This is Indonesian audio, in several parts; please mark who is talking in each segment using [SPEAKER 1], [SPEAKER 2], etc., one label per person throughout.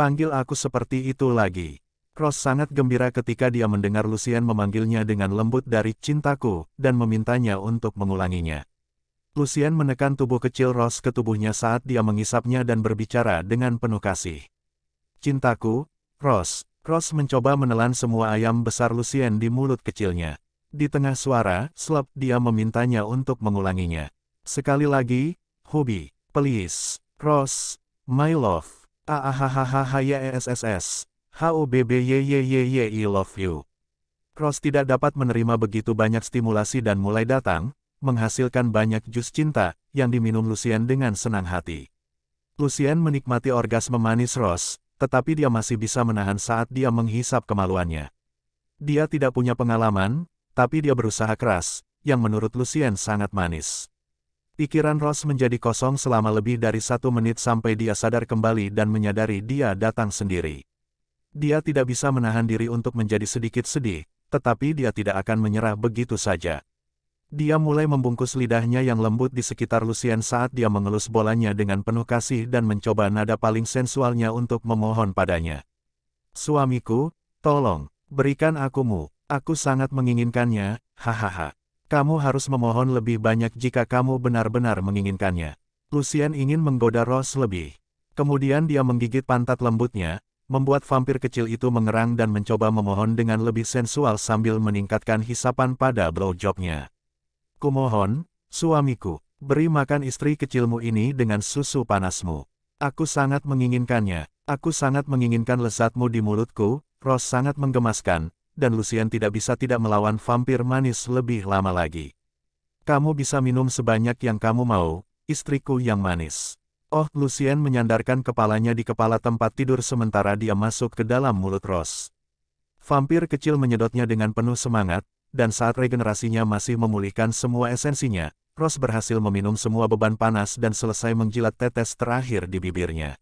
[SPEAKER 1] Panggil aku seperti itu lagi. Cross sangat gembira ketika dia mendengar Lucian memanggilnya dengan lembut dari cintaku, dan memintanya untuk mengulanginya. Lucian menekan tubuh kecil Ross ke tubuhnya saat dia mengisapnya dan berbicara dengan penuh kasih. Cintaku, Ross. Ross mencoba menelan semua ayam besar Lucien di mulut kecilnya. Di tengah suara, slap, dia memintanya untuk mengulanginya. Sekali lagi, Hobi, please, Ross, my love ye HOBBYYYYI love you. Cross tidak dapat menerima begitu banyak stimulasi dan mulai datang, menghasilkan banyak jus cinta, yang diminum Lucien dengan senang hati. Lucien menikmati orgasme manis Rose, tetapi dia masih bisa menahan saat dia menghisap kemaluannya. Dia tidak punya pengalaman, tapi dia berusaha keras, yang menurut Lucien sangat manis. Pikiran Ross menjadi kosong selama lebih dari satu menit sampai dia sadar kembali dan menyadari dia datang sendiri. Dia tidak bisa menahan diri untuk menjadi sedikit sedih, tetapi dia tidak akan menyerah begitu saja. Dia mulai membungkus lidahnya yang lembut di sekitar Lucien saat dia mengelus bolanya dengan penuh kasih dan mencoba nada paling sensualnya untuk memohon padanya. Suamiku, tolong, berikan akumu, aku sangat menginginkannya, hahaha. Kamu harus memohon lebih banyak jika kamu benar-benar menginginkannya. Lucien ingin menggoda Rose lebih. Kemudian dia menggigit pantat lembutnya, membuat vampir kecil itu mengerang dan mencoba memohon dengan lebih sensual sambil meningkatkan hisapan pada blowjobnya. Kumohon, suamiku, beri makan istri kecilmu ini dengan susu panasmu. Aku sangat menginginkannya, aku sangat menginginkan lezatmu di mulutku, Rose sangat menggemaskan, dan Lucien tidak bisa tidak melawan vampir manis lebih lama lagi. Kamu bisa minum sebanyak yang kamu mau, istriku yang manis. Oh, Lucien menyandarkan kepalanya di kepala tempat tidur sementara dia masuk ke dalam mulut Rose. Vampir kecil menyedotnya dengan penuh semangat, dan saat regenerasinya masih memulihkan semua esensinya, Rose berhasil meminum semua beban panas dan selesai menjilat tetes terakhir di bibirnya.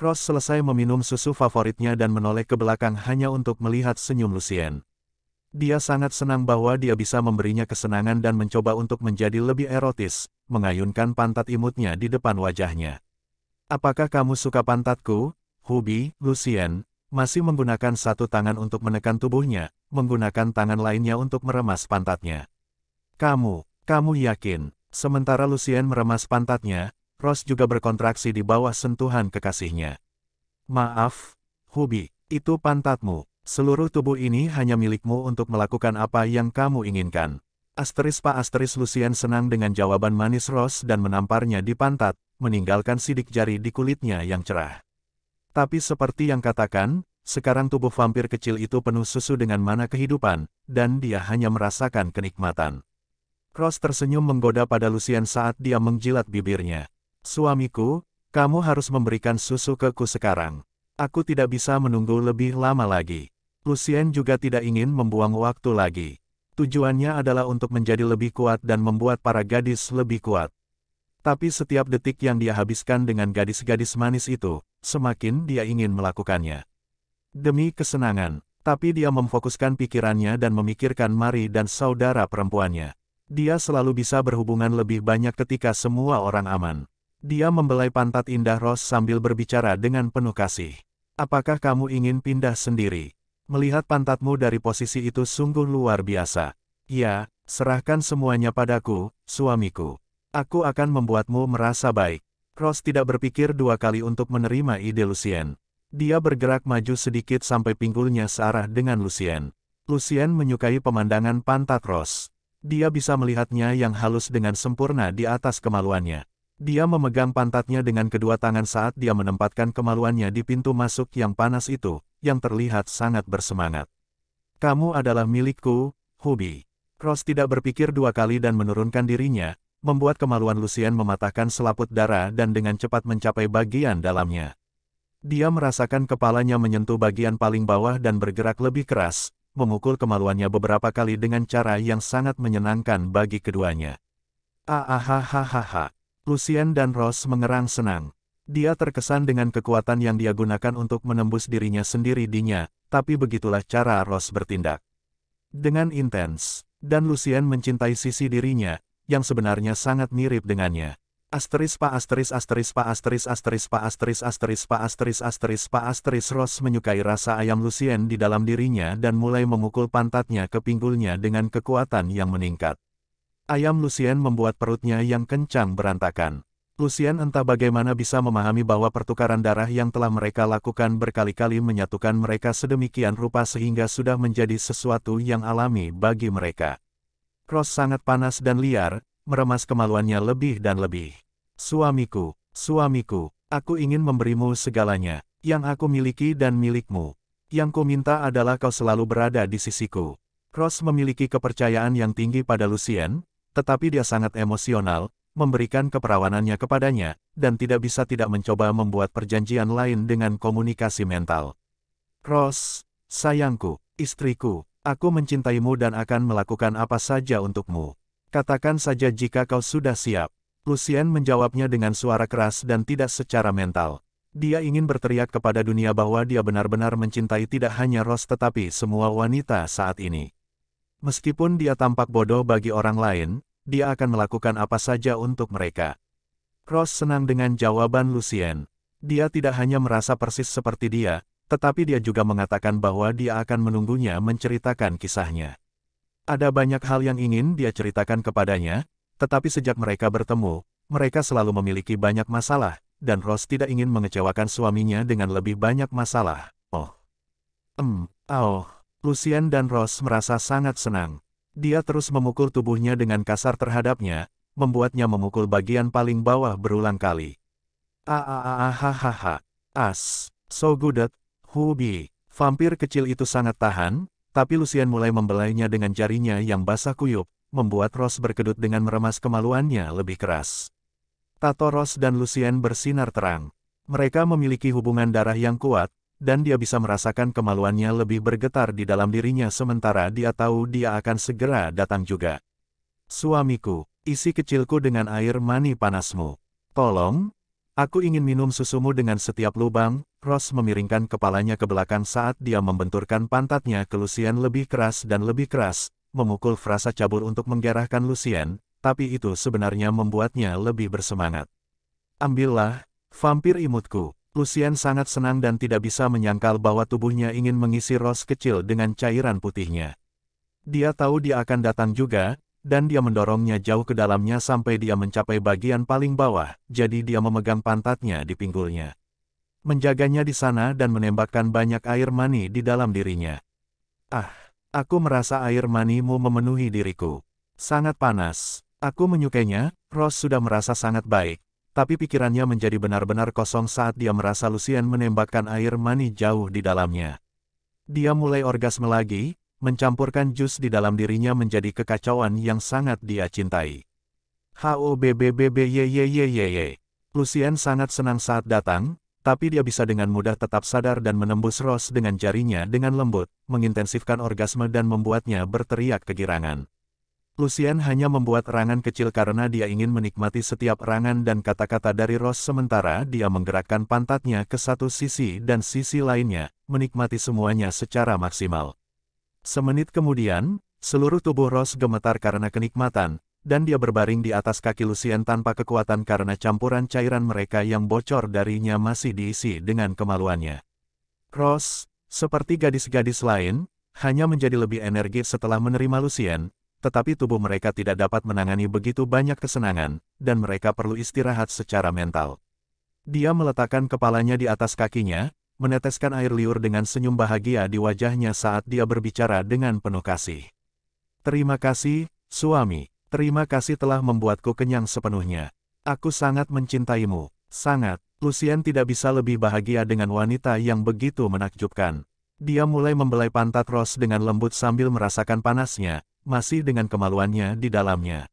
[SPEAKER 1] Cross selesai meminum susu favoritnya dan menoleh ke belakang hanya untuk melihat senyum Lucien. Dia sangat senang bahwa dia bisa memberinya kesenangan dan mencoba untuk menjadi lebih erotis, mengayunkan pantat imutnya di depan wajahnya. Apakah kamu suka pantatku? Hubi, Lucien, masih menggunakan satu tangan untuk menekan tubuhnya, menggunakan tangan lainnya untuk meremas pantatnya. Kamu, kamu yakin? Sementara Lucien meremas pantatnya, Rose juga berkontraksi di bawah sentuhan kekasihnya. Maaf, Hubi, itu pantatmu. Seluruh tubuh ini hanya milikmu untuk melakukan apa yang kamu inginkan. Asteris Pak Asteris Lucien senang dengan jawaban manis Rose dan menamparnya di pantat, meninggalkan sidik jari di kulitnya yang cerah. Tapi seperti yang katakan, sekarang tubuh vampir kecil itu penuh susu dengan mana kehidupan, dan dia hanya merasakan kenikmatan. Rose tersenyum menggoda pada Lucien saat dia menjilat bibirnya. Suamiku, kamu harus memberikan susu keku sekarang. Aku tidak bisa menunggu lebih lama lagi. Lucien juga tidak ingin membuang waktu lagi. Tujuannya adalah untuk menjadi lebih kuat dan membuat para gadis lebih kuat. Tapi setiap detik yang dia habiskan dengan gadis-gadis manis itu, semakin dia ingin melakukannya. Demi kesenangan, tapi dia memfokuskan pikirannya dan memikirkan Mari dan saudara perempuannya. Dia selalu bisa berhubungan lebih banyak ketika semua orang aman. Dia membelai pantat indah Ross sambil berbicara dengan penuh kasih. Apakah kamu ingin pindah sendiri? Melihat pantatmu dari posisi itu sungguh luar biasa. Ya, serahkan semuanya padaku, suamiku. Aku akan membuatmu merasa baik. Ross tidak berpikir dua kali untuk menerima ide Lucien. Dia bergerak maju sedikit sampai pinggulnya searah dengan Lucien. Lucien menyukai pemandangan pantat Ross. Dia bisa melihatnya yang halus dengan sempurna di atas kemaluannya. Dia memegang pantatnya dengan kedua tangan saat dia menempatkan kemaluannya di pintu masuk yang panas itu, yang terlihat sangat bersemangat. Kamu adalah milikku, Hubi. Cross tidak berpikir dua kali dan menurunkan dirinya, membuat kemaluan Lucien mematahkan selaput darah dan dengan cepat mencapai bagian dalamnya. Dia merasakan kepalanya menyentuh bagian paling bawah dan bergerak lebih keras, memukul kemaluannya beberapa kali dengan cara yang sangat menyenangkan bagi keduanya. Ahahahaha. Lucien dan Ross mengerang senang. Dia terkesan dengan kekuatan yang dia gunakan untuk menembus dirinya sendiri dinya, tapi begitulah cara Ross bertindak. Dengan intens, dan Lucien mencintai sisi dirinya, yang sebenarnya sangat mirip dengannya. Asteris pa asteris asteris pa asteris asteris pa asteris asteris pa asteris asteris pa asteris Ross menyukai rasa ayam Lucien di dalam dirinya dan mulai memukul pantatnya ke pinggulnya dengan kekuatan yang meningkat. Ayam Lucien membuat perutnya yang kencang berantakan. Lucien entah bagaimana bisa memahami bahwa pertukaran darah yang telah mereka lakukan berkali-kali menyatukan mereka sedemikian rupa sehingga sudah menjadi sesuatu yang alami bagi mereka. Cross sangat panas dan liar, meremas kemaluannya lebih dan lebih. Suamiku, suamiku, aku ingin memberimu segalanya, yang aku miliki dan milikmu. Yang ku minta adalah kau selalu berada di sisiku. Cross memiliki kepercayaan yang tinggi pada Lucien, tetapi dia sangat emosional, memberikan keperawanannya kepadanya, dan tidak bisa tidak mencoba membuat perjanjian lain dengan komunikasi mental. Cross, sayangku, istriku, aku mencintaimu dan akan melakukan apa saja untukmu. Katakan saja jika kau sudah siap. Lucien menjawabnya dengan suara keras dan tidak secara mental. Dia ingin berteriak kepada dunia bahwa dia benar-benar mencintai tidak hanya Ross tetapi semua wanita saat ini. Meskipun dia tampak bodoh bagi orang lain, dia akan melakukan apa saja untuk mereka. Ross senang dengan jawaban Lucien. Dia tidak hanya merasa persis seperti dia, tetapi dia juga mengatakan bahwa dia akan menunggunya menceritakan kisahnya. Ada banyak hal yang ingin dia ceritakan kepadanya, tetapi sejak mereka bertemu, mereka selalu memiliki banyak masalah, dan Ross tidak ingin mengecewakan suaminya dengan lebih banyak masalah. Oh. Em, oh. Lucien dan Ross merasa sangat senang. Dia terus memukul tubuhnya dengan kasar terhadapnya, membuatnya memukul bagian paling bawah berulang kali. Aaaahahaha. As. So good at. Hubi. Vampir kecil itu sangat tahan, tapi Lucien mulai membelainya dengan jarinya yang basah kuyup, membuat Ross berkedut dengan meremas kemaluannya lebih keras. Tato Ross dan Lucien bersinar terang. Mereka memiliki hubungan darah yang kuat, dan dia bisa merasakan kemaluannya lebih bergetar di dalam dirinya sementara dia tahu dia akan segera datang juga. Suamiku, isi kecilku dengan air mani panasmu. Tolong, aku ingin minum susumu dengan setiap lubang, Ross memiringkan kepalanya ke belakang saat dia membenturkan pantatnya ke Lucien lebih keras dan lebih keras, memukul frasa cabul untuk menggerahkan Lucien, tapi itu sebenarnya membuatnya lebih bersemangat. Ambillah, vampir imutku. Lucien sangat senang dan tidak bisa menyangkal bahwa tubuhnya ingin mengisi ros kecil dengan cairan putihnya. Dia tahu dia akan datang juga, dan dia mendorongnya jauh ke dalamnya sampai dia mencapai bagian paling bawah, jadi dia memegang pantatnya di pinggulnya. Menjaganya di sana dan menembakkan banyak air mani di dalam dirinya. Ah, aku merasa air manimu memenuhi diriku. Sangat panas. Aku menyukainya, Rose sudah merasa sangat baik tapi pikirannya menjadi benar-benar kosong saat dia merasa Lucien menembakkan air mani jauh di dalamnya. Dia mulai orgasme lagi, mencampurkan jus di dalam dirinya menjadi kekacauan yang sangat dia cintai. H o b b b y y y y y. Lucien sangat senang saat datang, tapi dia bisa dengan mudah tetap sadar dan menembus Rose dengan jarinya dengan lembut, mengintensifkan orgasme dan membuatnya berteriak kegirangan. Lucian hanya membuat rangan kecil karena dia ingin menikmati setiap rangan dan kata-kata dari Rose sementara dia menggerakkan pantatnya ke satu sisi dan sisi lainnya, menikmati semuanya secara maksimal. Semenit kemudian, seluruh tubuh Rose gemetar karena kenikmatan, dan dia berbaring di atas kaki Lucian tanpa kekuatan karena campuran cairan mereka yang bocor darinya masih diisi dengan kemaluannya. Rose, seperti gadis-gadis lain, hanya menjadi lebih energi setelah menerima Lucien, tetapi tubuh mereka tidak dapat menangani begitu banyak kesenangan, dan mereka perlu istirahat secara mental. Dia meletakkan kepalanya di atas kakinya, meneteskan air liur dengan senyum bahagia di wajahnya saat dia berbicara dengan penuh kasih. Terima kasih, suami. Terima kasih telah membuatku kenyang sepenuhnya. Aku sangat mencintaimu. Sangat. Lucien tidak bisa lebih bahagia dengan wanita yang begitu menakjubkan. Dia mulai membelai pantat Rose dengan lembut sambil merasakan panasnya, masih dengan kemaluannya di dalamnya.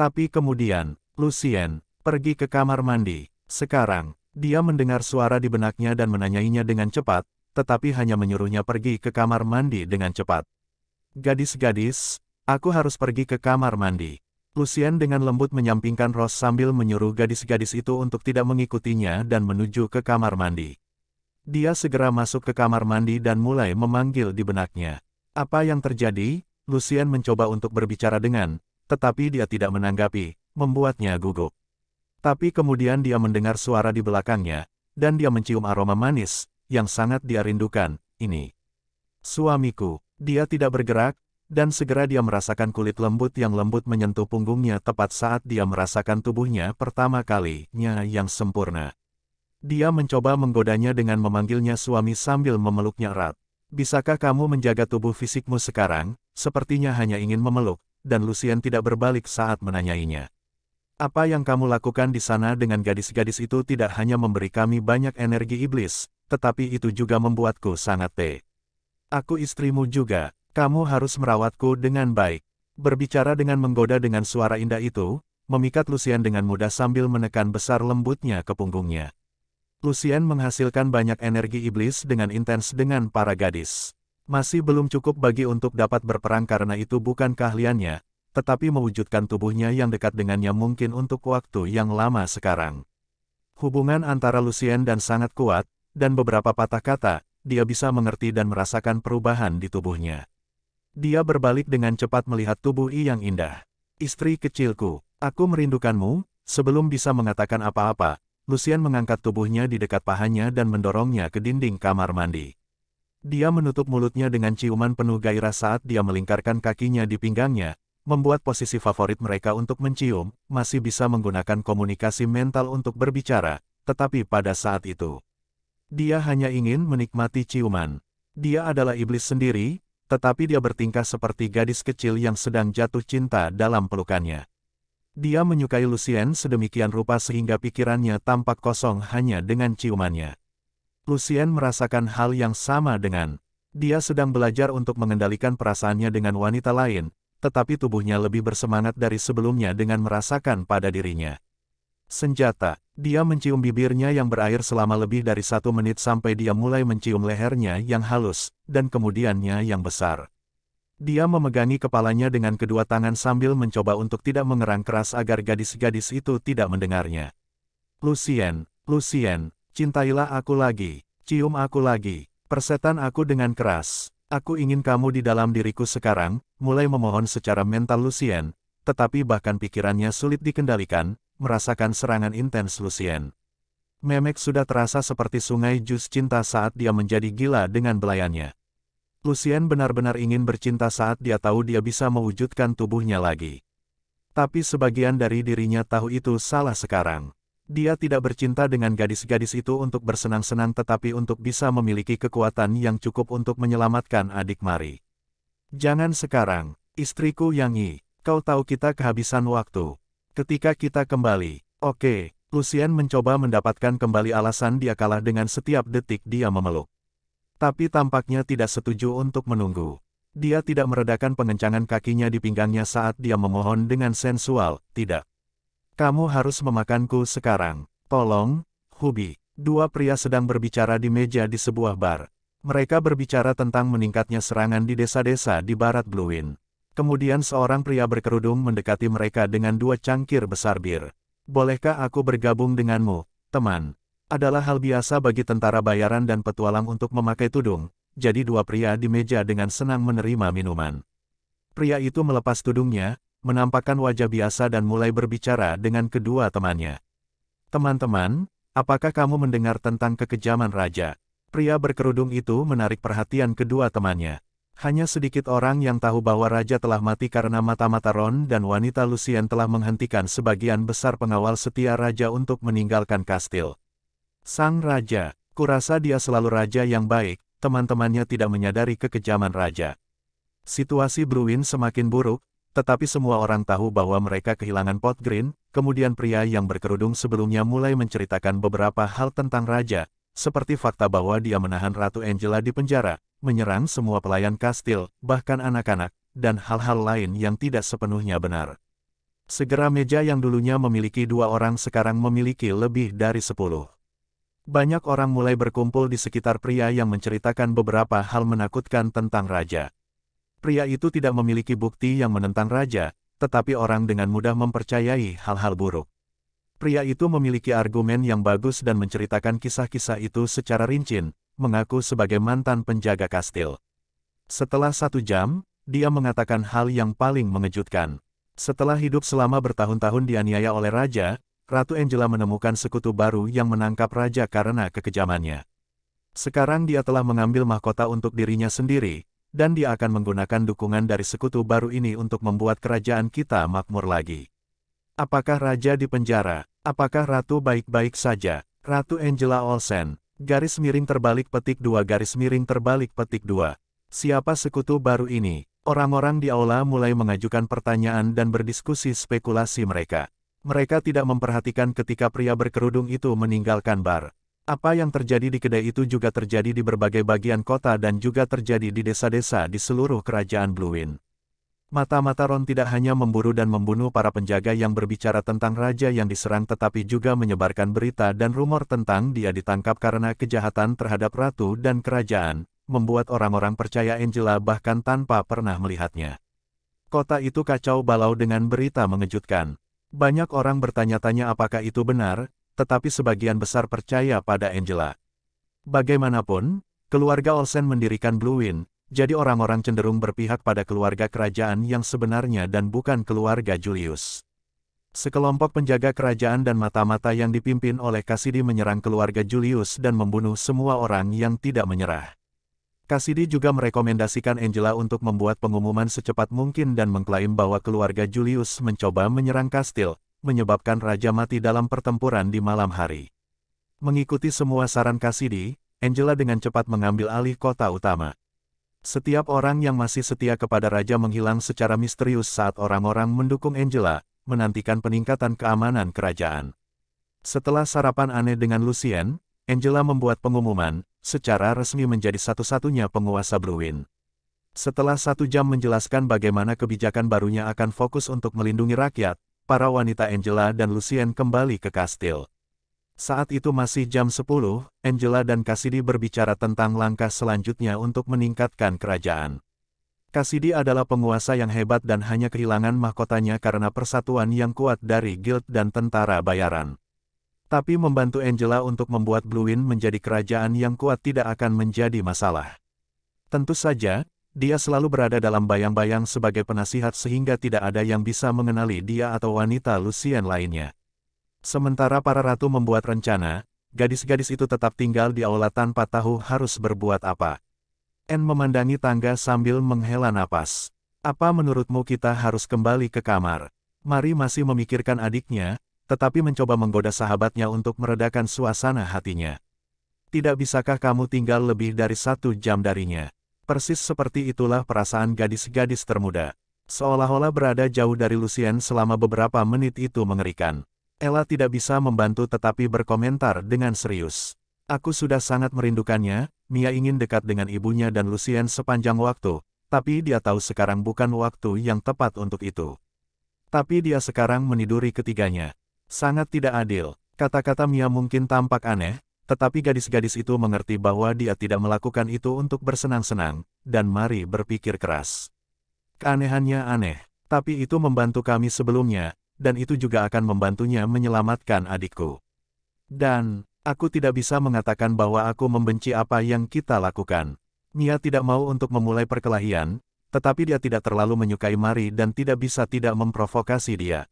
[SPEAKER 1] Tapi kemudian, Lucien, pergi ke kamar mandi. Sekarang, dia mendengar suara di benaknya dan menanyainya dengan cepat, tetapi hanya menyuruhnya pergi ke kamar mandi dengan cepat. Gadis-gadis, aku harus pergi ke kamar mandi. Lucien dengan lembut menyampingkan Ros sambil menyuruh gadis-gadis itu untuk tidak mengikutinya dan menuju ke kamar mandi. Dia segera masuk ke kamar mandi dan mulai memanggil di benaknya. Apa yang terjadi? Lucian mencoba untuk berbicara dengan, tetapi dia tidak menanggapi, membuatnya gugup. Tapi kemudian dia mendengar suara di belakangnya, dan dia mencium aroma manis, yang sangat dia rindukan, ini. Suamiku, dia tidak bergerak, dan segera dia merasakan kulit lembut yang lembut menyentuh punggungnya tepat saat dia merasakan tubuhnya pertama kalinya yang sempurna. Dia mencoba menggodanya dengan memanggilnya suami sambil memeluknya erat. Bisakah kamu menjaga tubuh fisikmu sekarang? Sepertinya hanya ingin memeluk, dan Lucien tidak berbalik saat menanyainya. Apa yang kamu lakukan di sana dengan gadis-gadis itu tidak hanya memberi kami banyak energi iblis, tetapi itu juga membuatku sangat te. Aku istrimu juga, kamu harus merawatku dengan baik. Berbicara dengan menggoda dengan suara indah itu, memikat Lucien dengan mudah sambil menekan besar lembutnya ke punggungnya. Lucien menghasilkan banyak energi iblis dengan intens dengan para gadis. Masih belum cukup bagi untuk dapat berperang karena itu bukan keahliannya, tetapi mewujudkan tubuhnya yang dekat dengannya mungkin untuk waktu yang lama sekarang. Hubungan antara Lucien dan sangat kuat, dan beberapa patah kata, dia bisa mengerti dan merasakan perubahan di tubuhnya. Dia berbalik dengan cepat melihat tubuh I yang indah. Istri kecilku, aku merindukanmu, sebelum bisa mengatakan apa-apa, Lucian mengangkat tubuhnya di dekat pahanya dan mendorongnya ke dinding kamar mandi. Dia menutup mulutnya dengan ciuman penuh gairah saat dia melingkarkan kakinya di pinggangnya, membuat posisi favorit mereka untuk mencium, masih bisa menggunakan komunikasi mental untuk berbicara, tetapi pada saat itu, dia hanya ingin menikmati ciuman. Dia adalah iblis sendiri, tetapi dia bertingkah seperti gadis kecil yang sedang jatuh cinta dalam pelukannya. Dia menyukai Lucien sedemikian rupa sehingga pikirannya tampak kosong hanya dengan ciumannya. Lucien merasakan hal yang sama dengan dia sedang belajar untuk mengendalikan perasaannya dengan wanita lain, tetapi tubuhnya lebih bersemangat dari sebelumnya dengan merasakan pada dirinya. Senjata, dia mencium bibirnya yang berair selama lebih dari satu menit sampai dia mulai mencium lehernya yang halus, dan kemudiannya yang besar. Dia memegangi kepalanya dengan kedua tangan sambil mencoba untuk tidak mengerang keras agar gadis-gadis itu tidak mendengarnya. Lucien, Lucien, cintailah aku lagi, cium aku lagi, persetan aku dengan keras. Aku ingin kamu di dalam diriku sekarang, mulai memohon secara mental Lucien, tetapi bahkan pikirannya sulit dikendalikan, merasakan serangan intens Lucien. Memek sudah terasa seperti sungai jus cinta saat dia menjadi gila dengan belayannya. Lucien benar-benar ingin bercinta saat dia tahu dia bisa mewujudkan tubuhnya lagi. Tapi sebagian dari dirinya tahu itu salah sekarang. Dia tidak bercinta dengan gadis-gadis itu untuk bersenang-senang tetapi untuk bisa memiliki kekuatan yang cukup untuk menyelamatkan adik Mari. Jangan sekarang, istriku Yang Yi, kau tahu kita kehabisan waktu. Ketika kita kembali, oke, okay, Lucien mencoba mendapatkan kembali alasan dia kalah dengan setiap detik dia memeluk. Tapi tampaknya tidak setuju untuk menunggu. Dia tidak meredakan pengencangan kakinya di pinggangnya saat dia memohon dengan sensual, tidak. Kamu harus memakanku sekarang. Tolong, Hubi. Dua pria sedang berbicara di meja di sebuah bar. Mereka berbicara tentang meningkatnya serangan di desa-desa di barat Bluin. Kemudian seorang pria berkerudung mendekati mereka dengan dua cangkir besar bir. Bolehkah aku bergabung denganmu, teman? Adalah hal biasa bagi tentara bayaran dan petualang untuk memakai tudung, jadi dua pria di meja dengan senang menerima minuman. Pria itu melepas tudungnya, menampakkan wajah biasa dan mulai berbicara dengan kedua temannya. Teman-teman, apakah kamu mendengar tentang kekejaman raja? Pria berkerudung itu menarik perhatian kedua temannya. Hanya sedikit orang yang tahu bahwa raja telah mati karena mata-mata Ron dan wanita Lucien telah menghentikan sebagian besar pengawal setia raja untuk meninggalkan kastil. Sang Raja, kurasa dia selalu raja yang baik, teman-temannya tidak menyadari kekejaman raja. Situasi Bruin semakin buruk, tetapi semua orang tahu bahwa mereka kehilangan pot green, kemudian pria yang berkerudung sebelumnya mulai menceritakan beberapa hal tentang raja, seperti fakta bahwa dia menahan Ratu Angela di penjara, menyerang semua pelayan kastil, bahkan anak-anak, dan hal-hal lain yang tidak sepenuhnya benar. Segera meja yang dulunya memiliki dua orang sekarang memiliki lebih dari sepuluh banyak orang mulai berkumpul di sekitar pria yang menceritakan beberapa hal menakutkan tentang raja. Pria itu tidak memiliki bukti yang menentang raja, tetapi orang dengan mudah mempercayai hal-hal buruk. Pria itu memiliki argumen yang bagus dan menceritakan kisah-kisah itu secara rinci, mengaku sebagai mantan penjaga kastil. Setelah satu jam, dia mengatakan hal yang paling mengejutkan. Setelah hidup selama bertahun-tahun dianiaya oleh raja, Ratu Angela menemukan sekutu baru yang menangkap raja karena kekejamannya. Sekarang dia telah mengambil mahkota untuk dirinya sendiri, dan dia akan menggunakan dukungan dari sekutu baru ini untuk membuat kerajaan kita makmur lagi. Apakah raja di penjara? Apakah ratu baik-baik saja? Ratu Angela Olsen, garis miring terbalik petik dua garis miring terbalik petik dua. Siapa sekutu baru ini? Orang-orang di aula mulai mengajukan pertanyaan dan berdiskusi spekulasi mereka. Mereka tidak memperhatikan ketika pria berkerudung itu meninggalkan bar. Apa yang terjadi di kedai itu juga terjadi di berbagai bagian kota dan juga terjadi di desa-desa di seluruh kerajaan Bluewind. Mata-mata Ron tidak hanya memburu dan membunuh para penjaga yang berbicara tentang raja yang diserang tetapi juga menyebarkan berita dan rumor tentang dia ditangkap karena kejahatan terhadap ratu dan kerajaan, membuat orang-orang percaya Angela bahkan tanpa pernah melihatnya. Kota itu kacau balau dengan berita mengejutkan. Banyak orang bertanya-tanya apakah itu benar, tetapi sebagian besar percaya pada Angela. Bagaimanapun, keluarga Olsen mendirikan Blue jadi orang-orang cenderung berpihak pada keluarga kerajaan yang sebenarnya dan bukan keluarga Julius. Sekelompok penjaga kerajaan dan mata-mata yang dipimpin oleh Cassidy menyerang keluarga Julius dan membunuh semua orang yang tidak menyerah. Cassidy juga merekomendasikan Angela untuk membuat pengumuman secepat mungkin dan mengklaim bahwa keluarga Julius mencoba menyerang kastil, menyebabkan raja mati dalam pertempuran di malam hari. Mengikuti semua saran Cassidy, Angela dengan cepat mengambil alih kota utama. Setiap orang yang masih setia kepada raja menghilang secara misterius saat orang-orang mendukung Angela, menantikan peningkatan keamanan kerajaan. Setelah sarapan aneh dengan Lucien, Angela membuat pengumuman, secara resmi menjadi satu-satunya penguasa Bruin. Setelah satu jam menjelaskan bagaimana kebijakan barunya akan fokus untuk melindungi rakyat, para wanita Angela dan Lucien kembali ke kastil. Saat itu masih jam 10, Angela dan Cassidy berbicara tentang langkah selanjutnya untuk meningkatkan kerajaan. Cassidy adalah penguasa yang hebat dan hanya kehilangan mahkotanya karena persatuan yang kuat dari guild dan tentara bayaran. Tapi membantu Angela untuk membuat Bluewind menjadi kerajaan yang kuat tidak akan menjadi masalah. Tentu saja, dia selalu berada dalam bayang-bayang sebagai penasihat sehingga tidak ada yang bisa mengenali dia atau wanita Lucien lainnya. Sementara para ratu membuat rencana, gadis-gadis itu tetap tinggal di aula tanpa tahu harus berbuat apa. Anne memandangi tangga sambil menghela napas. Apa menurutmu kita harus kembali ke kamar? Mari masih memikirkan adiknya, tetapi mencoba menggoda sahabatnya untuk meredakan suasana hatinya. Tidak bisakah kamu tinggal lebih dari satu jam darinya? Persis seperti itulah perasaan gadis-gadis termuda. Seolah-olah berada jauh dari Lucien selama beberapa menit itu mengerikan. Ella tidak bisa membantu tetapi berkomentar dengan serius. Aku sudah sangat merindukannya, Mia ingin dekat dengan ibunya dan Lucien sepanjang waktu, tapi dia tahu sekarang bukan waktu yang tepat untuk itu. Tapi dia sekarang meniduri ketiganya. Sangat tidak adil. Kata-kata Mia mungkin tampak aneh, tetapi gadis-gadis itu mengerti bahwa dia tidak melakukan itu untuk bersenang-senang, dan mari berpikir keras. Keanehannya aneh, tapi itu membantu kami sebelumnya, dan itu juga akan membantunya menyelamatkan adikku. Dan, aku tidak bisa mengatakan bahwa aku membenci apa yang kita lakukan. Mia tidak mau untuk memulai perkelahian, tetapi dia tidak terlalu menyukai Mari dan tidak bisa tidak memprovokasi dia.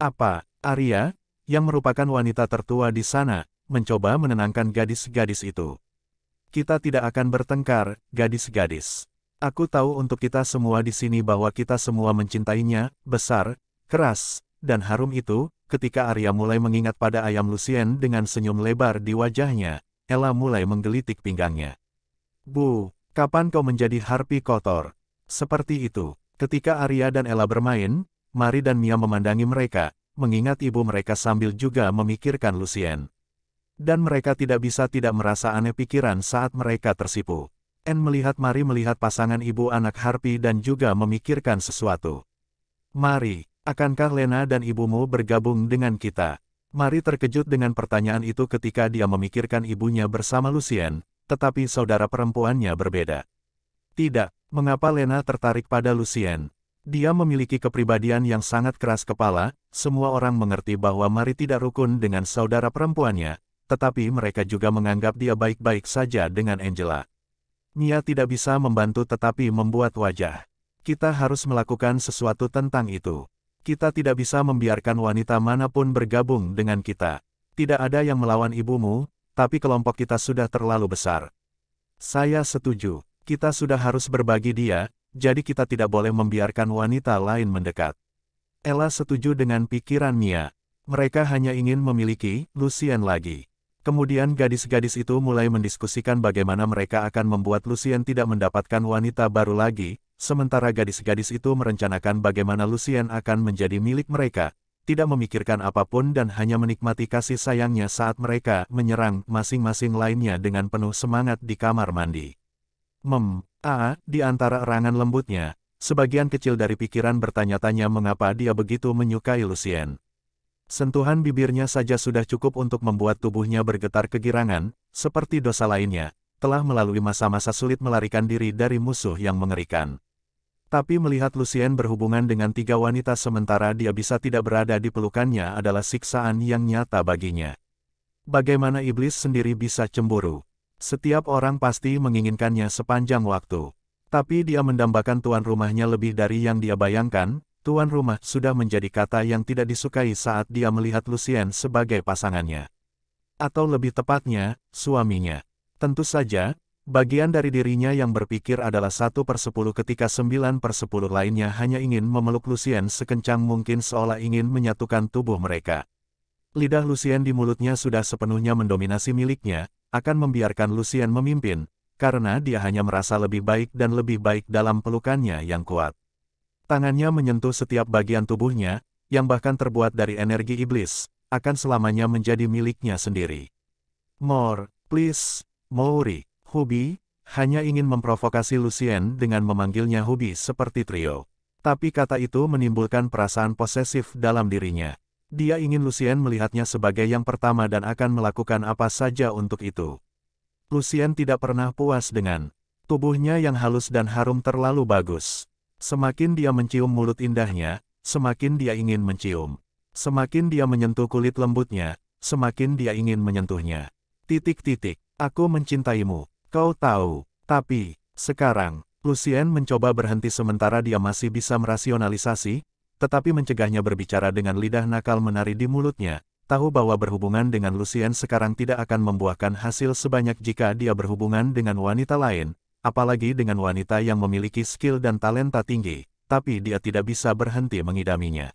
[SPEAKER 1] Apa, Arya, yang merupakan wanita tertua di sana, mencoba menenangkan gadis-gadis itu. Kita tidak akan bertengkar, gadis-gadis. Aku tahu untuk kita semua di sini bahwa kita semua mencintainya, besar, keras, dan harum itu, ketika Arya mulai mengingat pada ayam Lucien dengan senyum lebar di wajahnya, Ella mulai menggelitik pinggangnya. Bu, kapan kau menjadi harpi kotor? Seperti itu, ketika Arya dan Ella bermain, Mari dan Mia memandangi mereka, mengingat ibu mereka sambil juga memikirkan Lucien. Dan mereka tidak bisa tidak merasa aneh pikiran saat mereka tersipu. N melihat Mari melihat pasangan ibu anak harpi dan juga memikirkan sesuatu. Mari, akankah Lena dan ibumu bergabung dengan kita? Mari terkejut dengan pertanyaan itu ketika dia memikirkan ibunya bersama Lucien, tetapi saudara perempuannya berbeda. Tidak, mengapa Lena tertarik pada Lucien? Dia memiliki kepribadian yang sangat keras kepala, semua orang mengerti bahwa Mari tidak rukun dengan saudara perempuannya, tetapi mereka juga menganggap dia baik-baik saja dengan Angela. Mia tidak bisa membantu tetapi membuat wajah. Kita harus melakukan sesuatu tentang itu. Kita tidak bisa membiarkan wanita manapun bergabung dengan kita. Tidak ada yang melawan ibumu, tapi kelompok kita sudah terlalu besar. Saya setuju, kita sudah harus berbagi dia, jadi kita tidak boleh membiarkan wanita lain mendekat. Ella setuju dengan pikiran Mia. Mereka hanya ingin memiliki Lucien lagi. Kemudian gadis-gadis itu mulai mendiskusikan bagaimana mereka akan membuat Lucien tidak mendapatkan wanita baru lagi, sementara gadis-gadis itu merencanakan bagaimana Lucien akan menjadi milik mereka, tidak memikirkan apapun dan hanya menikmati kasih sayangnya saat mereka menyerang masing-masing lainnya dengan penuh semangat di kamar mandi. Mem, a, di antara erangan lembutnya, sebagian kecil dari pikiran bertanya-tanya mengapa dia begitu menyukai Lucien. Sentuhan bibirnya saja sudah cukup untuk membuat tubuhnya bergetar kegirangan, seperti dosa lainnya, telah melalui masa-masa sulit melarikan diri dari musuh yang mengerikan. Tapi melihat Lucien berhubungan dengan tiga wanita sementara dia bisa tidak berada di pelukannya adalah siksaan yang nyata baginya. Bagaimana iblis sendiri bisa cemburu? Setiap orang pasti menginginkannya sepanjang waktu. Tapi dia mendambakan tuan rumahnya lebih dari yang dia bayangkan, tuan rumah sudah menjadi kata yang tidak disukai saat dia melihat Lucien sebagai pasangannya. Atau lebih tepatnya, suaminya. Tentu saja, bagian dari dirinya yang berpikir adalah satu per sepuluh ketika sembilan per sepuluh lainnya hanya ingin memeluk Lucien sekencang mungkin seolah ingin menyatukan tubuh mereka. Lidah Lucien di mulutnya sudah sepenuhnya mendominasi miliknya, akan membiarkan Lucien memimpin, karena dia hanya merasa lebih baik dan lebih baik dalam pelukannya yang kuat. Tangannya menyentuh setiap bagian tubuhnya, yang bahkan terbuat dari energi iblis, akan selamanya menjadi miliknya sendiri. More, please, Mori, Hubi, hanya ingin memprovokasi Lucien dengan memanggilnya Hubi seperti trio. Tapi kata itu menimbulkan perasaan posesif dalam dirinya. Dia ingin Lucien melihatnya sebagai yang pertama dan akan melakukan apa saja untuk itu. Lucien tidak pernah puas dengan tubuhnya yang halus dan harum terlalu bagus. Semakin dia mencium mulut indahnya, semakin dia ingin mencium. Semakin dia menyentuh kulit lembutnya, semakin dia ingin menyentuhnya. Titik-titik, aku mencintaimu, kau tahu. Tapi, sekarang, Lucien mencoba berhenti sementara dia masih bisa merasionalisasi, tetapi mencegahnya berbicara dengan lidah nakal menari di mulutnya, tahu bahwa berhubungan dengan Lucien sekarang tidak akan membuahkan hasil sebanyak jika dia berhubungan dengan wanita lain, apalagi dengan wanita yang memiliki skill dan talenta tinggi, tapi dia tidak bisa berhenti mengidaminya.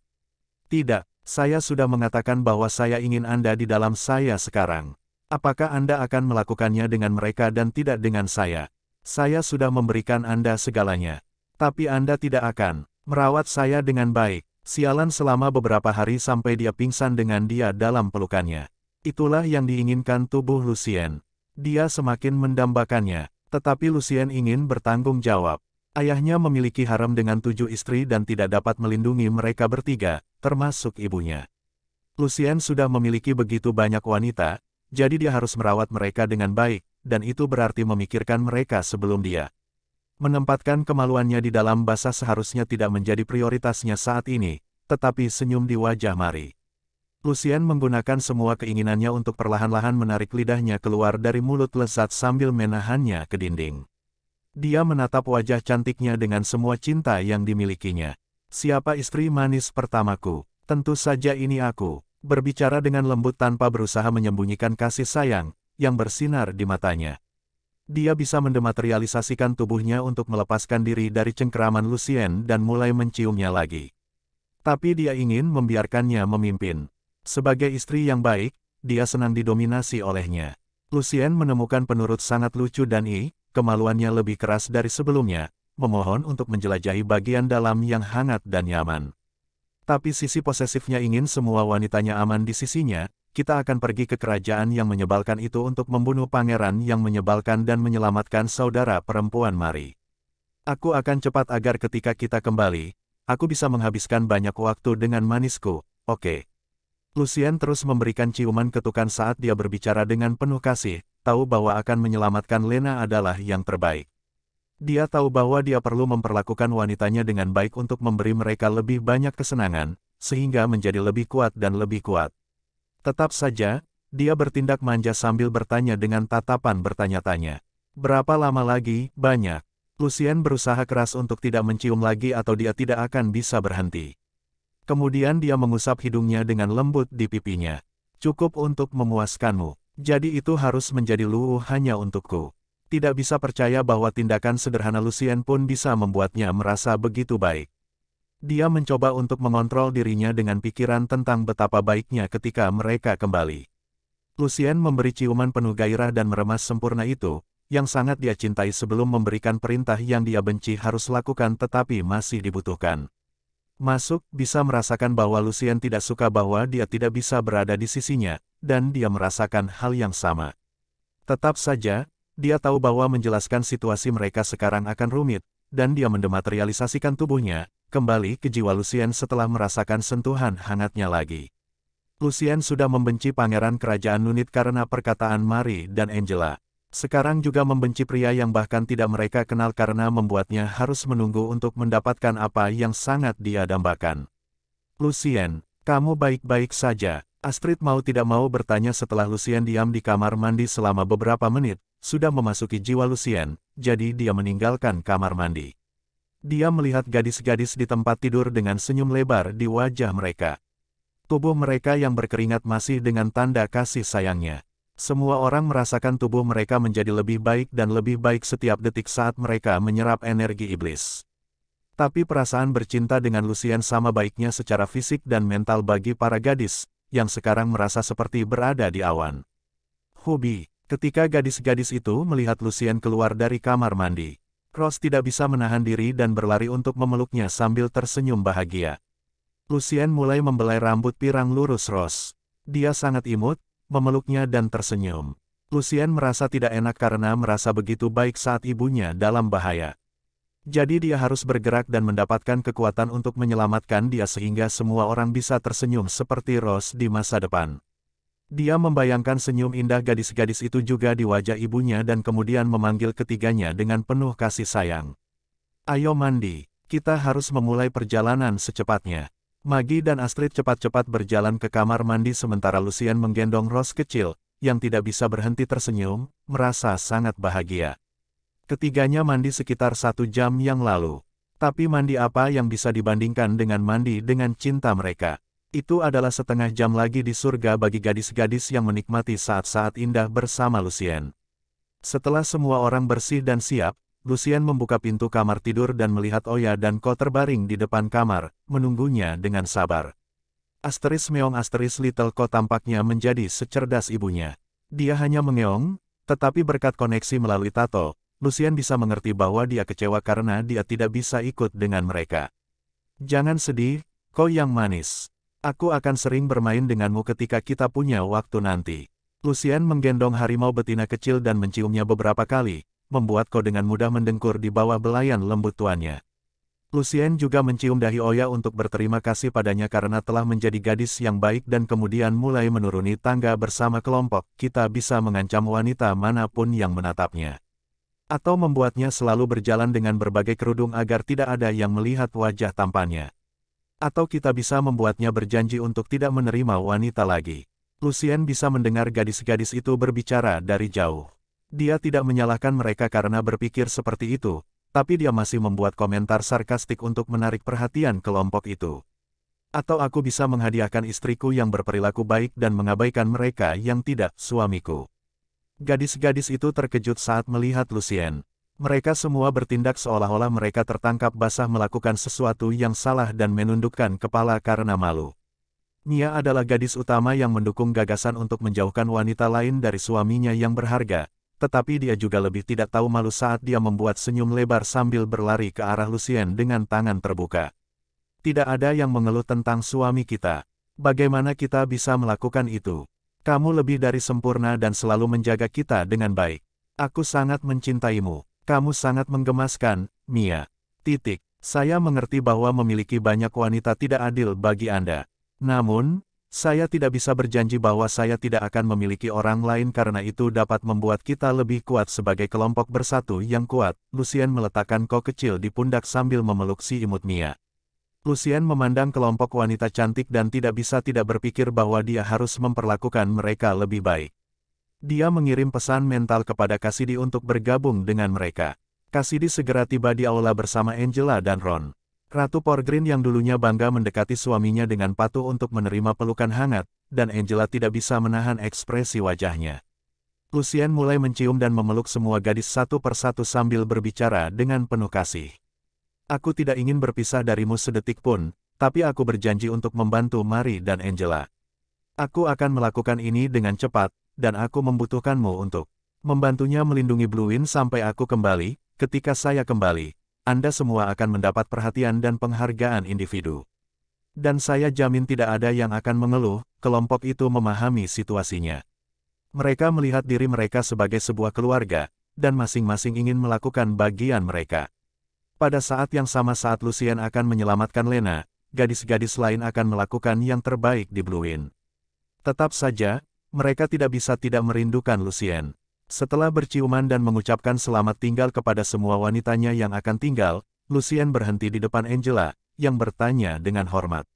[SPEAKER 1] Tidak, saya sudah mengatakan bahwa saya ingin Anda di dalam saya sekarang. Apakah Anda akan melakukannya dengan mereka dan tidak dengan saya? Saya sudah memberikan Anda segalanya. Tapi Anda tidak akan. Merawat saya dengan baik. Sialan selama beberapa hari sampai dia pingsan dengan dia dalam pelukannya. Itulah yang diinginkan tubuh Lucien. Dia semakin mendambakannya. Tetapi Lucien ingin bertanggung jawab. Ayahnya memiliki harem dengan tujuh istri dan tidak dapat melindungi mereka bertiga, termasuk ibunya. Lucien sudah memiliki begitu banyak wanita, jadi dia harus merawat mereka dengan baik, dan itu berarti memikirkan mereka sebelum dia. Menempatkan kemaluannya di dalam basah seharusnya tidak menjadi prioritasnya saat ini, tetapi senyum di wajah Mari. Lucien menggunakan semua keinginannya untuk perlahan-lahan menarik lidahnya keluar dari mulut lezat sambil menahannya ke dinding. Dia menatap wajah cantiknya dengan semua cinta yang dimilikinya. Siapa istri manis pertamaku? Tentu saja ini aku. Berbicara dengan lembut tanpa berusaha menyembunyikan kasih sayang, yang bersinar di matanya dia bisa mendematerialisasikan tubuhnya untuk melepaskan diri dari cengkeraman Lucien dan mulai menciumnya lagi. Tapi dia ingin membiarkannya memimpin. Sebagai istri yang baik, dia senang didominasi olehnya. Lucien menemukan penurut sangat lucu dan I, kemaluannya lebih keras dari sebelumnya, memohon untuk menjelajahi bagian dalam yang hangat dan nyaman. Tapi sisi posesifnya ingin semua wanitanya aman di sisinya, kita akan pergi ke kerajaan yang menyebalkan itu untuk membunuh pangeran yang menyebalkan dan menyelamatkan saudara perempuan Mari. Aku akan cepat agar ketika kita kembali, aku bisa menghabiskan banyak waktu dengan manisku, oke. Okay. Lucien terus memberikan ciuman ketukan saat dia berbicara dengan penuh kasih, tahu bahwa akan menyelamatkan Lena adalah yang terbaik. Dia tahu bahwa dia perlu memperlakukan wanitanya dengan baik untuk memberi mereka lebih banyak kesenangan, sehingga menjadi lebih kuat dan lebih kuat. Tetap saja, dia bertindak manja sambil bertanya dengan tatapan bertanya-tanya. Berapa lama lagi, banyak. Lucien berusaha keras untuk tidak mencium lagi atau dia tidak akan bisa berhenti. Kemudian dia mengusap hidungnya dengan lembut di pipinya. Cukup untuk memuaskanmu. Jadi itu harus menjadi luuh hanya untukku. Tidak bisa percaya bahwa tindakan sederhana Lucien pun bisa membuatnya merasa begitu baik. Dia mencoba untuk mengontrol dirinya dengan pikiran tentang betapa baiknya ketika mereka kembali. Lucien memberi ciuman penuh gairah dan meremas sempurna itu, yang sangat dia cintai sebelum memberikan perintah yang dia benci harus lakukan tetapi masih dibutuhkan. Masuk bisa merasakan bahwa Lucien tidak suka bahwa dia tidak bisa berada di sisinya, dan dia merasakan hal yang sama. Tetap saja, dia tahu bahwa menjelaskan situasi mereka sekarang akan rumit, dan dia mendematerialisasikan tubuhnya, kembali ke jiwa Lucien setelah merasakan sentuhan hangatnya lagi. Lucien sudah membenci pangeran kerajaan Nunit karena perkataan Mari dan Angela. Sekarang juga membenci pria yang bahkan tidak mereka kenal karena membuatnya harus menunggu untuk mendapatkan apa yang sangat dia dambakan. Lucien, kamu baik-baik saja. Astrid mau tidak mau bertanya setelah Lucien diam di kamar mandi selama beberapa menit, sudah memasuki jiwa Lucien, jadi dia meninggalkan kamar mandi. Dia melihat gadis-gadis di tempat tidur dengan senyum lebar di wajah mereka. Tubuh mereka yang berkeringat masih dengan tanda kasih sayangnya. Semua orang merasakan tubuh mereka menjadi lebih baik dan lebih baik setiap detik saat mereka menyerap energi iblis. Tapi perasaan bercinta dengan Lucien sama baiknya secara fisik dan mental bagi para gadis, yang sekarang merasa seperti berada di awan. Hobi, ketika gadis-gadis itu melihat Lucien keluar dari kamar mandi, Cross tidak bisa menahan diri dan berlari untuk memeluknya sambil tersenyum bahagia. Lucien mulai membelai rambut pirang lurus Ross. Dia sangat imut, memeluknya dan tersenyum. Lucien merasa tidak enak karena merasa begitu baik saat ibunya dalam bahaya. Jadi dia harus bergerak dan mendapatkan kekuatan untuk menyelamatkan dia sehingga semua orang bisa tersenyum seperti Ross di masa depan. Dia membayangkan senyum indah gadis-gadis itu juga di wajah ibunya dan kemudian memanggil ketiganya dengan penuh kasih sayang. Ayo mandi, kita harus memulai perjalanan secepatnya. Magi dan Astrid cepat-cepat berjalan ke kamar mandi sementara Lucien menggendong Rose kecil, yang tidak bisa berhenti tersenyum, merasa sangat bahagia. Ketiganya mandi sekitar satu jam yang lalu. Tapi mandi apa yang bisa dibandingkan dengan mandi dengan cinta mereka? Itu adalah setengah jam lagi di surga bagi gadis-gadis yang menikmati saat-saat indah bersama Lucien. Setelah semua orang bersih dan siap, Lucien membuka pintu kamar tidur dan melihat Oya dan Ko terbaring di depan kamar, menunggunya dengan sabar. Asteris Meong Asteris Little Ko tampaknya menjadi secerdas ibunya. Dia hanya mengeong, tetapi berkat koneksi melalui tato, Lucien bisa mengerti bahwa dia kecewa karena dia tidak bisa ikut dengan mereka. Jangan sedih, Ko yang manis. Aku akan sering bermain denganmu ketika kita punya waktu nanti. Lucien menggendong harimau betina kecil dan menciumnya beberapa kali, membuat kau dengan mudah mendengkur di bawah belayan lembut tuannya. Lucien juga mencium dahi Oya untuk berterima kasih padanya karena telah menjadi gadis yang baik dan kemudian mulai menuruni tangga bersama kelompok, kita bisa mengancam wanita manapun yang menatapnya. Atau membuatnya selalu berjalan dengan berbagai kerudung agar tidak ada yang melihat wajah tampannya. Atau kita bisa membuatnya berjanji untuk tidak menerima wanita lagi. Lucien bisa mendengar gadis-gadis itu berbicara dari jauh. Dia tidak menyalahkan mereka karena berpikir seperti itu, tapi dia masih membuat komentar sarkastik untuk menarik perhatian kelompok itu. Atau aku bisa menghadiahkan istriku yang berperilaku baik dan mengabaikan mereka yang tidak, suamiku. Gadis-gadis itu terkejut saat melihat Lucien. Mereka semua bertindak seolah-olah mereka tertangkap basah melakukan sesuatu yang salah dan menundukkan kepala karena malu. Nia adalah gadis utama yang mendukung gagasan untuk menjauhkan wanita lain dari suaminya yang berharga, tetapi dia juga lebih tidak tahu malu saat dia membuat senyum lebar sambil berlari ke arah Lucien dengan tangan terbuka. Tidak ada yang mengeluh tentang suami kita. Bagaimana kita bisa melakukan itu? Kamu lebih dari sempurna dan selalu menjaga kita dengan baik. Aku sangat mencintaimu. Kamu sangat menggemaskan, Mia. Titik. Saya mengerti bahwa memiliki banyak wanita tidak adil bagi Anda. Namun, saya tidak bisa berjanji bahwa saya tidak akan memiliki orang lain karena itu dapat membuat kita lebih kuat sebagai kelompok bersatu yang kuat. Lucien meletakkan kok kecil di pundak sambil memeluk si imut Mia. Lucien memandang kelompok wanita cantik dan tidak bisa tidak berpikir bahwa dia harus memperlakukan mereka lebih baik. Dia mengirim pesan mental kepada Cassidy untuk bergabung dengan mereka. Cassidy segera tiba di aula bersama Angela dan Ron. Ratu Porgrin yang dulunya bangga mendekati suaminya dengan patuh untuk menerima pelukan hangat, dan Angela tidak bisa menahan ekspresi wajahnya. Lucien mulai mencium dan memeluk semua gadis satu persatu sambil berbicara dengan penuh kasih. Aku tidak ingin berpisah darimu sedetik pun, tapi aku berjanji untuk membantu Mari dan Angela. Aku akan melakukan ini dengan cepat, dan aku membutuhkanmu untuk membantunya melindungi Bluein sampai aku kembali, ketika saya kembali, Anda semua akan mendapat perhatian dan penghargaan individu. Dan saya jamin tidak ada yang akan mengeluh, kelompok itu memahami situasinya. Mereka melihat diri mereka sebagai sebuah keluarga, dan masing-masing ingin melakukan bagian mereka. Pada saat yang sama saat Lucien akan menyelamatkan Lena, gadis-gadis lain akan melakukan yang terbaik di Bluein. Tetap saja, mereka tidak bisa tidak merindukan Lucien. Setelah berciuman dan mengucapkan selamat tinggal kepada semua wanitanya yang akan tinggal, Lucien berhenti di depan Angela, yang bertanya dengan hormat.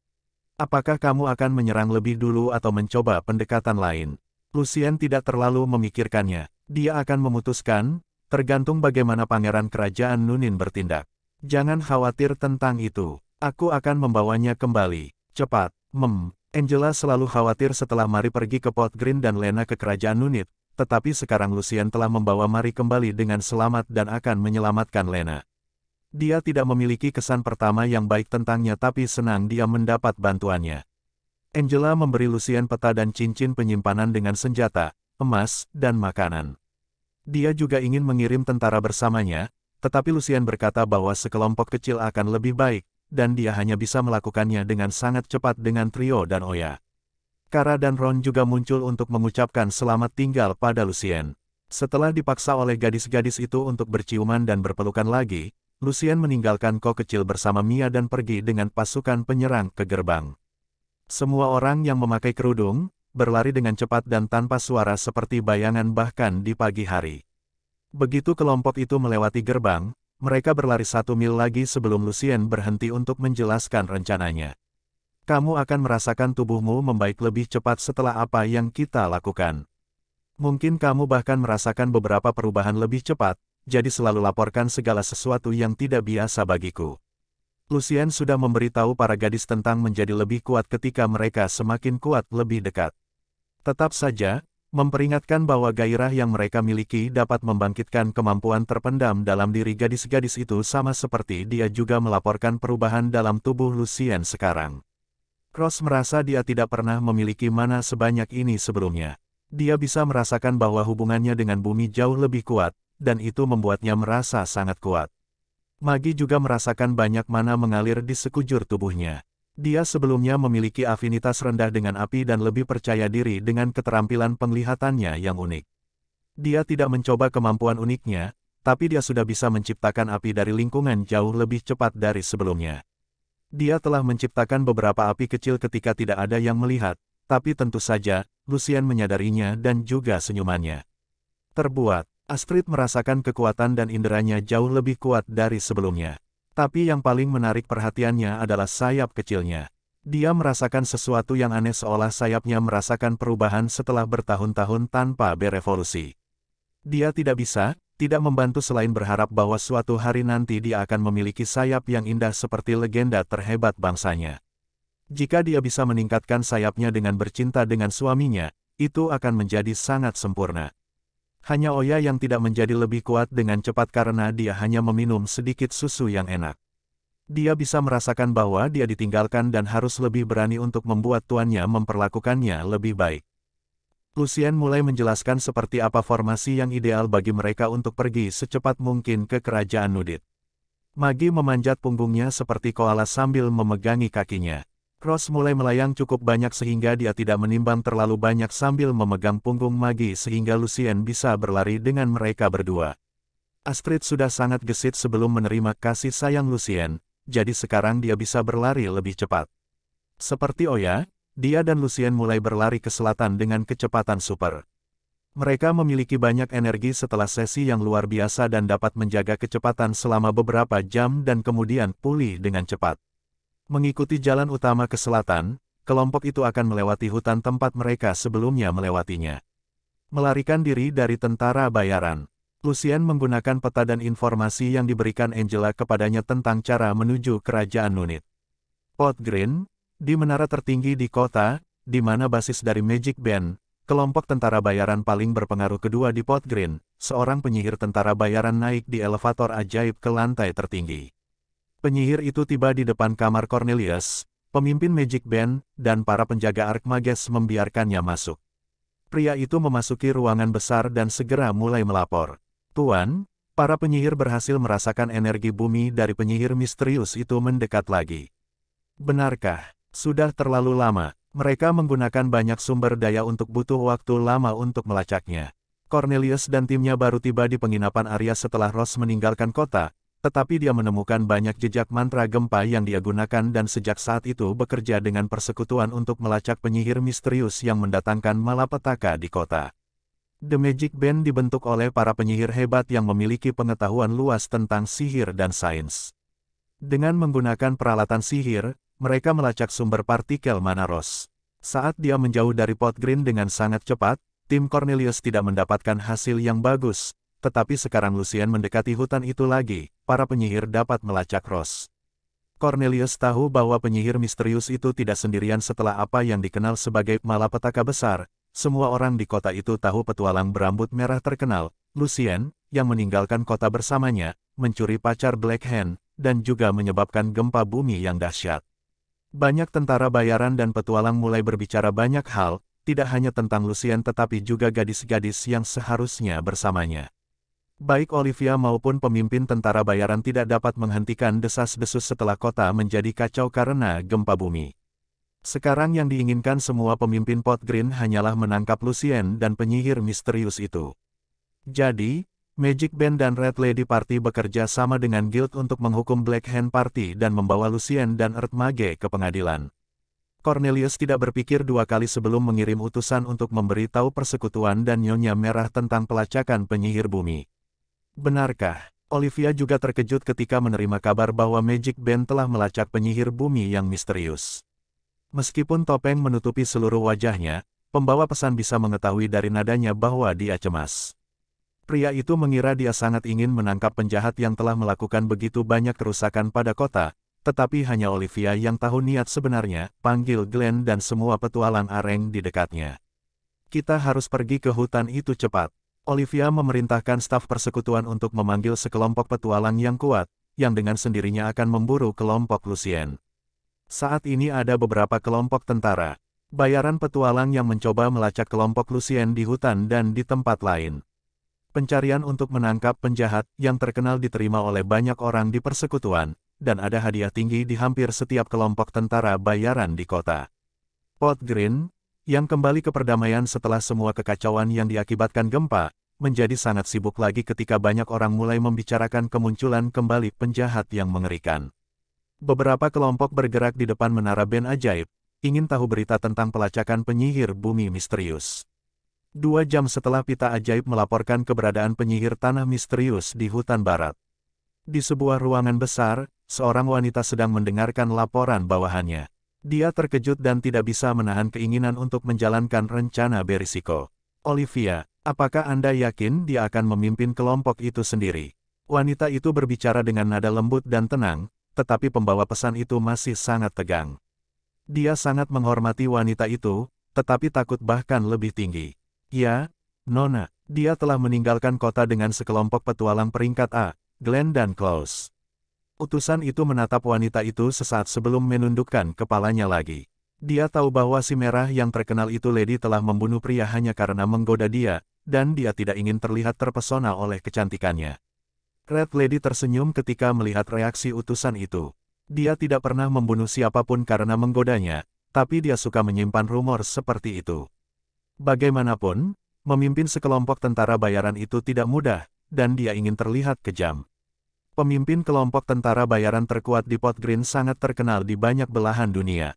[SPEAKER 1] Apakah kamu akan menyerang lebih dulu atau mencoba pendekatan lain? Lucien tidak terlalu memikirkannya. Dia akan memutuskan, tergantung bagaimana pangeran kerajaan Nunin bertindak. Jangan khawatir tentang itu. Aku akan membawanya kembali. Cepat, mem. Angela selalu khawatir setelah Mari pergi ke Pot Green dan Lena ke kerajaan Nunit, tetapi sekarang Lucien telah membawa Mari kembali dengan selamat dan akan menyelamatkan Lena. Dia tidak memiliki kesan pertama yang baik tentangnya tapi senang dia mendapat bantuannya. Angela memberi Lucien peta dan cincin penyimpanan dengan senjata, emas, dan makanan. Dia juga ingin mengirim tentara bersamanya, tetapi Lucien berkata bahwa sekelompok kecil akan lebih baik, dan dia hanya bisa melakukannya dengan sangat cepat dengan Trio dan Oya. Kara dan Ron juga muncul untuk mengucapkan selamat tinggal pada Lucien. Setelah dipaksa oleh gadis-gadis itu untuk berciuman dan berpelukan lagi, Lucien meninggalkan Ko kecil bersama Mia dan pergi dengan pasukan penyerang ke gerbang. Semua orang yang memakai kerudung, berlari dengan cepat dan tanpa suara seperti bayangan bahkan di pagi hari. Begitu kelompok itu melewati gerbang, mereka berlari satu mil lagi sebelum Lucien berhenti untuk menjelaskan rencananya. Kamu akan merasakan tubuhmu membaik lebih cepat setelah apa yang kita lakukan. Mungkin kamu bahkan merasakan beberapa perubahan lebih cepat, jadi selalu laporkan segala sesuatu yang tidak biasa bagiku. Lucien sudah memberitahu para gadis tentang menjadi lebih kuat ketika mereka semakin kuat lebih dekat. Tetap saja, memperingatkan bahwa gairah yang mereka miliki dapat membangkitkan kemampuan terpendam dalam diri gadis-gadis itu sama seperti dia juga melaporkan perubahan dalam tubuh Lucien sekarang. Cross merasa dia tidak pernah memiliki mana sebanyak ini sebelumnya. Dia bisa merasakan bahwa hubungannya dengan bumi jauh lebih kuat, dan itu membuatnya merasa sangat kuat. Magi juga merasakan banyak mana mengalir di sekujur tubuhnya. Dia sebelumnya memiliki afinitas rendah dengan api dan lebih percaya diri dengan keterampilan penglihatannya yang unik. Dia tidak mencoba kemampuan uniknya, tapi dia sudah bisa menciptakan api dari lingkungan jauh lebih cepat dari sebelumnya. Dia telah menciptakan beberapa api kecil ketika tidak ada yang melihat, tapi tentu saja, Lucian menyadarinya dan juga senyumannya. Terbuat, Astrid merasakan kekuatan dan inderanya jauh lebih kuat dari sebelumnya. Tapi yang paling menarik perhatiannya adalah sayap kecilnya. Dia merasakan sesuatu yang aneh seolah sayapnya merasakan perubahan setelah bertahun-tahun tanpa berevolusi. Dia tidak bisa, tidak membantu selain berharap bahwa suatu hari nanti dia akan memiliki sayap yang indah seperti legenda terhebat bangsanya. Jika dia bisa meningkatkan sayapnya dengan bercinta dengan suaminya, itu akan menjadi sangat sempurna. Hanya Oya yang tidak menjadi lebih kuat dengan cepat karena dia hanya meminum sedikit susu yang enak. Dia bisa merasakan bahwa dia ditinggalkan dan harus lebih berani untuk membuat tuannya memperlakukannya lebih baik. Lucien mulai menjelaskan seperti apa formasi yang ideal bagi mereka untuk pergi secepat mungkin ke kerajaan Nudit. Magi memanjat punggungnya seperti koala sambil memegangi kakinya. Cross mulai melayang cukup banyak sehingga dia tidak menimbang terlalu banyak sambil memegang punggung Magi sehingga Lucien bisa berlari dengan mereka berdua. Astrid sudah sangat gesit sebelum menerima kasih sayang Lucien, jadi sekarang dia bisa berlari lebih cepat. Seperti Oya, oh dia dan Lucien mulai berlari ke selatan dengan kecepatan super. Mereka memiliki banyak energi setelah sesi yang luar biasa dan dapat menjaga kecepatan selama beberapa jam dan kemudian pulih dengan cepat. Mengikuti jalan utama ke selatan, kelompok itu akan melewati hutan tempat mereka sebelumnya melewatinya. Melarikan diri dari tentara bayaran, Lucian menggunakan peta dan informasi yang diberikan Angela kepadanya tentang cara menuju kerajaan Nunit. Pot Green, di menara tertinggi di kota, di mana basis dari Magic Band, kelompok tentara bayaran paling berpengaruh kedua di Pot Green, seorang penyihir tentara bayaran naik di elevator ajaib ke lantai tertinggi. Penyihir itu tiba di depan kamar Cornelius, pemimpin Magic Band, dan para penjaga Arkmages membiarkannya masuk. Pria itu memasuki ruangan besar dan segera mulai melapor. Tuan, para penyihir berhasil merasakan energi bumi dari penyihir misterius itu mendekat lagi. Benarkah, sudah terlalu lama, mereka menggunakan banyak sumber daya untuk butuh waktu lama untuk melacaknya. Cornelius dan timnya baru tiba di penginapan Arya setelah Ross meninggalkan kota, tetapi dia menemukan banyak jejak mantra gempa yang dia gunakan dan sejak saat itu bekerja dengan persekutuan untuk melacak penyihir misterius yang mendatangkan malapetaka di kota. The Magic Band dibentuk oleh para penyihir hebat yang memiliki pengetahuan luas tentang sihir dan sains. Dengan menggunakan peralatan sihir, mereka melacak sumber partikel Manaros. Saat dia menjauh dari pot green dengan sangat cepat, tim Cornelius tidak mendapatkan hasil yang bagus, tetapi sekarang Lucian mendekati hutan itu lagi, para penyihir dapat melacak Ross. Cornelius tahu bahwa penyihir misterius itu tidak sendirian setelah apa yang dikenal sebagai malapetaka besar, semua orang di kota itu tahu petualang berambut merah terkenal, Lucien, yang meninggalkan kota bersamanya, mencuri pacar Black Hand, dan juga menyebabkan gempa bumi yang dahsyat. Banyak tentara bayaran dan petualang mulai berbicara banyak hal, tidak hanya tentang Lucien tetapi juga gadis-gadis yang seharusnya bersamanya. Baik Olivia maupun pemimpin tentara bayaran tidak dapat menghentikan desas-desus setelah kota menjadi kacau karena gempa bumi. Sekarang yang diinginkan semua pemimpin Pot Green hanyalah menangkap Lucien dan penyihir misterius itu. Jadi, Magic Band dan Red Lady Party bekerja sama dengan Guild untuk menghukum Black Hand Party dan membawa Lucien dan Earth Mage ke pengadilan. Cornelius tidak berpikir dua kali sebelum mengirim utusan untuk memberitahu persekutuan dan Nyonya Merah tentang pelacakan penyihir bumi. Benarkah? Olivia juga terkejut ketika menerima kabar bahwa Magic Band telah melacak penyihir bumi yang misterius. Meskipun topeng menutupi seluruh wajahnya, pembawa pesan bisa mengetahui dari nadanya bahwa dia cemas. Pria itu mengira dia sangat ingin menangkap penjahat yang telah melakukan begitu banyak kerusakan pada kota, tetapi hanya Olivia yang tahu niat sebenarnya, panggil Glenn dan semua petualang areng di dekatnya. Kita harus pergi ke hutan itu cepat. Olivia memerintahkan staf persekutuan untuk memanggil sekelompok petualang yang kuat, yang dengan sendirinya akan memburu kelompok Lucien. Saat ini ada beberapa kelompok tentara, bayaran petualang yang mencoba melacak kelompok Lucien di hutan dan di tempat lain. Pencarian untuk menangkap penjahat yang terkenal diterima oleh banyak orang di persekutuan, dan ada hadiah tinggi di hampir setiap kelompok tentara bayaran di kota. Pot Green, yang kembali ke perdamaian setelah semua kekacauan yang diakibatkan gempa, menjadi sangat sibuk lagi ketika banyak orang mulai membicarakan kemunculan kembali penjahat yang mengerikan. Beberapa kelompok bergerak di depan menara Ben Ajaib, ingin tahu berita tentang pelacakan penyihir bumi misterius. Dua jam setelah pita ajaib melaporkan keberadaan penyihir tanah misterius di hutan barat. Di sebuah ruangan besar, seorang wanita sedang mendengarkan laporan bawahannya. Dia terkejut dan tidak bisa menahan keinginan untuk menjalankan rencana berisiko. Olivia, apakah Anda yakin dia akan memimpin kelompok itu sendiri? Wanita itu berbicara dengan nada lembut dan tenang, tetapi pembawa pesan itu masih sangat tegang. Dia sangat menghormati wanita itu, tetapi takut bahkan lebih tinggi. Ya, Nona, dia telah meninggalkan kota dengan sekelompok petualang peringkat A, Glenn dan Klaus. Utusan itu menatap wanita itu sesaat sebelum menundukkan kepalanya lagi. Dia tahu bahwa si merah yang terkenal itu Lady telah membunuh pria hanya karena menggoda dia, dan dia tidak ingin terlihat terpesona oleh kecantikannya. Red Lady tersenyum ketika melihat reaksi utusan itu. Dia tidak pernah membunuh siapapun karena menggodanya, tapi dia suka menyimpan rumor seperti itu. Bagaimanapun, memimpin sekelompok tentara bayaran itu tidak mudah, dan dia ingin terlihat kejam. Pemimpin kelompok tentara bayaran terkuat di Pot Green sangat terkenal di banyak belahan dunia.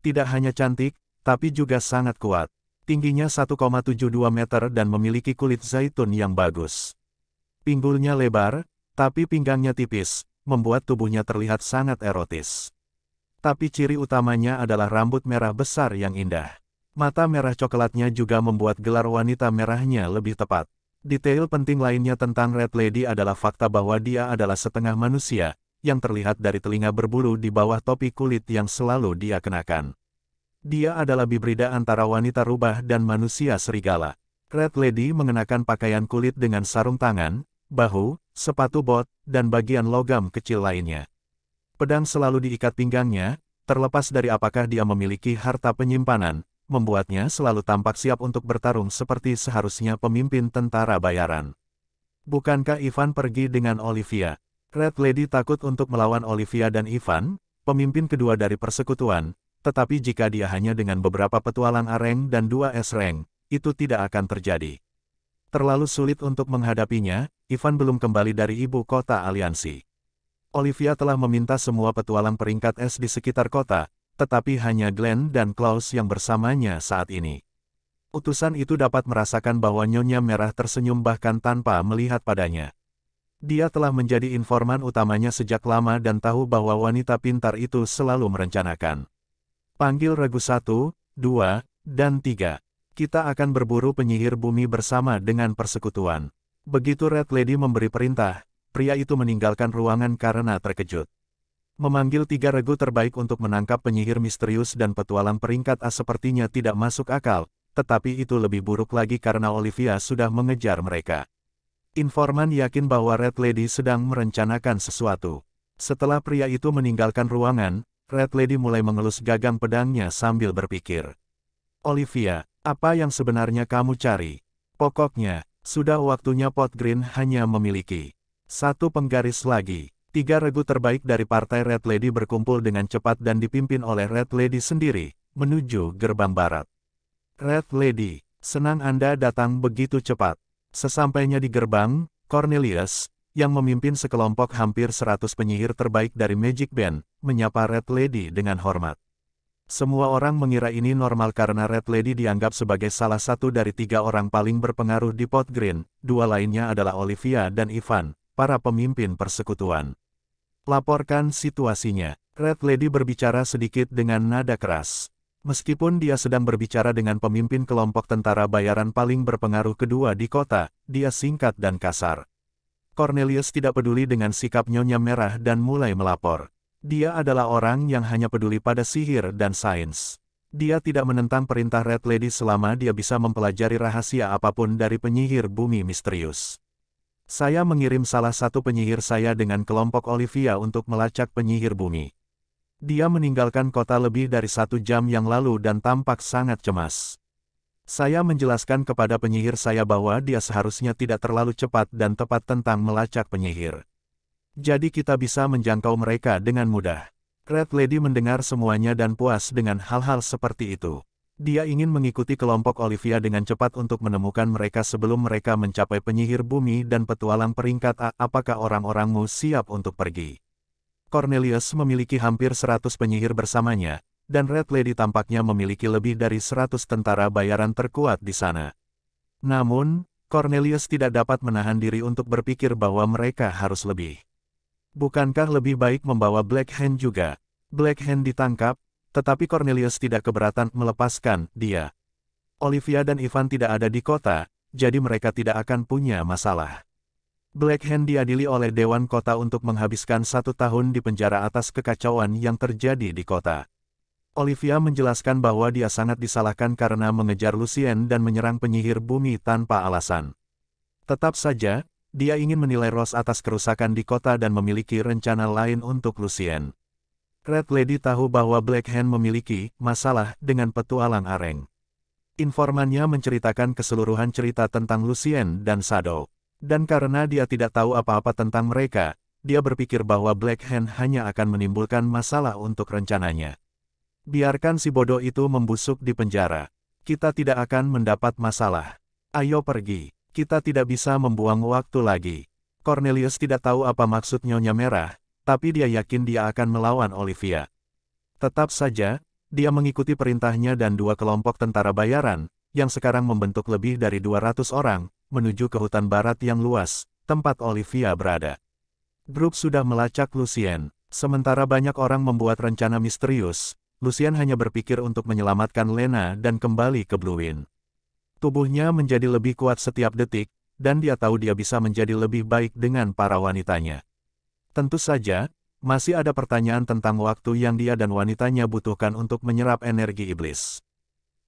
[SPEAKER 1] Tidak hanya cantik, tapi juga sangat kuat. Tingginya 1,72 meter dan memiliki kulit zaitun yang bagus. Pinggulnya lebar, tapi pinggangnya tipis, membuat tubuhnya terlihat sangat erotis. Tapi ciri utamanya adalah rambut merah besar yang indah. Mata merah coklatnya juga membuat gelar wanita merahnya lebih tepat. Detail penting lainnya tentang Red Lady adalah fakta bahwa dia adalah setengah manusia, yang terlihat dari telinga berbulu di bawah topi kulit yang selalu dia kenakan. Dia adalah bibrida antara wanita rubah dan manusia serigala. Red Lady mengenakan pakaian kulit dengan sarung tangan, bahu, sepatu bot, dan bagian logam kecil lainnya. Pedang selalu diikat pinggangnya, terlepas dari apakah dia memiliki harta penyimpanan, membuatnya selalu tampak siap untuk bertarung seperti seharusnya pemimpin tentara bayaran. Bukankah Ivan pergi dengan Olivia? Red Lady takut untuk melawan Olivia dan Ivan, pemimpin kedua dari persekutuan, tetapi jika dia hanya dengan beberapa petualang areng dan dua esreng, itu tidak akan terjadi. Terlalu sulit untuk menghadapinya, Ivan belum kembali dari ibu kota aliansi. Olivia telah meminta semua petualang peringkat es di sekitar kota, tetapi hanya Glenn dan Klaus yang bersamanya saat ini. Utusan itu dapat merasakan bahwa Nyonya Merah tersenyum bahkan tanpa melihat padanya. Dia telah menjadi informan utamanya sejak lama dan tahu bahwa wanita pintar itu selalu merencanakan. Panggil regu satu, dua, dan tiga. Kita akan berburu penyihir bumi bersama dengan persekutuan. Begitu Red Lady memberi perintah, pria itu meninggalkan ruangan karena terkejut. Memanggil tiga regu terbaik untuk menangkap penyihir misterius dan petualang peringkat A sepertinya tidak masuk akal, tetapi itu lebih buruk lagi karena Olivia sudah mengejar mereka. Informan yakin bahwa Red Lady sedang merencanakan sesuatu. Setelah pria itu meninggalkan ruangan, Red Lady mulai mengelus gagang pedangnya sambil berpikir. Olivia, apa yang sebenarnya kamu cari? Pokoknya, sudah waktunya Pot Green hanya memiliki satu penggaris lagi. Tiga regu terbaik dari partai Red Lady berkumpul dengan cepat dan dipimpin oleh Red Lady sendiri, menuju gerbang barat. Red Lady, senang Anda datang begitu cepat. Sesampainya di gerbang, Cornelius, yang memimpin sekelompok hampir 100 penyihir terbaik dari Magic Band, menyapa Red Lady dengan hormat. Semua orang mengira ini normal karena Red Lady dianggap sebagai salah satu dari tiga orang paling berpengaruh di Pot Green, dua lainnya adalah Olivia dan Ivan, para pemimpin persekutuan. Laporkan situasinya. Red Lady berbicara sedikit dengan nada keras. Meskipun dia sedang berbicara dengan pemimpin kelompok tentara bayaran paling berpengaruh kedua di kota, dia singkat dan kasar. Cornelius tidak peduli dengan sikap Nyonya Merah dan mulai melapor. Dia adalah orang yang hanya peduli pada sihir dan sains. Dia tidak menentang perintah Red Lady selama dia bisa mempelajari rahasia apapun dari penyihir bumi misterius. Saya mengirim salah satu penyihir saya dengan kelompok Olivia untuk melacak penyihir bumi. Dia meninggalkan kota lebih dari satu jam yang lalu dan tampak sangat cemas. Saya menjelaskan kepada penyihir saya bahwa dia seharusnya tidak terlalu cepat dan tepat tentang melacak penyihir. Jadi kita bisa menjangkau mereka dengan mudah. Red Lady mendengar semuanya dan puas dengan hal-hal seperti itu. Dia ingin mengikuti kelompok Olivia dengan cepat untuk menemukan mereka sebelum mereka mencapai penyihir bumi dan petualang peringkat A. Apakah orang-orangmu siap untuk pergi? Cornelius memiliki hampir 100 penyihir bersamanya, dan Red Lady tampaknya memiliki lebih dari 100 tentara bayaran terkuat di sana. Namun, Cornelius tidak dapat menahan diri untuk berpikir bahwa mereka harus lebih. Bukankah lebih baik membawa Black Hand juga? Black Hand ditangkap, tetapi Cornelius tidak keberatan melepaskan dia. Olivia dan Ivan tidak ada di kota, jadi mereka tidak akan punya masalah. Black Hand diadili oleh Dewan Kota untuk menghabiskan satu tahun di penjara atas kekacauan yang terjadi di kota. Olivia menjelaskan bahwa dia sangat disalahkan karena mengejar Lucien dan menyerang penyihir bumi tanpa alasan. Tetap saja, dia ingin menilai Ross atas kerusakan di kota dan memiliki rencana lain untuk Lucien. Red Lady tahu bahwa Black Hand memiliki masalah dengan petualang areng. Informannya menceritakan keseluruhan cerita tentang Lucien dan Shadow, Dan karena dia tidak tahu apa-apa tentang mereka, dia berpikir bahwa Black Hand hanya akan menimbulkan masalah untuk rencananya. Biarkan si bodoh itu membusuk di penjara. Kita tidak akan mendapat masalah. Ayo pergi. Kita tidak bisa membuang waktu lagi. Cornelius tidak tahu apa maksud Nyonya Merah, tapi dia yakin dia akan melawan Olivia. Tetap saja, dia mengikuti perintahnya dan dua kelompok tentara bayaran, yang sekarang membentuk lebih dari 200 orang, menuju ke hutan barat yang luas, tempat Olivia berada. Grup sudah melacak Lucien, sementara banyak orang membuat rencana misterius, Lucien hanya berpikir untuk menyelamatkan Lena dan kembali ke Bluin. Tubuhnya menjadi lebih kuat setiap detik, dan dia tahu dia bisa menjadi lebih baik dengan para wanitanya. Tentu saja, masih ada pertanyaan tentang waktu yang dia dan wanitanya butuhkan untuk menyerap energi iblis.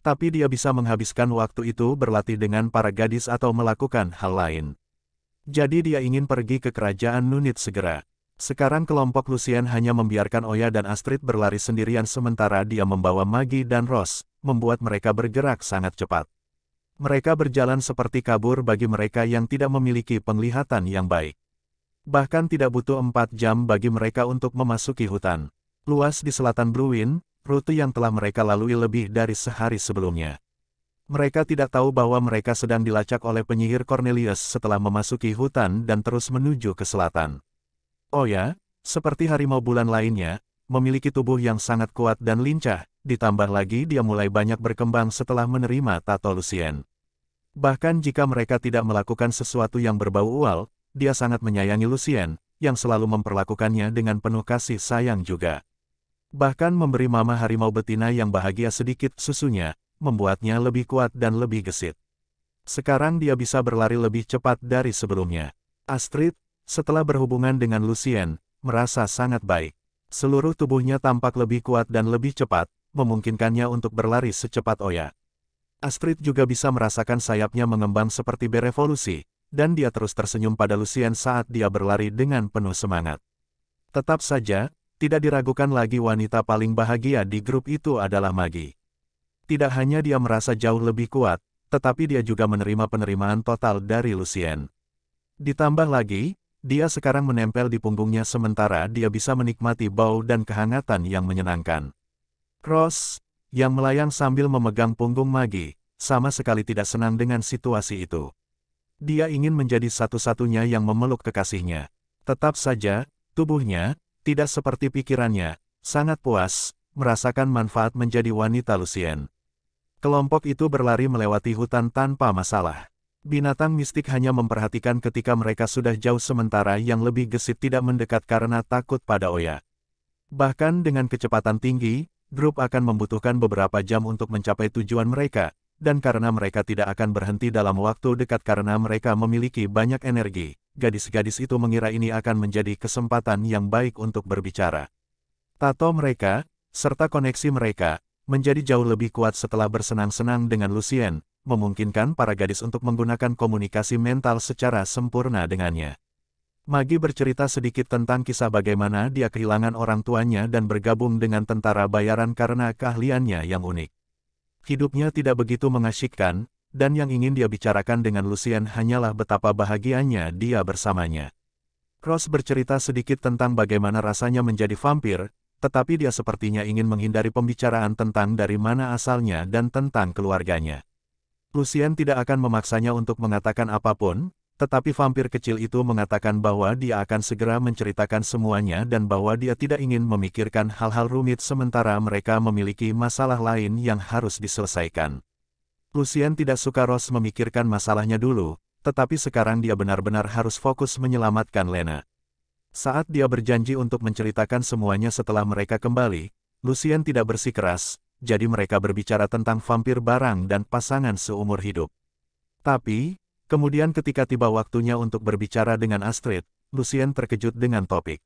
[SPEAKER 1] Tapi dia bisa menghabiskan waktu itu berlatih dengan para gadis atau melakukan hal lain. Jadi dia ingin pergi ke kerajaan Nunit segera. Sekarang kelompok Lucien hanya membiarkan Oya dan Astrid berlari sendirian sementara dia membawa Magi dan Ross, membuat mereka bergerak sangat cepat. Mereka berjalan seperti kabur bagi mereka yang tidak memiliki penglihatan yang baik. Bahkan tidak butuh empat jam bagi mereka untuk memasuki hutan. Luas di selatan Bruin, rute yang telah mereka lalui lebih dari sehari sebelumnya. Mereka tidak tahu bahwa mereka sedang dilacak oleh penyihir Cornelius setelah memasuki hutan dan terus menuju ke selatan. Oh ya, seperti harimau bulan lainnya, memiliki tubuh yang sangat kuat dan lincah, ditambah lagi dia mulai banyak berkembang setelah menerima tato Lucien. Bahkan jika mereka tidak melakukan sesuatu yang berbau ual, dia sangat menyayangi Lucien, yang selalu memperlakukannya dengan penuh kasih sayang juga. Bahkan memberi mama harimau betina yang bahagia sedikit susunya, membuatnya lebih kuat dan lebih gesit. Sekarang dia bisa berlari lebih cepat dari sebelumnya. Astrid, setelah berhubungan dengan Lucien, merasa sangat baik. Seluruh tubuhnya tampak lebih kuat dan lebih cepat, memungkinkannya untuk berlari secepat Oya. Astrid juga bisa merasakan sayapnya mengembang seperti berevolusi, dan dia terus tersenyum pada Lucien saat dia berlari dengan penuh semangat. Tetap saja, tidak diragukan lagi wanita paling bahagia di grup itu adalah Magi. Tidak hanya dia merasa jauh lebih kuat, tetapi dia juga menerima penerimaan total dari Lucien. Ditambah lagi, dia sekarang menempel di punggungnya sementara dia bisa menikmati bau dan kehangatan yang menyenangkan. Cross, yang melayang sambil memegang punggung Magi, sama sekali tidak senang dengan situasi itu. Dia ingin menjadi satu-satunya yang memeluk kekasihnya. Tetap saja, tubuhnya, tidak seperti pikirannya, sangat puas, merasakan manfaat menjadi wanita Lucien. Kelompok itu berlari melewati hutan tanpa masalah. Binatang mistik hanya memperhatikan ketika mereka sudah jauh sementara yang lebih gesit tidak mendekat karena takut pada Oya. Bahkan dengan kecepatan tinggi, grup akan membutuhkan beberapa jam untuk mencapai tujuan mereka, dan karena mereka tidak akan berhenti dalam waktu dekat karena mereka memiliki banyak energi, gadis-gadis itu mengira ini akan menjadi kesempatan yang baik untuk berbicara. Tato mereka, serta koneksi mereka, menjadi jauh lebih kuat setelah bersenang-senang dengan Lucien, memungkinkan para gadis untuk menggunakan komunikasi mental secara sempurna dengannya. Magi bercerita sedikit tentang kisah bagaimana dia kehilangan orang tuanya dan bergabung dengan tentara bayaran karena keahliannya yang unik. Hidupnya tidak begitu mengasyikkan, dan yang ingin dia bicarakan dengan Lucien hanyalah betapa bahagianya dia bersamanya. Cross bercerita sedikit tentang bagaimana rasanya menjadi vampir, tetapi dia sepertinya ingin menghindari pembicaraan tentang dari mana asalnya dan tentang keluarganya. Lucien tidak akan memaksanya untuk mengatakan apapun, tetapi vampir kecil itu mengatakan bahwa dia akan segera menceritakan semuanya dan bahwa dia tidak ingin memikirkan hal-hal rumit sementara mereka memiliki masalah lain yang harus diselesaikan. Lucien tidak suka Ross memikirkan masalahnya dulu, tetapi sekarang dia benar-benar harus fokus menyelamatkan Lena. Saat dia berjanji untuk menceritakan semuanya setelah mereka kembali, Lucien tidak bersikeras, jadi mereka berbicara tentang vampir barang dan pasangan seumur hidup. Tapi, Kemudian ketika tiba waktunya untuk berbicara dengan Astrid, Lucien terkejut dengan topik.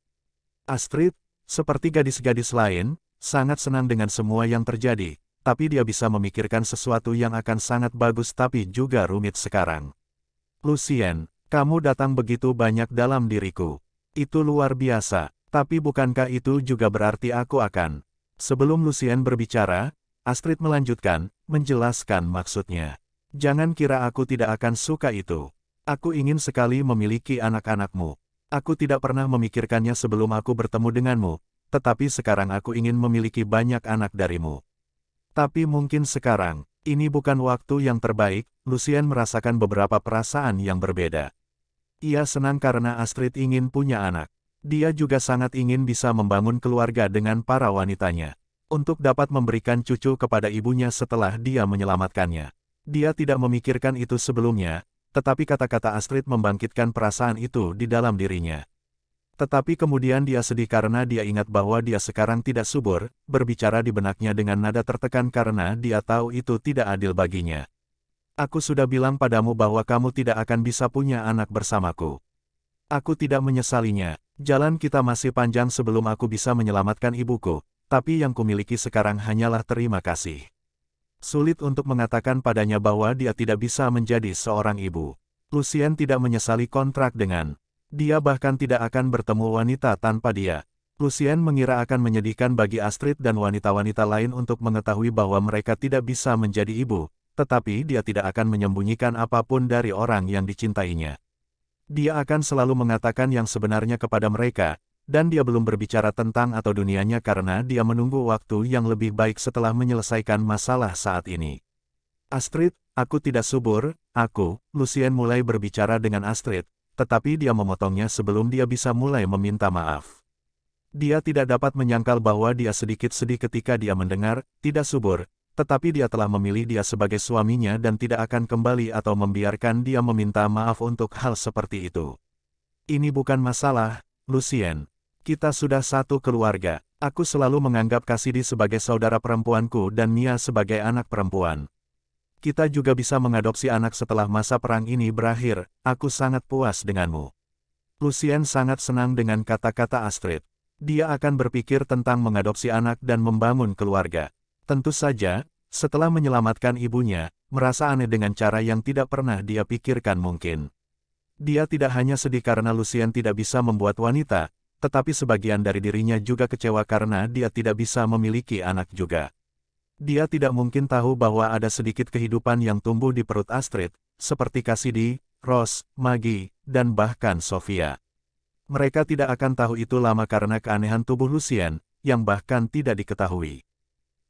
[SPEAKER 1] Astrid, seperti gadis-gadis lain, sangat senang dengan semua yang terjadi, tapi dia bisa memikirkan sesuatu yang akan sangat bagus tapi juga rumit sekarang. Lucien, kamu datang begitu banyak dalam diriku. Itu luar biasa, tapi bukankah itu juga berarti aku akan? Sebelum Lucien berbicara, Astrid melanjutkan, menjelaskan maksudnya. Jangan kira aku tidak akan suka itu. Aku ingin sekali memiliki anak-anakmu. Aku tidak pernah memikirkannya sebelum aku bertemu denganmu, tetapi sekarang aku ingin memiliki banyak anak darimu. Tapi mungkin sekarang, ini bukan waktu yang terbaik, Lucien merasakan beberapa perasaan yang berbeda. Ia senang karena Astrid ingin punya anak. Dia juga sangat ingin bisa membangun keluarga dengan para wanitanya, untuk dapat memberikan cucu kepada ibunya setelah dia menyelamatkannya. Dia tidak memikirkan itu sebelumnya, tetapi kata-kata Astrid membangkitkan perasaan itu di dalam dirinya. Tetapi kemudian dia sedih karena dia ingat bahwa dia sekarang tidak subur, berbicara di benaknya dengan nada tertekan karena dia tahu itu tidak adil baginya. Aku sudah bilang padamu bahwa kamu tidak akan bisa punya anak bersamaku. Aku tidak menyesalinya, jalan kita masih panjang sebelum aku bisa menyelamatkan ibuku, tapi yang kumiliki sekarang hanyalah terima kasih. Sulit untuk mengatakan padanya bahwa dia tidak bisa menjadi seorang ibu. Lucien tidak menyesali kontrak dengan dia bahkan tidak akan bertemu wanita tanpa dia. Lucien mengira akan menyedihkan bagi Astrid dan wanita-wanita lain untuk mengetahui bahwa mereka tidak bisa menjadi ibu, tetapi dia tidak akan menyembunyikan apapun dari orang yang dicintainya. Dia akan selalu mengatakan yang sebenarnya kepada mereka, dan dia belum berbicara tentang atau dunianya karena dia menunggu waktu yang lebih baik setelah menyelesaikan masalah saat ini. Astrid, aku tidak subur, aku, Lucien mulai berbicara dengan Astrid, tetapi dia memotongnya sebelum dia bisa mulai meminta maaf. Dia tidak dapat menyangkal bahwa dia sedikit sedih ketika dia mendengar, tidak subur, tetapi dia telah memilih dia sebagai suaminya dan tidak akan kembali atau membiarkan dia meminta maaf untuk hal seperti itu. Ini bukan masalah, Lucien, kita sudah satu keluarga. Aku selalu menganggap Kasidi sebagai saudara perempuanku dan Nia sebagai anak perempuan. Kita juga bisa mengadopsi anak setelah masa perang ini berakhir. Aku sangat puas denganmu. Lucien sangat senang dengan kata-kata Astrid. Dia akan berpikir tentang mengadopsi anak dan membangun keluarga. Tentu saja, setelah menyelamatkan ibunya, merasa aneh dengan cara yang tidak pernah dia pikirkan mungkin. Dia tidak hanya sedih karena Lucien tidak bisa membuat wanita, tetapi sebagian dari dirinya juga kecewa karena dia tidak bisa memiliki anak juga. Dia tidak mungkin tahu bahwa ada sedikit kehidupan yang tumbuh di perut Astrid, seperti Cassidy, Ross, Maggie, dan bahkan Sofia. Mereka tidak akan tahu itu lama karena keanehan tubuh Lucien, yang bahkan tidak diketahui.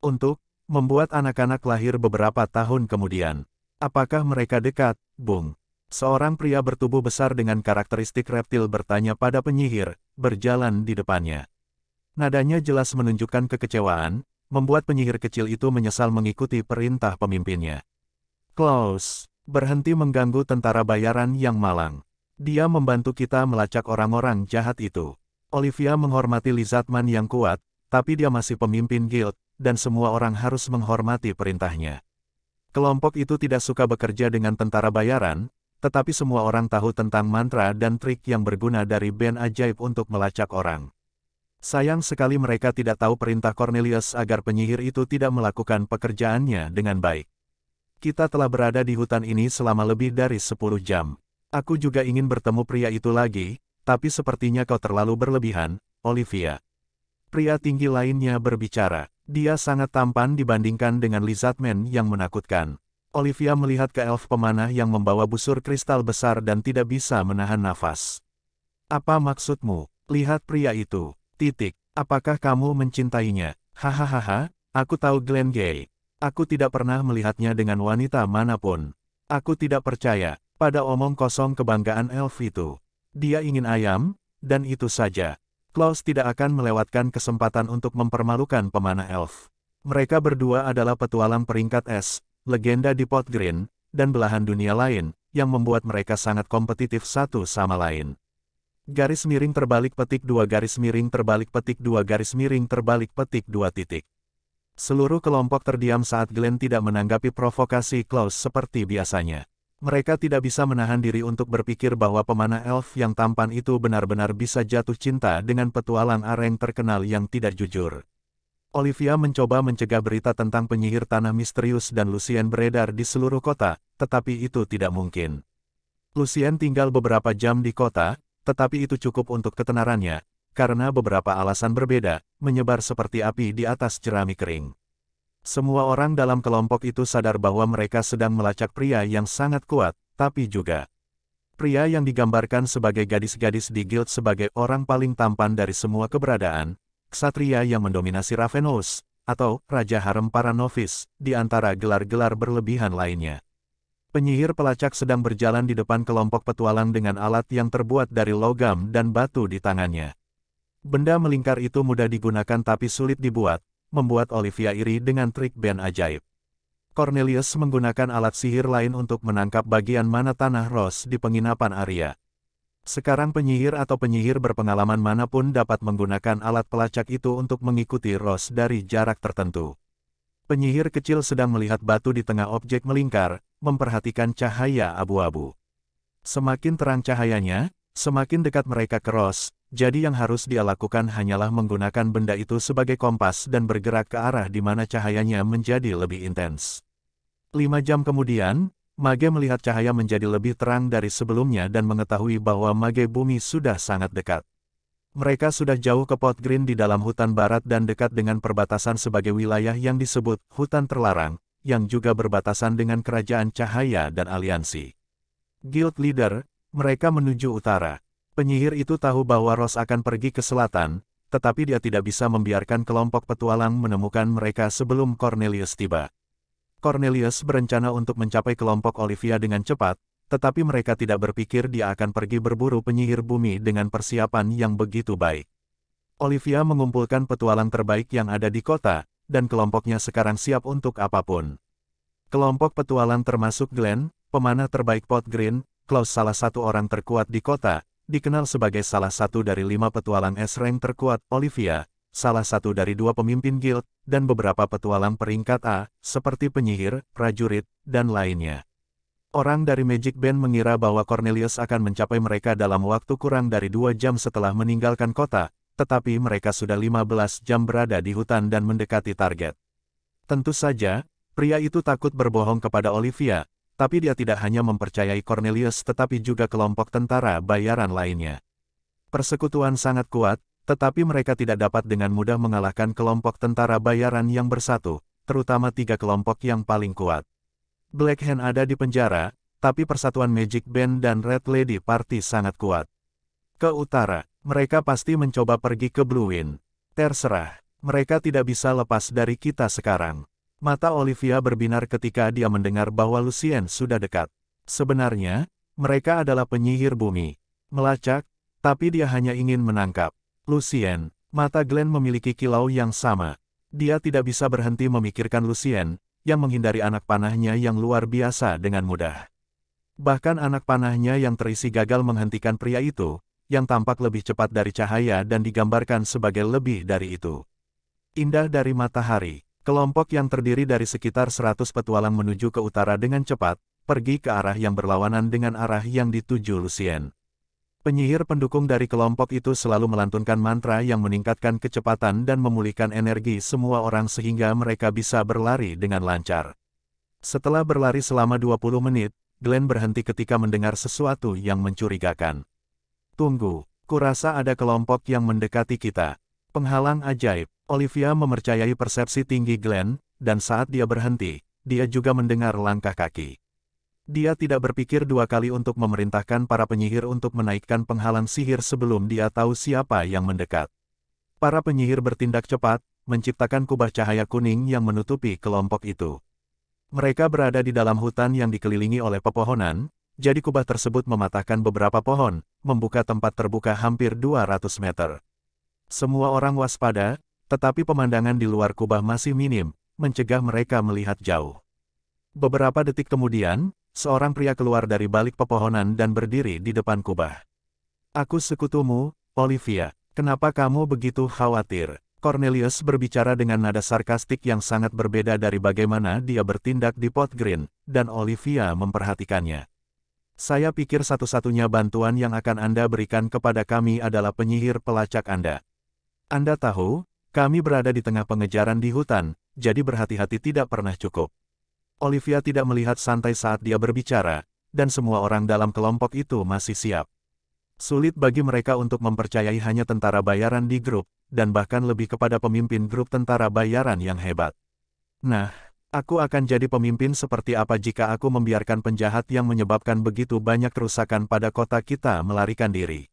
[SPEAKER 1] Untuk membuat anak-anak lahir beberapa tahun kemudian, apakah mereka dekat, Bung? Seorang pria bertubuh besar dengan karakteristik reptil bertanya pada penyihir, berjalan di depannya. Nadanya jelas menunjukkan kekecewaan, membuat penyihir kecil itu menyesal mengikuti perintah pemimpinnya. Klaus, berhenti mengganggu tentara bayaran yang malang. Dia membantu kita melacak orang-orang jahat itu. Olivia menghormati Lizatman yang kuat, tapi dia masih pemimpin guild, dan semua orang harus menghormati perintahnya. Kelompok itu tidak suka bekerja dengan tentara bayaran, tetapi semua orang tahu tentang mantra dan trik yang berguna dari Ben ajaib untuk melacak orang. Sayang sekali mereka tidak tahu perintah Cornelius agar penyihir itu tidak melakukan pekerjaannya dengan baik. Kita telah berada di hutan ini selama lebih dari 10 jam. Aku juga ingin bertemu pria itu lagi, tapi sepertinya kau terlalu berlebihan, Olivia. Pria tinggi lainnya berbicara. Dia sangat tampan dibandingkan dengan Lizardman yang menakutkan. Olivia melihat ke elf pemanah yang membawa busur kristal besar dan tidak bisa menahan nafas. Apa maksudmu? Lihat pria itu. Titik. Apakah kamu mencintainya? Hahaha, aku tahu Glenn Gay. Aku tidak pernah melihatnya dengan wanita manapun. Aku tidak percaya pada omong kosong kebanggaan elf itu. Dia ingin ayam, dan itu saja. Klaus tidak akan melewatkan kesempatan untuk mempermalukan pemanah elf. Mereka berdua adalah petualang peringkat S, legenda di Pot Green, dan belahan dunia lain, yang membuat mereka sangat kompetitif satu sama lain. Garis miring terbalik petik dua garis miring terbalik petik dua garis miring terbalik petik dua titik. Seluruh kelompok terdiam saat Glenn tidak menanggapi provokasi Klaus seperti biasanya. Mereka tidak bisa menahan diri untuk berpikir bahwa pemanah elf yang tampan itu benar-benar bisa jatuh cinta dengan petualang areng terkenal yang tidak jujur. Olivia mencoba mencegah berita tentang penyihir tanah misterius dan Lucien beredar di seluruh kota, tetapi itu tidak mungkin. Lucien tinggal beberapa jam di kota, tetapi itu cukup untuk ketenarannya, karena beberapa alasan berbeda, menyebar seperti api di atas jerami kering. Semua orang dalam kelompok itu sadar bahwa mereka sedang melacak pria yang sangat kuat, tapi juga pria yang digambarkan sebagai gadis-gadis di guild sebagai orang paling tampan dari semua keberadaan, ksatria yang mendominasi Ravenous, atau Raja Harem para novis, di antara gelar-gelar berlebihan lainnya. Penyihir pelacak sedang berjalan di depan kelompok petualang dengan alat yang terbuat dari logam dan batu di tangannya. Benda melingkar itu mudah digunakan tapi sulit dibuat, membuat Olivia iri dengan trik Ben ajaib. Cornelius menggunakan alat sihir lain untuk menangkap bagian mana tanah Ros di penginapan Arya. Sekarang penyihir atau penyihir berpengalaman manapun dapat menggunakan alat pelacak itu untuk mengikuti Ross dari jarak tertentu. Penyihir kecil sedang melihat batu di tengah objek melingkar, memperhatikan cahaya abu-abu. Semakin terang cahayanya, semakin dekat mereka ke Ross, jadi yang harus dia lakukan hanyalah menggunakan benda itu sebagai kompas dan bergerak ke arah di mana cahayanya menjadi lebih intens. Lima jam kemudian, Mage melihat cahaya menjadi lebih terang dari sebelumnya dan mengetahui bahwa Mage bumi sudah sangat dekat. Mereka sudah jauh ke Pot Green di dalam hutan barat dan dekat dengan perbatasan sebagai wilayah yang disebut hutan terlarang, yang juga berbatasan dengan kerajaan cahaya dan aliansi. Guild leader, mereka menuju utara. Penyihir itu tahu bahwa Ros akan pergi ke selatan, tetapi dia tidak bisa membiarkan kelompok petualang menemukan mereka sebelum Cornelius tiba. Cornelius berencana untuk mencapai kelompok Olivia dengan cepat, tetapi mereka tidak berpikir dia akan pergi berburu penyihir bumi dengan persiapan yang begitu baik. Olivia mengumpulkan petualang terbaik yang ada di kota, dan kelompoknya sekarang siap untuk apapun. Kelompok petualang termasuk Glenn, pemanah terbaik Pot Green, Klaus salah satu orang terkuat di kota, dikenal sebagai salah satu dari lima petualang S-Rank terkuat, Olivia, salah satu dari dua pemimpin guild, dan beberapa petualang peringkat A, seperti penyihir, prajurit, dan lainnya. Orang dari Magic Band mengira bahwa Cornelius akan mencapai mereka dalam waktu kurang dari dua jam setelah meninggalkan kota, tetapi mereka sudah 15 jam berada di hutan dan mendekati target. Tentu saja, pria itu takut berbohong kepada Olivia, tapi dia tidak hanya mempercayai Cornelius tetapi juga kelompok tentara bayaran lainnya. Persekutuan sangat kuat, tetapi mereka tidak dapat dengan mudah mengalahkan kelompok tentara bayaran yang bersatu, terutama tiga kelompok yang paling kuat. Black Hand ada di penjara, tapi persatuan Magic Band dan Red Lady Party sangat kuat. Ke utara, mereka pasti mencoba pergi ke Blue Wind. Terserah, mereka tidak bisa lepas dari kita sekarang. Mata Olivia berbinar ketika dia mendengar bahwa Lucien sudah dekat. Sebenarnya, mereka adalah penyihir bumi. Melacak, tapi dia hanya ingin menangkap. Lucien, mata Glenn memiliki kilau yang sama. Dia tidak bisa berhenti memikirkan Lucien, yang menghindari anak panahnya yang luar biasa dengan mudah. Bahkan anak panahnya yang terisi gagal menghentikan pria itu, yang tampak lebih cepat dari cahaya dan digambarkan sebagai lebih dari itu. Indah dari matahari, kelompok yang terdiri dari sekitar 100 petualang menuju ke utara dengan cepat, pergi ke arah yang berlawanan dengan arah yang dituju Lucien. Penyihir pendukung dari kelompok itu selalu melantunkan mantra yang meningkatkan kecepatan dan memulihkan energi semua orang sehingga mereka bisa berlari dengan lancar. Setelah berlari selama 20 menit, Glenn berhenti ketika mendengar sesuatu yang mencurigakan. Tunggu, kurasa ada kelompok yang mendekati kita. Penghalang ajaib, Olivia memercayai persepsi tinggi Glenn, dan saat dia berhenti, dia juga mendengar langkah kaki. Dia tidak berpikir dua kali untuk memerintahkan para penyihir untuk menaikkan penghalang sihir sebelum dia tahu siapa yang mendekat. Para penyihir bertindak cepat, menciptakan kubah cahaya kuning yang menutupi kelompok itu. Mereka berada di dalam hutan yang dikelilingi oleh pepohonan, jadi kubah tersebut mematahkan beberapa pohon, membuka tempat terbuka hampir 200 meter. Semua orang waspada, tetapi pemandangan di luar kubah masih minim, mencegah mereka melihat jauh. Beberapa detik kemudian, Seorang pria keluar dari balik pepohonan dan berdiri di depan kubah. Aku sekutumu, Olivia. Kenapa kamu begitu khawatir? Cornelius berbicara dengan nada sarkastik yang sangat berbeda dari bagaimana dia bertindak di Pot Green, dan Olivia memperhatikannya. Saya pikir satu-satunya bantuan yang akan Anda berikan kepada kami adalah penyihir pelacak Anda. Anda tahu, kami berada di tengah pengejaran di hutan, jadi berhati-hati tidak pernah cukup. Olivia tidak melihat santai saat dia berbicara, dan semua orang dalam kelompok itu masih siap. Sulit bagi mereka untuk mempercayai hanya tentara bayaran di grup, dan bahkan lebih kepada pemimpin grup tentara bayaran yang hebat. Nah, aku akan jadi pemimpin seperti apa jika aku membiarkan penjahat yang menyebabkan begitu banyak kerusakan pada kota kita melarikan diri.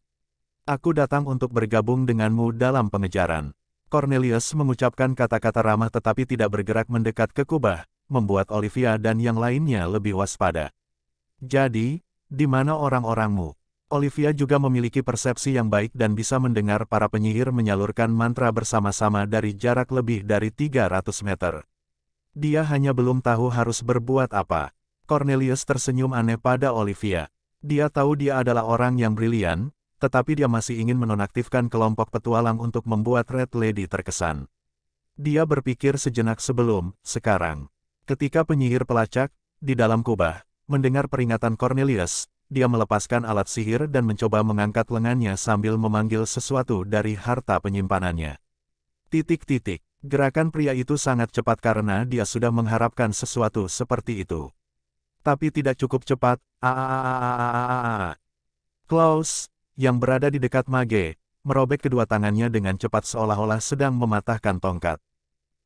[SPEAKER 1] Aku datang untuk bergabung denganmu dalam pengejaran. Cornelius mengucapkan kata-kata ramah tetapi tidak bergerak mendekat ke kubah, membuat Olivia dan yang lainnya lebih waspada. Jadi, di mana orang-orangmu? Olivia juga memiliki persepsi yang baik dan bisa mendengar para penyihir menyalurkan mantra bersama-sama dari jarak lebih dari 300 meter. Dia hanya belum tahu harus berbuat apa. Cornelius tersenyum aneh pada Olivia. Dia tahu dia adalah orang yang brilian, tetapi dia masih ingin menonaktifkan kelompok petualang untuk membuat Red Lady terkesan. Dia berpikir sejenak sebelum, sekarang. Ketika penyihir pelacak, di dalam kubah, mendengar peringatan Cornelius, dia melepaskan alat sihir dan mencoba mengangkat lengannya sambil memanggil sesuatu dari harta penyimpanannya. Titik-titik, gerakan pria itu sangat cepat karena dia sudah mengharapkan sesuatu seperti itu. Tapi tidak cukup cepat, Klaus, yang berada di dekat Mage, merobek kedua tangannya dengan cepat seolah-olah sedang mematahkan tongkat.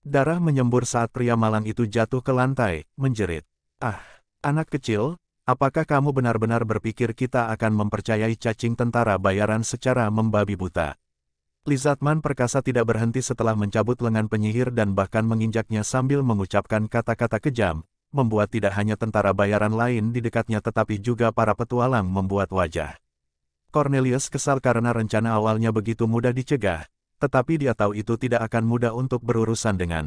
[SPEAKER 1] Darah menyembur saat pria malang itu jatuh ke lantai, menjerit. Ah, anak kecil, apakah kamu benar-benar berpikir kita akan mempercayai cacing tentara bayaran secara membabi buta? Lizatman perkasa tidak berhenti setelah mencabut lengan penyihir dan bahkan menginjaknya sambil mengucapkan kata-kata kejam, membuat tidak hanya tentara bayaran lain di dekatnya tetapi juga para petualang membuat wajah. Cornelius kesal karena rencana awalnya begitu mudah dicegah, tetapi dia tahu itu tidak akan mudah untuk berurusan dengan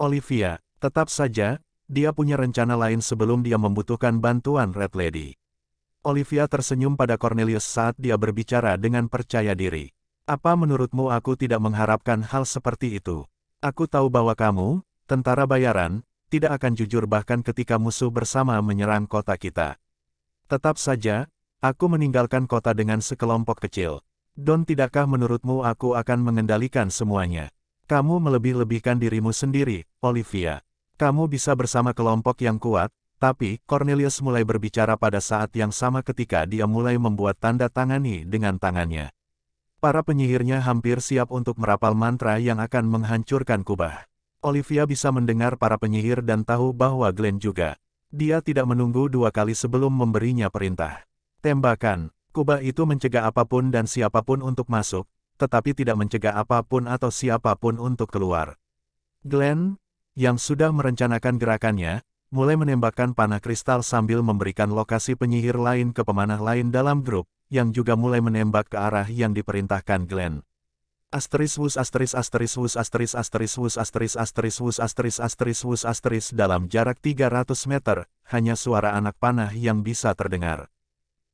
[SPEAKER 1] Olivia. Tetap saja, dia punya rencana lain sebelum dia membutuhkan bantuan Red Lady. Olivia tersenyum pada Cornelius saat dia berbicara dengan percaya diri. Apa menurutmu aku tidak mengharapkan hal seperti itu? Aku tahu bahwa kamu, tentara bayaran, tidak akan jujur bahkan ketika musuh bersama menyerang kota kita. Tetap saja, aku meninggalkan kota dengan sekelompok kecil. Don tidakkah menurutmu aku akan mengendalikan semuanya? Kamu melebih-lebihkan dirimu sendiri, Olivia. Kamu bisa bersama kelompok yang kuat, tapi Cornelius mulai berbicara pada saat yang sama ketika dia mulai membuat tanda tangani dengan tangannya. Para penyihirnya hampir siap untuk merapal mantra yang akan menghancurkan kubah. Olivia bisa mendengar para penyihir dan tahu bahwa Glenn juga. Dia tidak menunggu dua kali sebelum memberinya perintah. Tembakan, Kubah itu mencegah apapun dan siapapun untuk masuk, tetapi tidak mencegah apapun atau siapapun untuk keluar. Glenn, yang sudah merencanakan gerakannya, mulai menembakkan panah kristal sambil memberikan lokasi penyihir lain ke pemanah lain dalam grup, yang juga mulai menembak ke arah yang diperintahkan Glenn. Asteris wus asteris asteris wus asteris asteris wus asteris asteris wus asteris asteris wus asteris dalam jarak 300 meter, hanya suara anak panah yang bisa terdengar.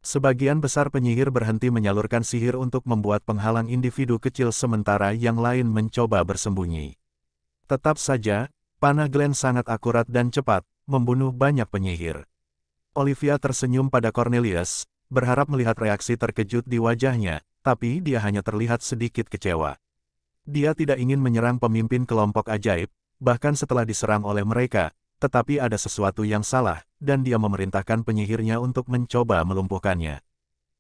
[SPEAKER 1] Sebagian besar penyihir berhenti menyalurkan sihir untuk membuat penghalang individu kecil sementara yang lain mencoba bersembunyi. Tetap saja, panah Glenn sangat akurat dan cepat, membunuh banyak penyihir. Olivia tersenyum pada Cornelius, berharap melihat reaksi terkejut di wajahnya, tapi dia hanya terlihat sedikit kecewa. Dia tidak ingin menyerang pemimpin kelompok ajaib, bahkan setelah diserang oleh mereka, tetapi ada sesuatu yang salah, dan dia memerintahkan penyihirnya untuk mencoba melumpuhkannya.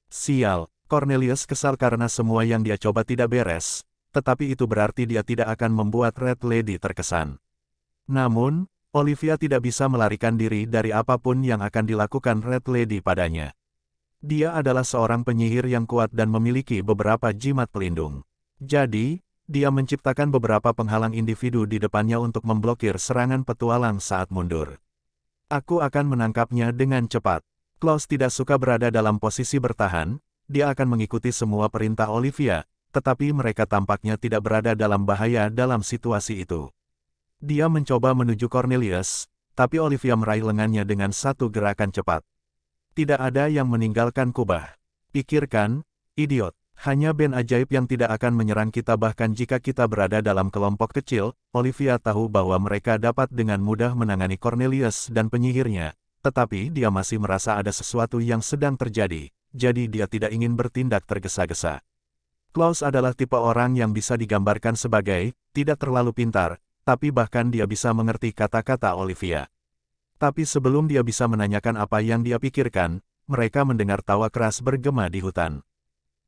[SPEAKER 1] Sial, Cornelius kesal karena semua yang dia coba tidak beres, tetapi itu berarti dia tidak akan membuat Red Lady terkesan. Namun, Olivia tidak bisa melarikan diri dari apapun yang akan dilakukan Red Lady padanya. Dia adalah seorang penyihir yang kuat dan memiliki beberapa jimat pelindung. Jadi, dia menciptakan beberapa penghalang individu di depannya untuk memblokir serangan petualang saat mundur. Aku akan menangkapnya dengan cepat. Klaus tidak suka berada dalam posisi bertahan, dia akan mengikuti semua perintah Olivia, tetapi mereka tampaknya tidak berada dalam bahaya dalam situasi itu. Dia mencoba menuju Cornelius, tapi Olivia meraih lengannya dengan satu gerakan cepat. Tidak ada yang meninggalkan kubah. Pikirkan, idiot. Hanya ben ajaib yang tidak akan menyerang kita bahkan jika kita berada dalam kelompok kecil, Olivia tahu bahwa mereka dapat dengan mudah menangani Cornelius dan penyihirnya, tetapi dia masih merasa ada sesuatu yang sedang terjadi, jadi dia tidak ingin bertindak tergesa-gesa. Klaus adalah tipe orang yang bisa digambarkan sebagai tidak terlalu pintar, tapi bahkan dia bisa mengerti kata-kata Olivia. Tapi sebelum dia bisa menanyakan apa yang dia pikirkan, mereka mendengar tawa keras bergema di hutan.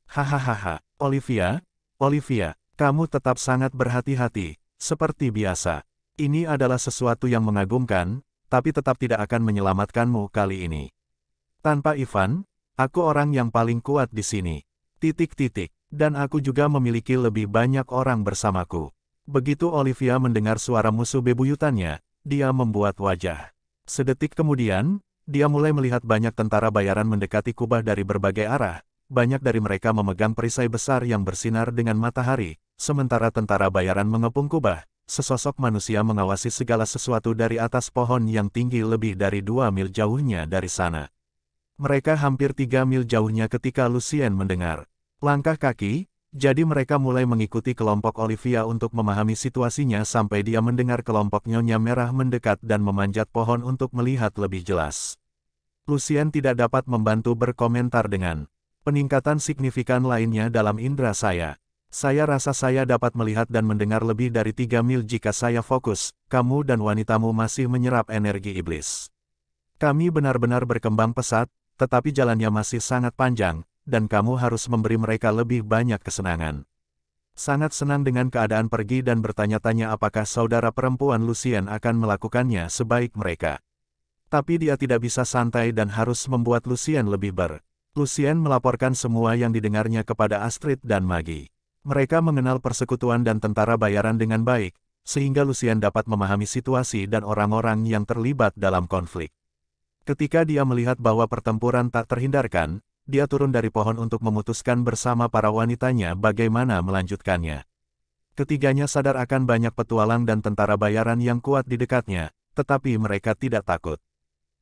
[SPEAKER 1] Hahaha, Olivia, Olivia, kamu tetap sangat berhati-hati, seperti biasa. Ini adalah sesuatu yang mengagumkan, tapi tetap tidak akan menyelamatkanmu kali ini. Tanpa Ivan, aku orang yang paling kuat di sini. Titik-titik, dan aku juga memiliki lebih banyak orang bersamaku. Begitu Olivia mendengar suara musuh bebuyutannya, dia membuat wajah. Sedetik kemudian, dia mulai melihat banyak tentara bayaran mendekati kubah dari berbagai arah, banyak dari mereka memegang perisai besar yang bersinar dengan matahari, sementara tentara bayaran mengepung kubah, sesosok manusia mengawasi segala sesuatu dari atas pohon yang tinggi lebih dari dua mil jauhnya dari sana. Mereka hampir tiga mil jauhnya ketika Lucien mendengar langkah kaki, jadi mereka mulai mengikuti kelompok Olivia untuk memahami situasinya sampai dia mendengar kelompok Nyonya Merah mendekat dan memanjat pohon untuk melihat lebih jelas. Lucien tidak dapat membantu berkomentar dengan Peningkatan signifikan lainnya dalam indera saya. Saya rasa saya dapat melihat dan mendengar lebih dari tiga mil jika saya fokus, kamu dan wanitamu masih menyerap energi iblis. Kami benar-benar berkembang pesat, tetapi jalannya masih sangat panjang, dan kamu harus memberi mereka lebih banyak kesenangan. Sangat senang dengan keadaan pergi dan bertanya-tanya apakah saudara perempuan Lucien akan melakukannya sebaik mereka. Tapi dia tidak bisa santai dan harus membuat Lucien lebih ber Lucien melaporkan semua yang didengarnya kepada Astrid dan Magi. Mereka mengenal persekutuan dan tentara bayaran dengan baik, sehingga Lucien dapat memahami situasi dan orang-orang yang terlibat dalam konflik. Ketika dia melihat bahwa pertempuran tak terhindarkan, dia turun dari pohon untuk memutuskan bersama para wanitanya bagaimana melanjutkannya. Ketiganya sadar akan banyak petualang dan tentara bayaran yang kuat di dekatnya, tetapi mereka tidak takut.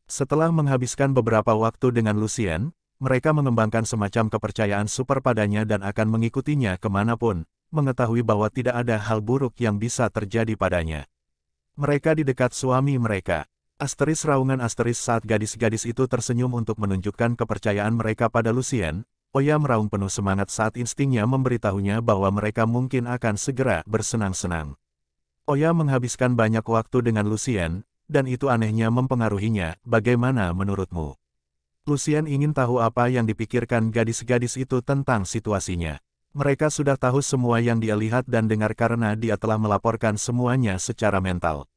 [SPEAKER 1] Setelah menghabiskan beberapa waktu dengan Lucien, mereka mengembangkan semacam kepercayaan super padanya dan akan mengikutinya kemanapun, mengetahui bahwa tidak ada hal buruk yang bisa terjadi padanya. Mereka di dekat suami mereka. Asteris raungan asteris saat gadis-gadis itu tersenyum untuk menunjukkan kepercayaan mereka pada Lucien, Oya meraung penuh semangat saat instingnya memberitahunya bahwa mereka mungkin akan segera bersenang-senang. Oya menghabiskan banyak waktu dengan Lucien, dan itu anehnya mempengaruhinya, bagaimana menurutmu? Lucian ingin tahu apa yang dipikirkan gadis-gadis itu tentang situasinya. Mereka sudah tahu semua yang dia lihat dan dengar karena dia telah melaporkan semuanya secara mental.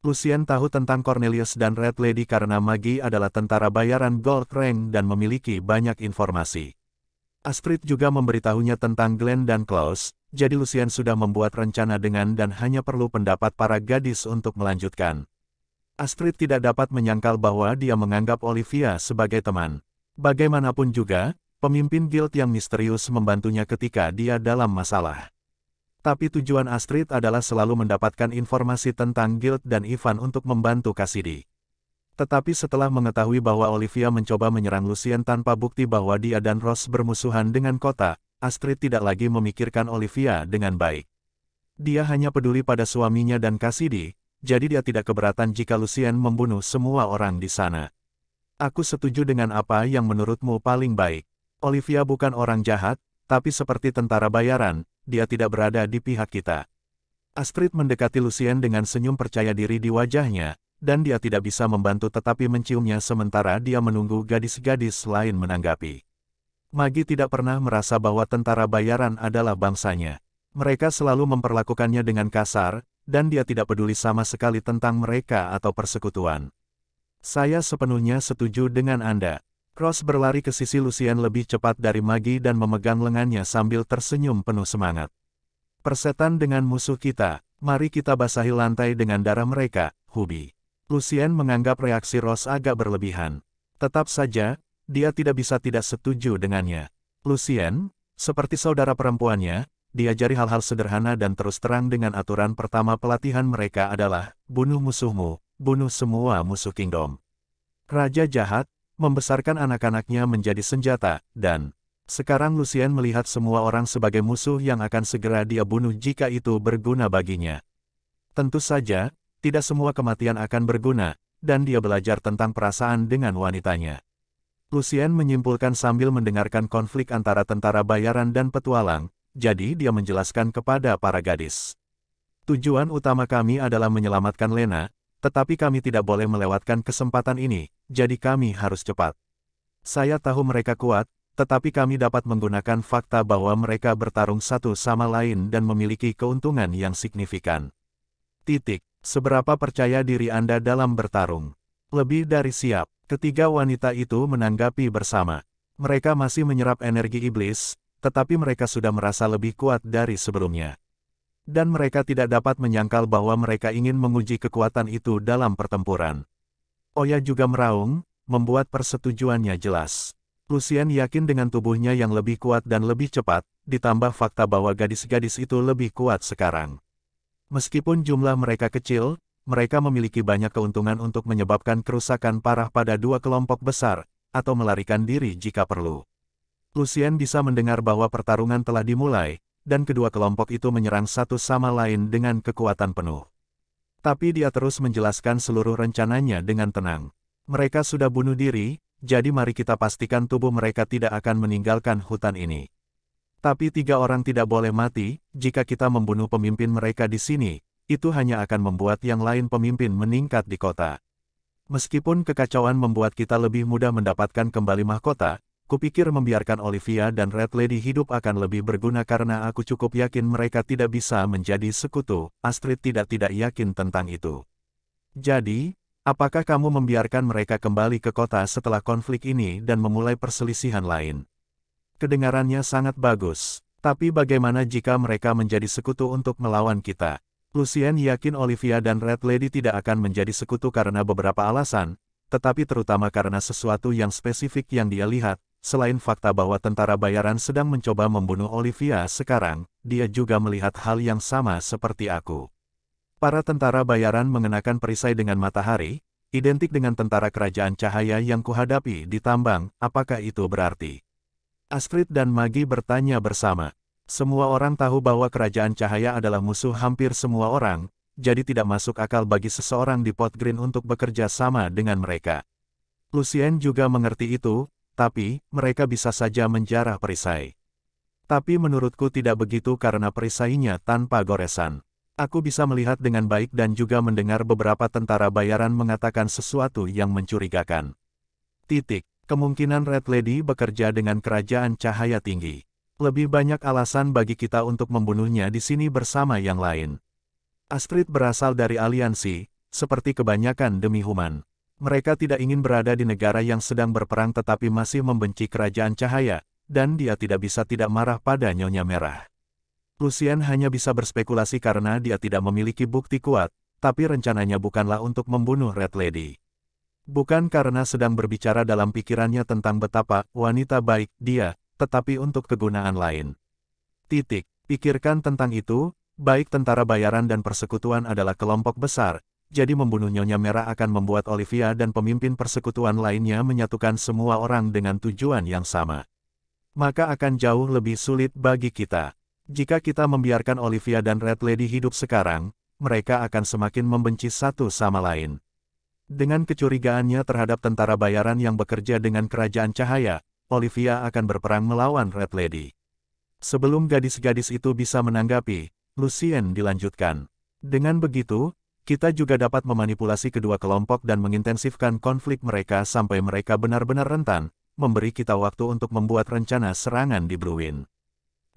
[SPEAKER 1] Lucian tahu tentang Cornelius dan Red Lady karena Magi adalah tentara bayaran Gold Rank dan memiliki banyak informasi. Astrid juga memberitahunya tentang Glenn dan Klaus, jadi Lucian sudah membuat rencana dengan dan hanya perlu pendapat para gadis untuk melanjutkan. Astrid tidak dapat menyangkal bahwa dia menganggap Olivia sebagai teman. Bagaimanapun juga, pemimpin guild yang misterius membantunya ketika dia dalam masalah. Tapi tujuan Astrid adalah selalu mendapatkan informasi tentang guild dan Ivan untuk membantu Cassidy. Tetapi setelah mengetahui bahwa Olivia mencoba menyerang Lucien tanpa bukti bahwa dia dan Ross bermusuhan dengan kota, Astrid tidak lagi memikirkan Olivia dengan baik. Dia hanya peduli pada suaminya dan Cassidy, jadi dia tidak keberatan jika Lucien membunuh semua orang di sana. Aku setuju dengan apa yang menurutmu paling baik. Olivia bukan orang jahat, tapi seperti tentara bayaran, dia tidak berada di pihak kita. Astrid mendekati Lucien dengan senyum percaya diri di wajahnya, dan dia tidak bisa membantu tetapi menciumnya sementara dia menunggu gadis-gadis lain menanggapi. Magi tidak pernah merasa bahwa tentara bayaran adalah bangsanya. Mereka selalu memperlakukannya dengan kasar, dan dia tidak peduli sama sekali tentang mereka atau persekutuan. Saya sepenuhnya setuju dengan Anda. Cross berlari ke sisi Lucien lebih cepat dari Magi dan memegang lengannya sambil tersenyum penuh semangat. Persetan dengan musuh kita, mari kita basahi lantai dengan darah mereka, Hubi. Lucien menganggap reaksi Ross agak berlebihan. Tetap saja, dia tidak bisa tidak setuju dengannya. Lucien, seperti saudara perempuannya, diajari hal-hal sederhana dan terus terang dengan aturan pertama pelatihan mereka adalah, bunuh musuhmu, bunuh semua musuh kingdom. Raja jahat, membesarkan anak-anaknya menjadi senjata, dan sekarang Lucien melihat semua orang sebagai musuh yang akan segera dia bunuh jika itu berguna baginya. Tentu saja, tidak semua kematian akan berguna, dan dia belajar tentang perasaan dengan wanitanya. Lucien menyimpulkan sambil mendengarkan konflik antara tentara bayaran dan petualang, jadi dia menjelaskan kepada para gadis. Tujuan utama kami adalah menyelamatkan Lena, tetapi kami tidak boleh melewatkan kesempatan ini, jadi kami harus cepat. Saya tahu mereka kuat, tetapi kami dapat menggunakan fakta bahwa mereka bertarung satu sama lain dan memiliki keuntungan yang signifikan. Titik. Seberapa percaya diri Anda dalam bertarung? Lebih dari siap. Ketiga wanita itu menanggapi bersama. Mereka masih menyerap energi iblis, tetapi mereka sudah merasa lebih kuat dari sebelumnya. Dan mereka tidak dapat menyangkal bahwa mereka ingin menguji kekuatan itu dalam pertempuran. Oya juga meraung, membuat persetujuannya jelas. Lucien yakin dengan tubuhnya yang lebih kuat dan lebih cepat, ditambah fakta bahwa gadis-gadis itu lebih kuat sekarang. Meskipun jumlah mereka kecil, mereka memiliki banyak keuntungan untuk menyebabkan kerusakan parah pada dua kelompok besar, atau melarikan diri jika perlu. Lucien bisa mendengar bahwa pertarungan telah dimulai, dan kedua kelompok itu menyerang satu sama lain dengan kekuatan penuh. Tapi dia terus menjelaskan seluruh rencananya dengan tenang. Mereka sudah bunuh diri, jadi mari kita pastikan tubuh mereka tidak akan meninggalkan hutan ini. Tapi tiga orang tidak boleh mati, jika kita membunuh pemimpin mereka di sini, itu hanya akan membuat yang lain pemimpin meningkat di kota. Meskipun kekacauan membuat kita lebih mudah mendapatkan kembali mahkota, Kupikir membiarkan Olivia dan Red Lady hidup akan lebih berguna karena aku cukup yakin mereka tidak bisa menjadi sekutu, Astrid tidak-tidak yakin tentang itu. Jadi, apakah kamu membiarkan mereka kembali ke kota setelah konflik ini dan memulai perselisihan lain? Kedengarannya sangat bagus, tapi bagaimana jika mereka menjadi sekutu untuk melawan kita? Lucien yakin Olivia dan Red Lady tidak akan menjadi sekutu karena beberapa alasan, tetapi terutama karena sesuatu yang spesifik yang dia lihat, Selain fakta bahwa tentara bayaran sedang mencoba membunuh Olivia sekarang, dia juga melihat hal yang sama seperti aku. Para tentara bayaran mengenakan perisai dengan matahari, identik dengan tentara kerajaan cahaya yang kuhadapi di tambang, apakah itu berarti? Astrid dan Magi bertanya bersama. Semua orang tahu bahwa kerajaan cahaya adalah musuh hampir semua orang, jadi tidak masuk akal bagi seseorang di Pot Green untuk bekerja sama dengan mereka. Lucien juga mengerti itu, tapi mereka bisa saja menjarah perisai. Tapi menurutku tidak begitu karena perisainya tanpa goresan. Aku bisa melihat dengan baik dan juga mendengar beberapa tentara bayaran mengatakan sesuatu yang mencurigakan. Titik. Kemungkinan Red Lady bekerja dengan kerajaan cahaya tinggi. Lebih banyak alasan bagi kita untuk membunuhnya di sini bersama yang lain. Astrid berasal dari aliansi, seperti kebanyakan demi human mereka tidak ingin berada di negara yang sedang berperang tetapi masih membenci kerajaan cahaya, dan dia tidak bisa tidak marah pada Nyonya Merah. Lucien hanya bisa berspekulasi karena dia tidak memiliki bukti kuat, tapi rencananya bukanlah untuk membunuh Red Lady. Bukan karena sedang berbicara dalam pikirannya tentang betapa wanita baik dia, tetapi untuk kegunaan lain. Titik, pikirkan tentang itu, baik tentara bayaran dan persekutuan adalah kelompok besar, jadi membunuh Nyonya Merah akan membuat Olivia dan pemimpin persekutuan lainnya menyatukan semua orang dengan tujuan yang sama. Maka akan jauh lebih sulit bagi kita. Jika kita membiarkan Olivia dan Red Lady hidup sekarang, mereka akan semakin membenci satu sama lain. Dengan kecurigaannya terhadap tentara bayaran yang bekerja dengan kerajaan cahaya, Olivia akan berperang melawan Red Lady. Sebelum gadis-gadis itu bisa menanggapi, Lucien dilanjutkan. Dengan begitu, kita juga dapat memanipulasi kedua kelompok dan mengintensifkan konflik mereka sampai mereka benar-benar rentan, memberi kita waktu untuk membuat rencana serangan di Bruin.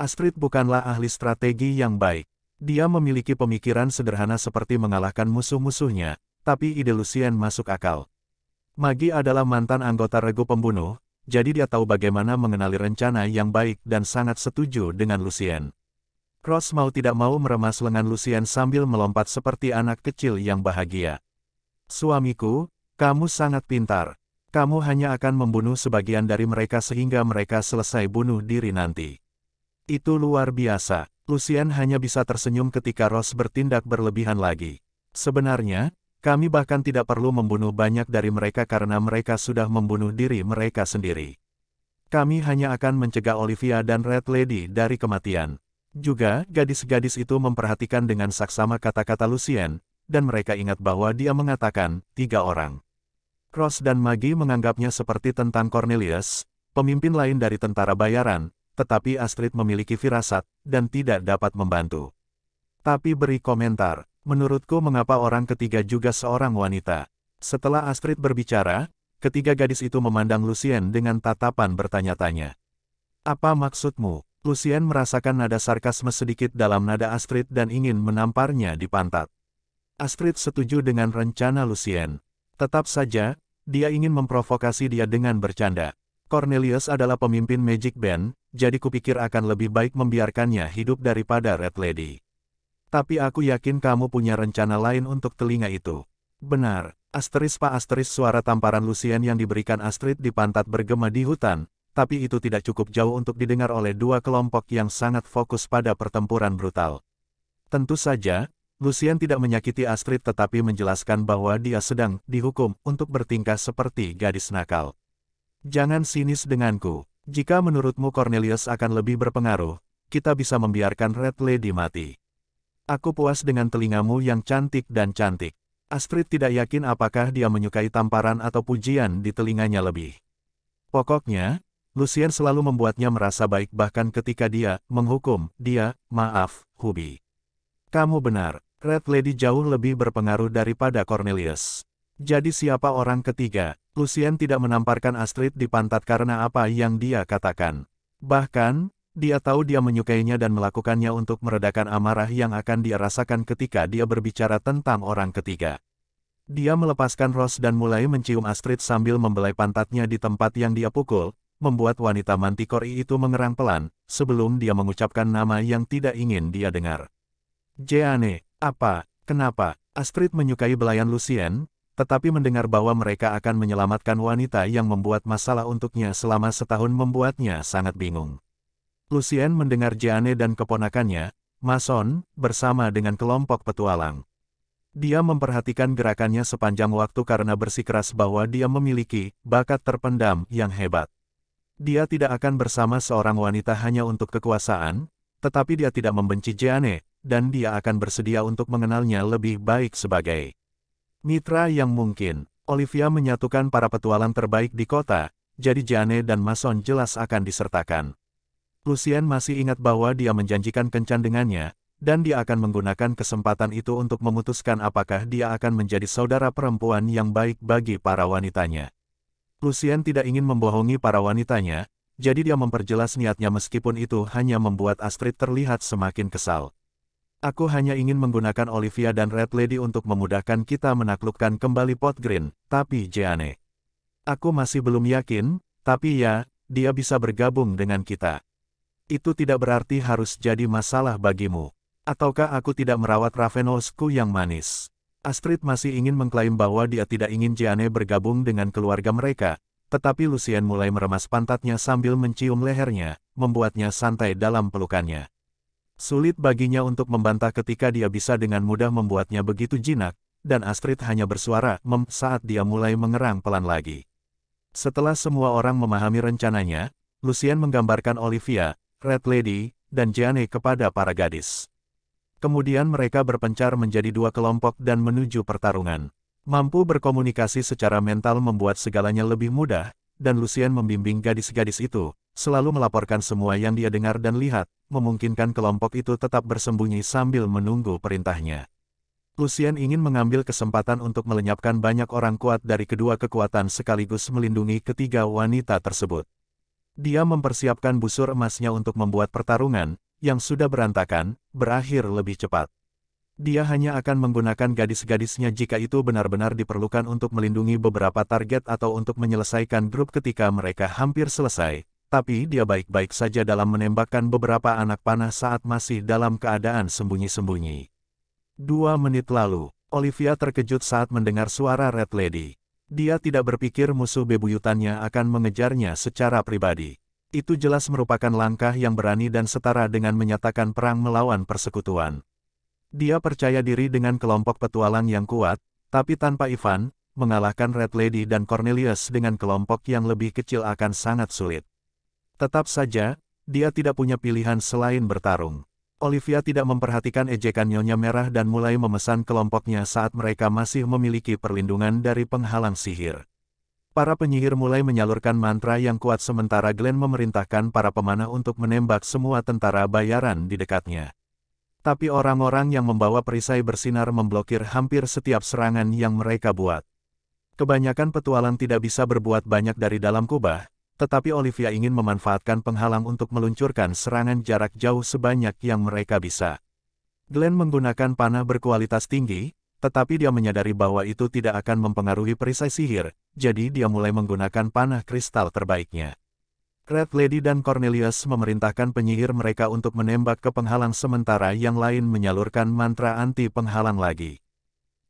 [SPEAKER 1] Astrid bukanlah ahli strategi yang baik. Dia memiliki pemikiran sederhana seperti mengalahkan musuh-musuhnya, tapi ide Lucien masuk akal. Magi adalah mantan anggota regu pembunuh, jadi dia tahu bagaimana mengenali rencana yang baik dan sangat setuju dengan Lucien. Cross mau tidak mau meremas lengan Lucian sambil melompat seperti anak kecil yang bahagia. Suamiku, kamu sangat pintar. Kamu hanya akan membunuh sebagian dari mereka sehingga mereka selesai bunuh diri nanti. Itu luar biasa. Lucian hanya bisa tersenyum ketika Ross bertindak berlebihan lagi. Sebenarnya, kami bahkan tidak perlu membunuh banyak dari mereka karena mereka sudah membunuh diri mereka sendiri. Kami hanya akan mencegah Olivia dan Red Lady dari kematian. Juga, gadis-gadis itu memperhatikan dengan saksama kata-kata Lucien, dan mereka ingat bahwa dia mengatakan, tiga orang. Cross dan Maggie menganggapnya seperti tentang Cornelius, pemimpin lain dari tentara bayaran, tetapi Astrid memiliki firasat, dan tidak dapat membantu. Tapi beri komentar, menurutku mengapa orang ketiga juga seorang wanita. Setelah Astrid berbicara, ketiga gadis itu memandang Lucien dengan tatapan bertanya-tanya. Apa maksudmu? Lucien merasakan nada sarkasme sedikit dalam nada Astrid dan ingin menamparnya di pantat. Astrid setuju dengan rencana Lucien. Tetap saja, dia ingin memprovokasi dia dengan bercanda. Cornelius adalah pemimpin Magic Band, jadi kupikir akan lebih baik membiarkannya hidup daripada Red Lady. Tapi aku yakin kamu punya rencana lain untuk telinga itu. Benar, asteris pa asteris suara tamparan Lucien yang diberikan Astrid di pantat bergema di hutan, tapi itu tidak cukup jauh untuk didengar oleh dua kelompok yang sangat fokus pada pertempuran brutal. Tentu saja, Lucian tidak menyakiti Astrid tetapi menjelaskan bahwa dia sedang dihukum untuk bertingkah seperti gadis nakal. Jangan sinis denganku. Jika menurutmu Cornelius akan lebih berpengaruh, kita bisa membiarkan Red Lady mati. Aku puas dengan telingamu yang cantik dan cantik. Astrid tidak yakin apakah dia menyukai tamparan atau pujian di telinganya lebih. Pokoknya, Lucien selalu membuatnya merasa baik bahkan ketika dia menghukum dia, maaf, Hubi. Kamu benar, Red Lady jauh lebih berpengaruh daripada Cornelius. Jadi siapa orang ketiga? Lucien tidak menamparkan Astrid di pantat karena apa yang dia katakan. Bahkan, dia tahu dia menyukainya dan melakukannya untuk meredakan amarah yang akan dia rasakan ketika dia berbicara tentang orang ketiga. Dia melepaskan Rose dan mulai mencium Astrid sambil membelai pantatnya di tempat yang dia pukul, membuat wanita mantikori itu mengerang pelan, sebelum dia mengucapkan nama yang tidak ingin dia dengar. Jeane, apa, kenapa, Astrid menyukai belayan Lucien, tetapi mendengar bahwa mereka akan menyelamatkan wanita yang membuat masalah untuknya selama setahun membuatnya sangat bingung. Lucien mendengar Jeane dan keponakannya, Mason, bersama dengan kelompok petualang. Dia memperhatikan gerakannya sepanjang waktu karena bersikeras bahwa dia memiliki bakat terpendam yang hebat. Dia tidak akan bersama seorang wanita hanya untuk kekuasaan, tetapi dia tidak membenci Jeanne, dan dia akan bersedia untuk mengenalnya lebih baik sebagai mitra yang mungkin. Olivia menyatukan para petualang terbaik di kota, jadi Jane dan Mason jelas akan disertakan. Lucien masih ingat bahwa dia menjanjikan kencan dengannya, dan dia akan menggunakan kesempatan itu untuk memutuskan apakah dia akan menjadi saudara perempuan yang baik bagi para wanitanya. Lucien tidak ingin membohongi para wanitanya, jadi dia memperjelas niatnya meskipun itu hanya membuat Astrid terlihat semakin kesal. Aku hanya ingin menggunakan Olivia dan Red Lady untuk memudahkan kita menaklukkan kembali Pot Green, tapi Jeane. Aku masih belum yakin, tapi ya, dia bisa bergabung dengan kita. Itu tidak berarti harus jadi masalah bagimu. Ataukah aku tidak merawat Ravenosku yang manis? Astrid masih ingin mengklaim bahwa dia tidak ingin Jiane bergabung dengan keluarga mereka, tetapi Lucien mulai meremas pantatnya sambil mencium lehernya, membuatnya santai dalam pelukannya. Sulit baginya untuk membantah ketika dia bisa dengan mudah membuatnya begitu jinak, dan Astrid hanya bersuara mem saat dia mulai mengerang pelan lagi. Setelah semua orang memahami rencananya, Lucien menggambarkan Olivia, Red Lady, dan Jane kepada para gadis. Kemudian mereka berpencar menjadi dua kelompok dan menuju pertarungan. Mampu berkomunikasi secara mental membuat segalanya lebih mudah, dan Lucien membimbing gadis-gadis itu, selalu melaporkan semua yang dia dengar dan lihat, memungkinkan kelompok itu tetap bersembunyi sambil menunggu perintahnya. Lucien ingin mengambil kesempatan untuk melenyapkan banyak orang kuat dari kedua kekuatan sekaligus melindungi ketiga wanita tersebut. Dia mempersiapkan busur emasnya untuk membuat pertarungan, yang sudah berantakan, berakhir lebih cepat. Dia hanya akan menggunakan gadis-gadisnya jika itu benar-benar diperlukan untuk melindungi beberapa target atau untuk menyelesaikan grup ketika mereka hampir selesai, tapi dia baik-baik saja dalam menembakkan beberapa anak panah saat masih dalam keadaan sembunyi-sembunyi. Dua menit lalu, Olivia terkejut saat mendengar suara Red Lady. Dia tidak berpikir musuh bebuyutannya akan mengejarnya secara pribadi itu jelas merupakan langkah yang berani dan setara dengan menyatakan perang melawan persekutuan. Dia percaya diri dengan kelompok petualang yang kuat, tapi tanpa Ivan, mengalahkan Red Lady dan Cornelius dengan kelompok yang lebih kecil akan sangat sulit. Tetap saja, dia tidak punya pilihan selain bertarung. Olivia tidak memperhatikan ejekan Nyonya Merah dan mulai memesan kelompoknya saat mereka masih memiliki perlindungan dari penghalang sihir. Para penyihir mulai menyalurkan mantra yang kuat sementara Glenn memerintahkan para pemanah untuk menembak semua tentara bayaran di dekatnya. Tapi orang-orang yang membawa perisai bersinar memblokir hampir setiap serangan yang mereka buat. Kebanyakan petualang tidak bisa berbuat banyak dari dalam kubah, tetapi Olivia ingin memanfaatkan penghalang untuk meluncurkan serangan jarak jauh sebanyak yang mereka bisa. Glenn menggunakan panah berkualitas tinggi, tetapi dia menyadari bahwa itu tidak akan mempengaruhi perisai sihir, jadi dia mulai menggunakan panah kristal terbaiknya. Red Lady dan Cornelius memerintahkan penyihir mereka untuk menembak ke penghalang sementara yang lain menyalurkan mantra anti-penghalang lagi.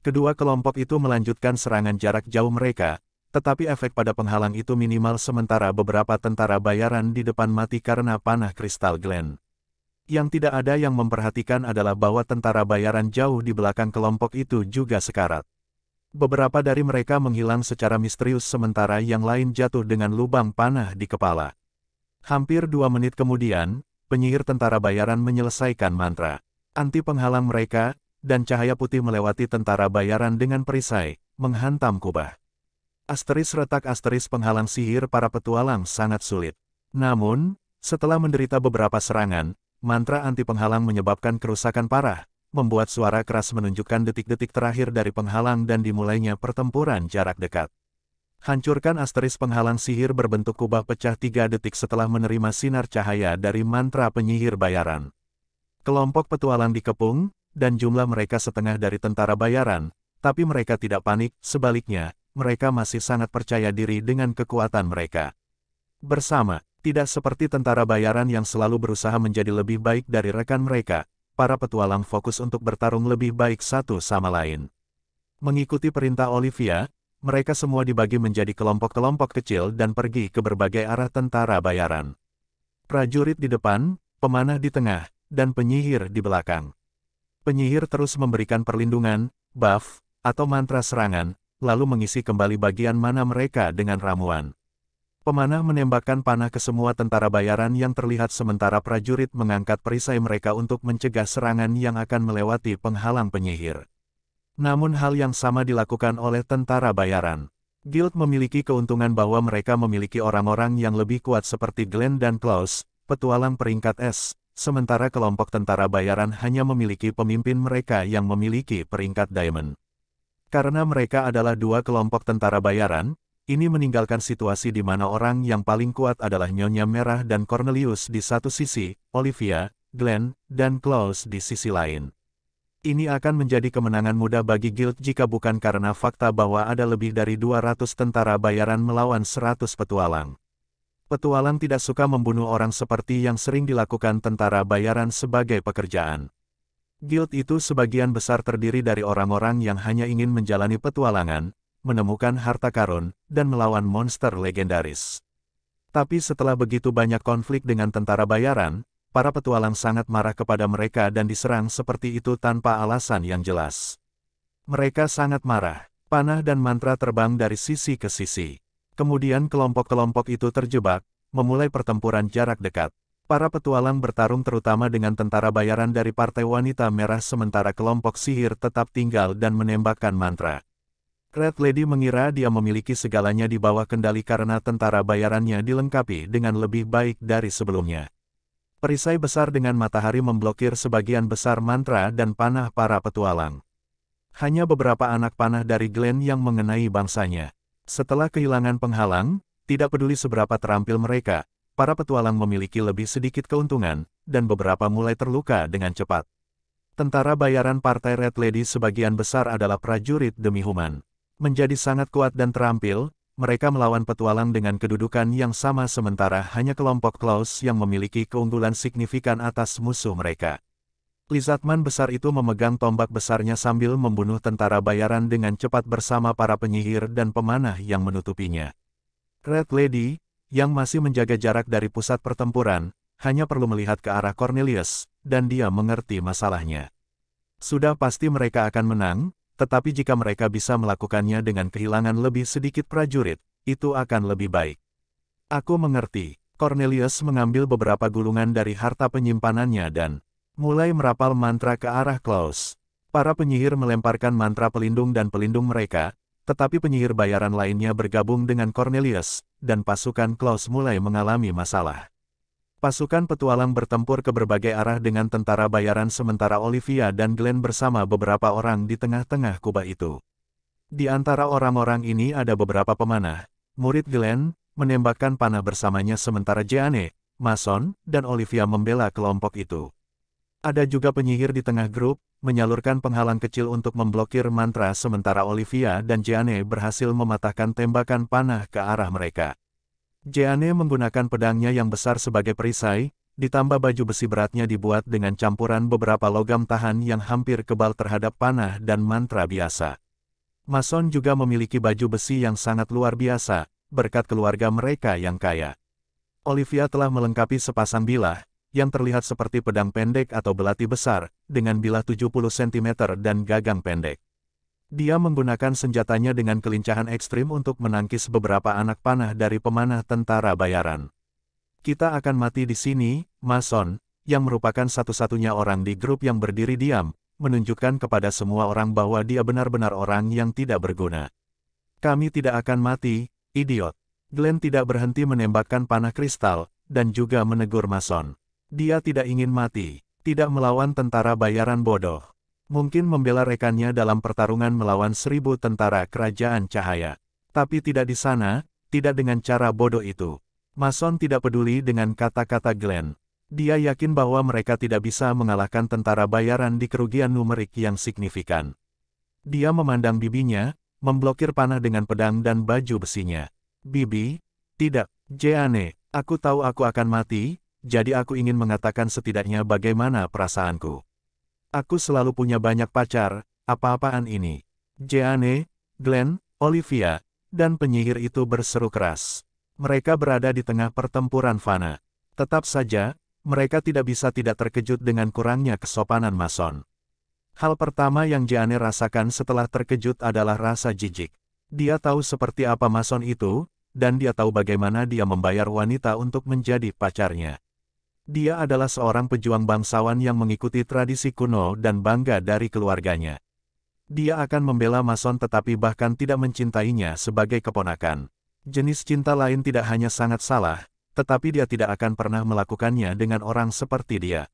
[SPEAKER 1] Kedua kelompok itu melanjutkan serangan jarak jauh mereka, tetapi efek pada penghalang itu minimal sementara beberapa tentara bayaran di depan mati karena panah kristal Glen. Yang tidak ada yang memperhatikan adalah bahwa tentara bayaran jauh di belakang kelompok itu juga sekarat. Beberapa dari mereka menghilang secara misterius sementara yang lain jatuh dengan lubang panah di kepala. Hampir dua menit kemudian, penyihir tentara bayaran menyelesaikan mantra. Anti penghalang mereka, dan cahaya putih melewati tentara bayaran dengan perisai, menghantam kubah. Asteris retak asteris penghalang sihir para petualang sangat sulit. Namun, setelah menderita beberapa serangan, Mantra anti penghalang menyebabkan kerusakan parah, membuat suara keras menunjukkan detik-detik terakhir dari penghalang dan dimulainya pertempuran jarak dekat. Hancurkan asteris penghalang sihir berbentuk kubah pecah tiga detik setelah menerima sinar cahaya dari mantra penyihir bayaran. Kelompok petualang dikepung, dan jumlah mereka setengah dari tentara bayaran, tapi mereka tidak panik, sebaliknya, mereka masih sangat percaya diri dengan kekuatan mereka. Bersama, tidak seperti tentara bayaran yang selalu berusaha menjadi lebih baik dari rekan mereka, para petualang fokus untuk bertarung lebih baik satu sama lain. Mengikuti perintah Olivia, mereka semua dibagi menjadi kelompok-kelompok kecil dan pergi ke berbagai arah tentara bayaran. Prajurit di depan, pemanah di tengah, dan penyihir di belakang. Penyihir terus memberikan perlindungan, buff, atau mantra serangan, lalu mengisi kembali bagian mana mereka dengan ramuan. Pemanah menembakkan panah ke semua tentara bayaran yang terlihat sementara prajurit mengangkat perisai mereka untuk mencegah serangan yang akan melewati penghalang penyihir. Namun hal yang sama dilakukan oleh tentara bayaran. Guild memiliki keuntungan bahwa mereka memiliki orang-orang yang lebih kuat seperti Glenn dan Klaus, petualang peringkat S, sementara kelompok tentara bayaran hanya memiliki pemimpin mereka yang memiliki peringkat Diamond. Karena mereka adalah dua kelompok tentara bayaran, ini meninggalkan situasi di mana orang yang paling kuat adalah Nyonya Merah dan Cornelius di satu sisi, Olivia, Glenn, dan Klaus di sisi lain. Ini akan menjadi kemenangan mudah bagi Guild jika bukan karena fakta bahwa ada lebih dari 200 tentara bayaran melawan 100 petualang. Petualang tidak suka membunuh orang seperti yang sering dilakukan tentara bayaran sebagai pekerjaan. Guild itu sebagian besar terdiri dari orang-orang yang hanya ingin menjalani petualangan, menemukan harta karun, dan melawan monster legendaris. Tapi setelah begitu banyak konflik dengan tentara bayaran, para petualang sangat marah kepada mereka dan diserang seperti itu tanpa alasan yang jelas. Mereka sangat marah, panah dan mantra terbang dari sisi ke sisi. Kemudian kelompok-kelompok itu terjebak, memulai pertempuran jarak dekat. Para petualang bertarung terutama dengan tentara bayaran dari Partai Wanita Merah sementara kelompok sihir tetap tinggal dan menembakkan mantra. Red Lady mengira dia memiliki segalanya di bawah kendali karena tentara bayarannya dilengkapi dengan lebih baik dari sebelumnya. Perisai besar dengan matahari memblokir sebagian besar mantra dan panah para petualang. Hanya beberapa anak panah dari Glenn yang mengenai bangsanya. Setelah kehilangan penghalang, tidak peduli seberapa terampil mereka, para petualang memiliki lebih sedikit keuntungan, dan beberapa mulai terluka dengan cepat. Tentara bayaran Partai Red Lady sebagian besar adalah prajurit demi human. Menjadi sangat kuat dan terampil, mereka melawan petualang dengan kedudukan yang sama sementara hanya kelompok Klaus yang memiliki keunggulan signifikan atas musuh mereka. Lizatman besar itu memegang tombak besarnya sambil membunuh tentara bayaran dengan cepat bersama para penyihir dan pemanah yang menutupinya. Red Lady, yang masih menjaga jarak dari pusat pertempuran, hanya perlu melihat ke arah Cornelius, dan dia mengerti masalahnya. Sudah pasti mereka akan menang, tetapi jika mereka bisa melakukannya dengan kehilangan lebih sedikit prajurit, itu akan lebih baik. Aku mengerti, Cornelius mengambil beberapa gulungan dari harta penyimpanannya dan mulai merapal mantra ke arah Klaus. Para penyihir melemparkan mantra pelindung dan pelindung mereka, tetapi penyihir bayaran lainnya bergabung dengan Cornelius, dan pasukan Klaus mulai mengalami masalah. Pasukan petualang bertempur ke berbagai arah dengan tentara bayaran sementara Olivia dan Glenn bersama beberapa orang di tengah-tengah kubah itu. Di antara orang-orang ini ada beberapa pemanah, murid Glenn, menembakkan panah bersamanya sementara Jeanne, Mason, dan Olivia membela kelompok itu. Ada juga penyihir di tengah grup, menyalurkan penghalang kecil untuk memblokir mantra sementara Olivia dan Jeanne berhasil mematahkan tembakan panah ke arah mereka. Jeanne menggunakan pedangnya yang besar sebagai perisai, ditambah baju besi beratnya dibuat dengan campuran beberapa logam tahan yang hampir kebal terhadap panah dan mantra biasa. Mason juga memiliki baju besi yang sangat luar biasa, berkat keluarga mereka yang kaya. Olivia telah melengkapi sepasang bilah, yang terlihat seperti pedang pendek atau belati besar, dengan bilah 70 cm dan gagang pendek. Dia menggunakan senjatanya dengan kelincahan ekstrim untuk menangkis beberapa anak panah dari pemanah tentara bayaran. Kita akan mati di sini, Mason, yang merupakan satu-satunya orang di grup yang berdiri diam, menunjukkan kepada semua orang bahwa dia benar-benar orang yang tidak berguna. Kami tidak akan mati, idiot. Glenn tidak berhenti menembakkan panah kristal, dan juga menegur Mason. Dia tidak ingin mati, tidak melawan tentara bayaran bodoh. Mungkin membela rekannya dalam pertarungan melawan seribu tentara kerajaan cahaya. Tapi tidak di sana, tidak dengan cara bodoh itu. Mason tidak peduli dengan kata-kata Glenn. Dia yakin bahwa mereka tidak bisa mengalahkan tentara bayaran di kerugian numerik yang signifikan. Dia memandang bibinya, memblokir panah dengan pedang dan baju besinya. Bibi, tidak, Jeane, aku tahu aku akan mati, jadi aku ingin mengatakan setidaknya bagaimana perasaanku. Aku selalu punya banyak pacar, apa-apaan ini. Jeanne, Glenn, Olivia, dan penyihir itu berseru keras. Mereka berada di tengah pertempuran fana. Tetap saja, mereka tidak bisa tidak terkejut dengan kurangnya kesopanan Mason. Hal pertama yang Jeanne rasakan setelah terkejut adalah rasa jijik. Dia tahu seperti apa Mason itu, dan dia tahu bagaimana dia membayar wanita untuk menjadi pacarnya. Dia adalah seorang pejuang bangsawan yang mengikuti tradisi kuno dan bangga dari keluarganya. Dia akan membela Mason tetapi bahkan tidak mencintainya sebagai keponakan. Jenis cinta lain tidak hanya sangat salah, tetapi dia tidak akan pernah melakukannya dengan orang seperti dia.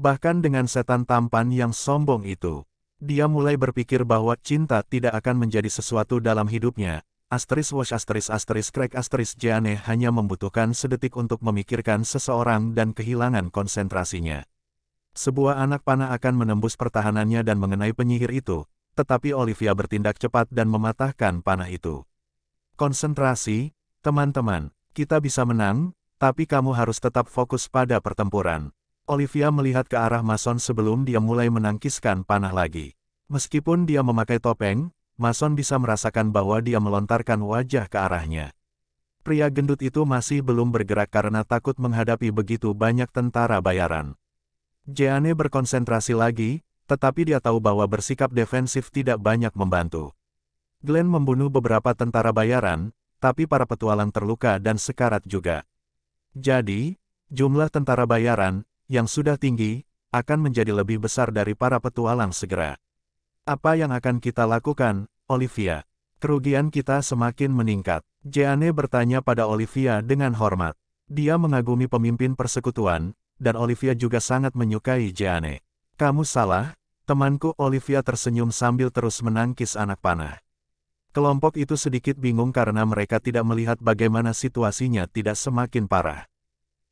[SPEAKER 1] Bahkan dengan setan tampan yang sombong itu, dia mulai berpikir bahwa cinta tidak akan menjadi sesuatu dalam hidupnya, Asteris wash asteris asteris crack asteris Jane hanya membutuhkan sedetik untuk memikirkan seseorang dan kehilangan konsentrasinya. Sebuah anak panah akan menembus pertahanannya dan mengenai penyihir itu, tetapi Olivia bertindak cepat dan mematahkan panah itu. Konsentrasi, teman-teman, kita bisa menang, tapi kamu harus tetap fokus pada pertempuran. Olivia melihat ke arah Mason sebelum dia mulai menangkiskan panah lagi. Meskipun dia memakai topeng, Mason bisa merasakan bahwa dia melontarkan wajah ke arahnya. Pria gendut itu masih belum bergerak karena takut menghadapi begitu banyak tentara bayaran. Jeanne berkonsentrasi lagi, tetapi dia tahu bahwa bersikap defensif tidak banyak membantu. Glenn membunuh beberapa tentara bayaran, tapi para petualang terluka dan sekarat juga. Jadi, jumlah tentara bayaran, yang sudah tinggi, akan menjadi lebih besar dari para petualang segera. Apa yang akan kita lakukan, Olivia? Kerugian kita semakin meningkat. Jeanne bertanya pada Olivia dengan hormat. Dia mengagumi pemimpin persekutuan, dan Olivia juga sangat menyukai Jeanne. Kamu salah, temanku Olivia tersenyum sambil terus menangkis anak panah. Kelompok itu sedikit bingung karena mereka tidak melihat bagaimana situasinya tidak semakin parah.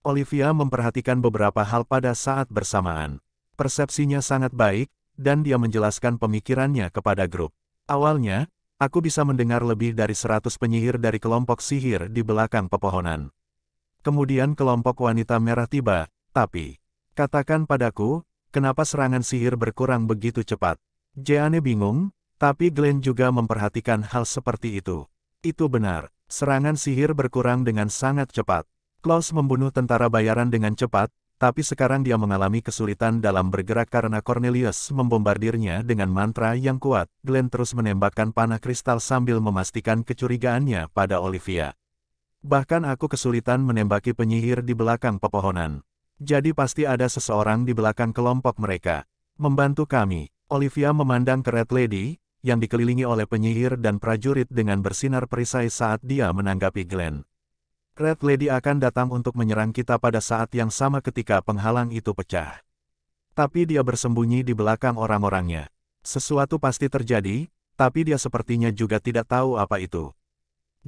[SPEAKER 1] Olivia memperhatikan beberapa hal pada saat bersamaan. Persepsinya sangat baik, dan dia menjelaskan pemikirannya kepada grup. Awalnya, aku bisa mendengar lebih dari seratus penyihir dari kelompok sihir di belakang pepohonan. Kemudian kelompok wanita merah tiba, tapi, katakan padaku, kenapa serangan sihir berkurang begitu cepat? Jeanne bingung, tapi Glenn juga memperhatikan hal seperti itu. Itu benar, serangan sihir berkurang dengan sangat cepat. Klaus membunuh tentara bayaran dengan cepat, tapi sekarang dia mengalami kesulitan dalam bergerak karena Cornelius membombardirnya dengan mantra yang kuat. Glenn terus menembakkan panah kristal sambil memastikan kecurigaannya pada Olivia. Bahkan aku kesulitan menembaki penyihir di belakang pepohonan. Jadi pasti ada seseorang di belakang kelompok mereka. Membantu kami, Olivia memandang ke Red Lady, yang dikelilingi oleh penyihir dan prajurit dengan bersinar perisai saat dia menanggapi Glenn. Red Lady akan datang untuk menyerang kita pada saat yang sama ketika penghalang itu pecah. Tapi dia bersembunyi di belakang orang-orangnya. Sesuatu pasti terjadi, tapi dia sepertinya juga tidak tahu apa itu.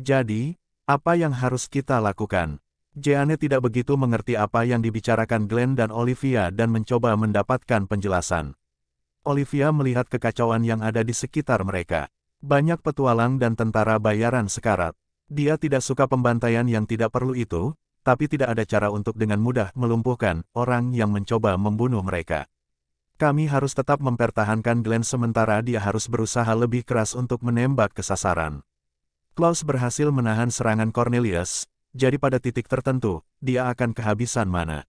[SPEAKER 1] Jadi, apa yang harus kita lakukan? Jeanne tidak begitu mengerti apa yang dibicarakan Glenn dan Olivia dan mencoba mendapatkan penjelasan. Olivia melihat kekacauan yang ada di sekitar mereka. Banyak petualang dan tentara bayaran sekarat. Dia tidak suka pembantaian yang tidak perlu itu, tapi tidak ada cara untuk dengan mudah melumpuhkan orang yang mencoba membunuh mereka. Kami harus tetap mempertahankan Glenn sementara dia harus berusaha lebih keras untuk menembak ke sasaran. Klaus berhasil menahan serangan Cornelius, jadi pada titik tertentu, dia akan kehabisan mana.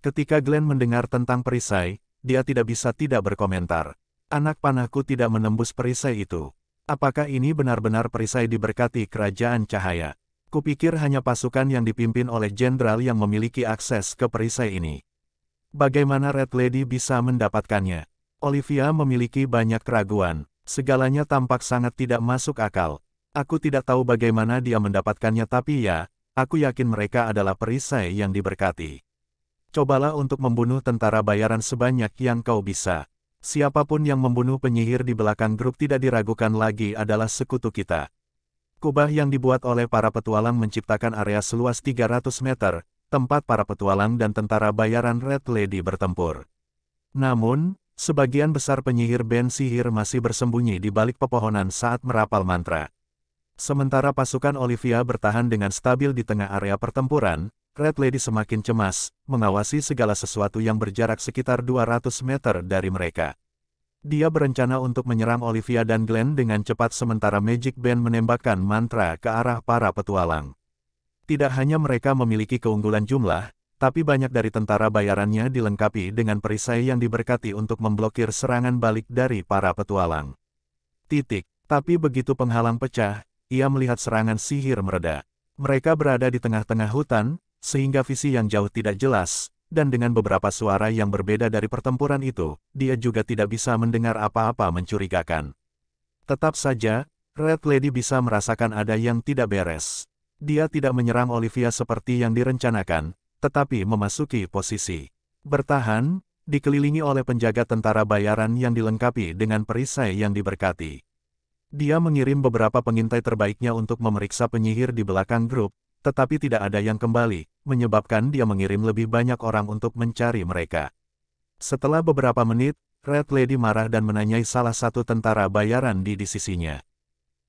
[SPEAKER 1] Ketika Glenn mendengar tentang perisai, dia tidak bisa tidak berkomentar. Anak panahku tidak menembus perisai itu. Apakah ini benar-benar perisai diberkati kerajaan cahaya? Kupikir hanya pasukan yang dipimpin oleh jenderal yang memiliki akses ke perisai ini. Bagaimana Red Lady bisa mendapatkannya? Olivia memiliki banyak keraguan. Segalanya tampak sangat tidak masuk akal. Aku tidak tahu bagaimana dia mendapatkannya tapi ya, aku yakin mereka adalah perisai yang diberkati. Cobalah untuk membunuh tentara bayaran sebanyak yang kau bisa. Siapapun yang membunuh penyihir di belakang grup tidak diragukan lagi adalah sekutu kita. Kubah yang dibuat oleh para petualang menciptakan area seluas 300 meter, tempat para petualang dan tentara bayaran Red Lady bertempur. Namun, sebagian besar penyihir Ben sihir masih bersembunyi di balik pepohonan saat merapal mantra. Sementara pasukan Olivia bertahan dengan stabil di tengah area pertempuran, Red Lady semakin cemas, mengawasi segala sesuatu yang berjarak sekitar 200 meter dari mereka. Dia berencana untuk menyerang Olivia dan Glenn dengan cepat sementara Magic Band menembakkan mantra ke arah para petualang. Tidak hanya mereka memiliki keunggulan jumlah, tapi banyak dari tentara bayarannya dilengkapi dengan perisai yang diberkati untuk memblokir serangan balik dari para petualang. Titik. Tapi begitu penghalang pecah, ia melihat serangan sihir mereda. Mereka berada di tengah-tengah hutan, sehingga visi yang jauh tidak jelas, dan dengan beberapa suara yang berbeda dari pertempuran itu, dia juga tidak bisa mendengar apa-apa mencurigakan. Tetap saja, Red Lady bisa merasakan ada yang tidak beres. Dia tidak menyerang Olivia seperti yang direncanakan, tetapi memasuki posisi. Bertahan, dikelilingi oleh penjaga tentara bayaran yang dilengkapi dengan perisai yang diberkati. Dia mengirim beberapa pengintai terbaiknya untuk memeriksa penyihir di belakang grup, tetapi tidak ada yang kembali, menyebabkan dia mengirim lebih banyak orang untuk mencari mereka. Setelah beberapa menit, Red Lady marah dan menanyai salah satu tentara bayaran di di sisinya.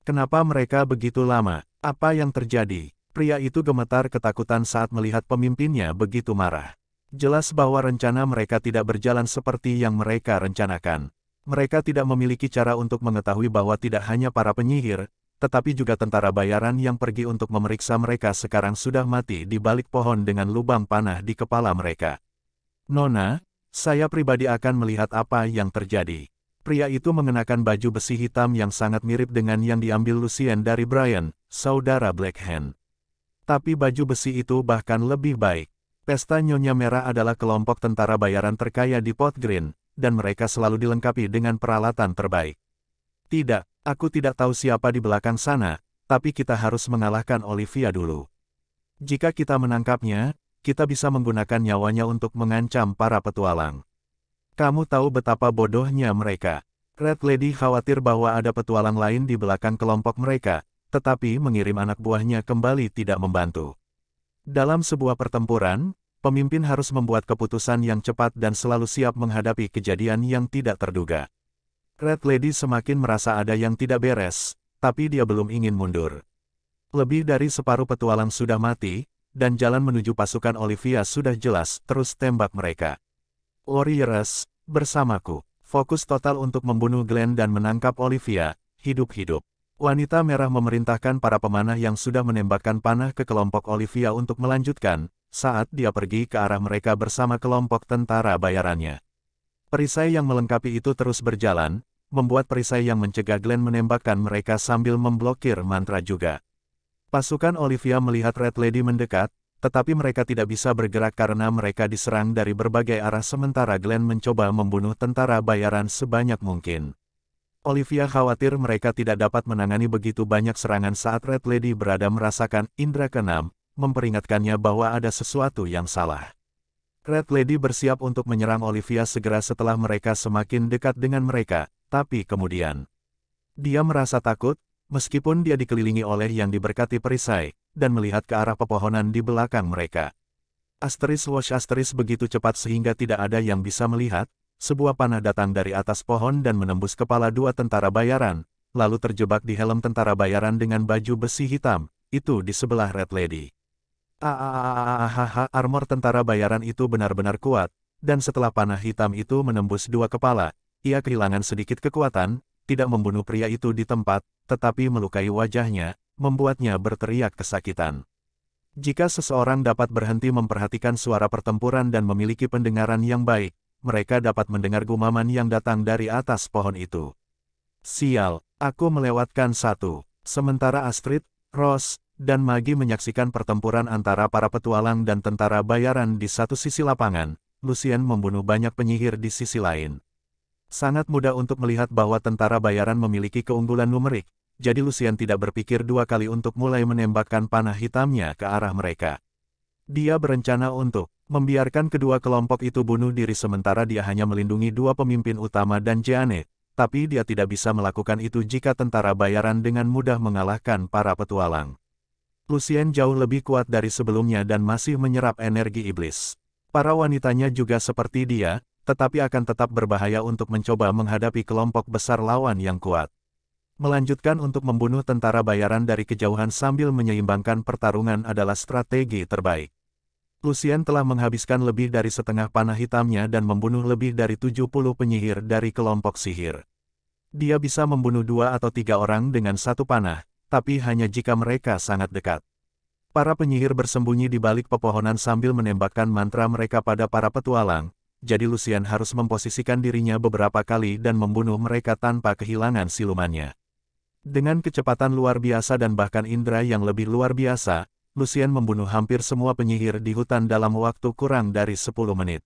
[SPEAKER 1] Kenapa mereka begitu lama? Apa yang terjadi? Pria itu gemetar ketakutan saat melihat pemimpinnya begitu marah. Jelas bahwa rencana mereka tidak berjalan seperti yang mereka rencanakan. Mereka tidak memiliki cara untuk mengetahui bahwa tidak hanya para penyihir, tetapi juga tentara bayaran yang pergi untuk memeriksa mereka sekarang sudah mati di balik pohon dengan lubang panah di kepala mereka. Nona, saya pribadi akan melihat apa yang terjadi. Pria itu mengenakan baju besi hitam yang sangat mirip dengan yang diambil Lucien dari Brian, saudara Black Hand. Tapi baju besi itu bahkan lebih baik. Pesta Nyonya Merah adalah kelompok tentara bayaran terkaya di Pot Green, dan mereka selalu dilengkapi dengan peralatan terbaik. Tidak, aku tidak tahu siapa di belakang sana, tapi kita harus mengalahkan Olivia dulu. Jika kita menangkapnya, kita bisa menggunakan nyawanya untuk mengancam para petualang. Kamu tahu betapa bodohnya mereka. Red Lady khawatir bahwa ada petualang lain di belakang kelompok mereka, tetapi mengirim anak buahnya kembali tidak membantu. Dalam sebuah pertempuran, pemimpin harus membuat keputusan yang cepat dan selalu siap menghadapi kejadian yang tidak terduga. Red Lady semakin merasa ada yang tidak beres, tapi dia belum ingin mundur. Lebih dari separuh petualang sudah mati, dan jalan menuju pasukan Olivia sudah jelas, terus tembak mereka. Warriors, bersamaku. Fokus total untuk membunuh Glenn dan menangkap Olivia, hidup-hidup. Wanita merah memerintahkan para pemanah yang sudah menembakkan panah ke kelompok Olivia untuk melanjutkan, saat dia pergi ke arah mereka bersama kelompok tentara bayarannya. Perisai yang melengkapi itu terus berjalan, membuat perisai yang mencegah Glenn menembakkan mereka sambil memblokir mantra juga. Pasukan Olivia melihat Red Lady mendekat, tetapi mereka tidak bisa bergerak karena mereka diserang dari berbagai arah sementara Glenn mencoba membunuh tentara bayaran sebanyak mungkin. Olivia khawatir mereka tidak dapat menangani begitu banyak serangan saat Red Lady berada merasakan indera keenam, memperingatkannya bahwa ada sesuatu yang salah. Red Lady bersiap untuk menyerang Olivia segera setelah mereka semakin dekat dengan mereka, tapi kemudian dia merasa takut, meskipun dia dikelilingi oleh yang diberkati perisai, dan melihat ke arah pepohonan di belakang mereka. Asteris wash asteris begitu cepat sehingga tidak ada yang bisa melihat, sebuah panah datang dari atas pohon dan menembus kepala dua tentara bayaran, lalu terjebak di helm tentara bayaran dengan baju besi hitam, itu di sebelah Red Lady. Ahahaha, armor tentara bayaran itu benar-benar kuat, dan setelah panah hitam itu menembus dua kepala, ia kehilangan sedikit kekuatan, tidak membunuh pria itu di tempat, tetapi melukai wajahnya, membuatnya berteriak kesakitan. Jika seseorang dapat berhenti memperhatikan suara pertempuran dan memiliki pendengaran yang baik, mereka dapat mendengar gumaman yang datang dari atas pohon itu. Sial, aku melewatkan satu. Sementara Astrid, Ross, dan Maggie menyaksikan pertempuran antara para petualang dan tentara bayaran di satu sisi lapangan, Lucien membunuh banyak penyihir di sisi lain. Sangat mudah untuk melihat bahwa tentara bayaran memiliki keunggulan numerik, jadi Lucian tidak berpikir dua kali untuk mulai menembakkan panah hitamnya ke arah mereka. Dia berencana untuk membiarkan kedua kelompok itu bunuh diri sementara dia hanya melindungi dua pemimpin utama dan Jeanne, tapi dia tidak bisa melakukan itu jika tentara bayaran dengan mudah mengalahkan para petualang. Lucien jauh lebih kuat dari sebelumnya dan masih menyerap energi iblis. Para wanitanya juga seperti dia, tetapi akan tetap berbahaya untuk mencoba menghadapi kelompok besar lawan yang kuat. Melanjutkan untuk membunuh tentara bayaran dari kejauhan sambil menyeimbangkan pertarungan adalah strategi terbaik. Lucien telah menghabiskan lebih dari setengah panah hitamnya dan membunuh lebih dari 70 penyihir dari kelompok sihir. Dia bisa membunuh dua atau tiga orang dengan satu panah, tapi hanya jika mereka sangat dekat. Para penyihir bersembunyi di balik pepohonan sambil menembakkan mantra mereka pada para petualang, jadi Lucian harus memposisikan dirinya beberapa kali dan membunuh mereka tanpa kehilangan silumannya. Dengan kecepatan luar biasa dan bahkan indera yang lebih luar biasa, Lucian membunuh hampir semua penyihir di hutan dalam waktu kurang dari 10 menit.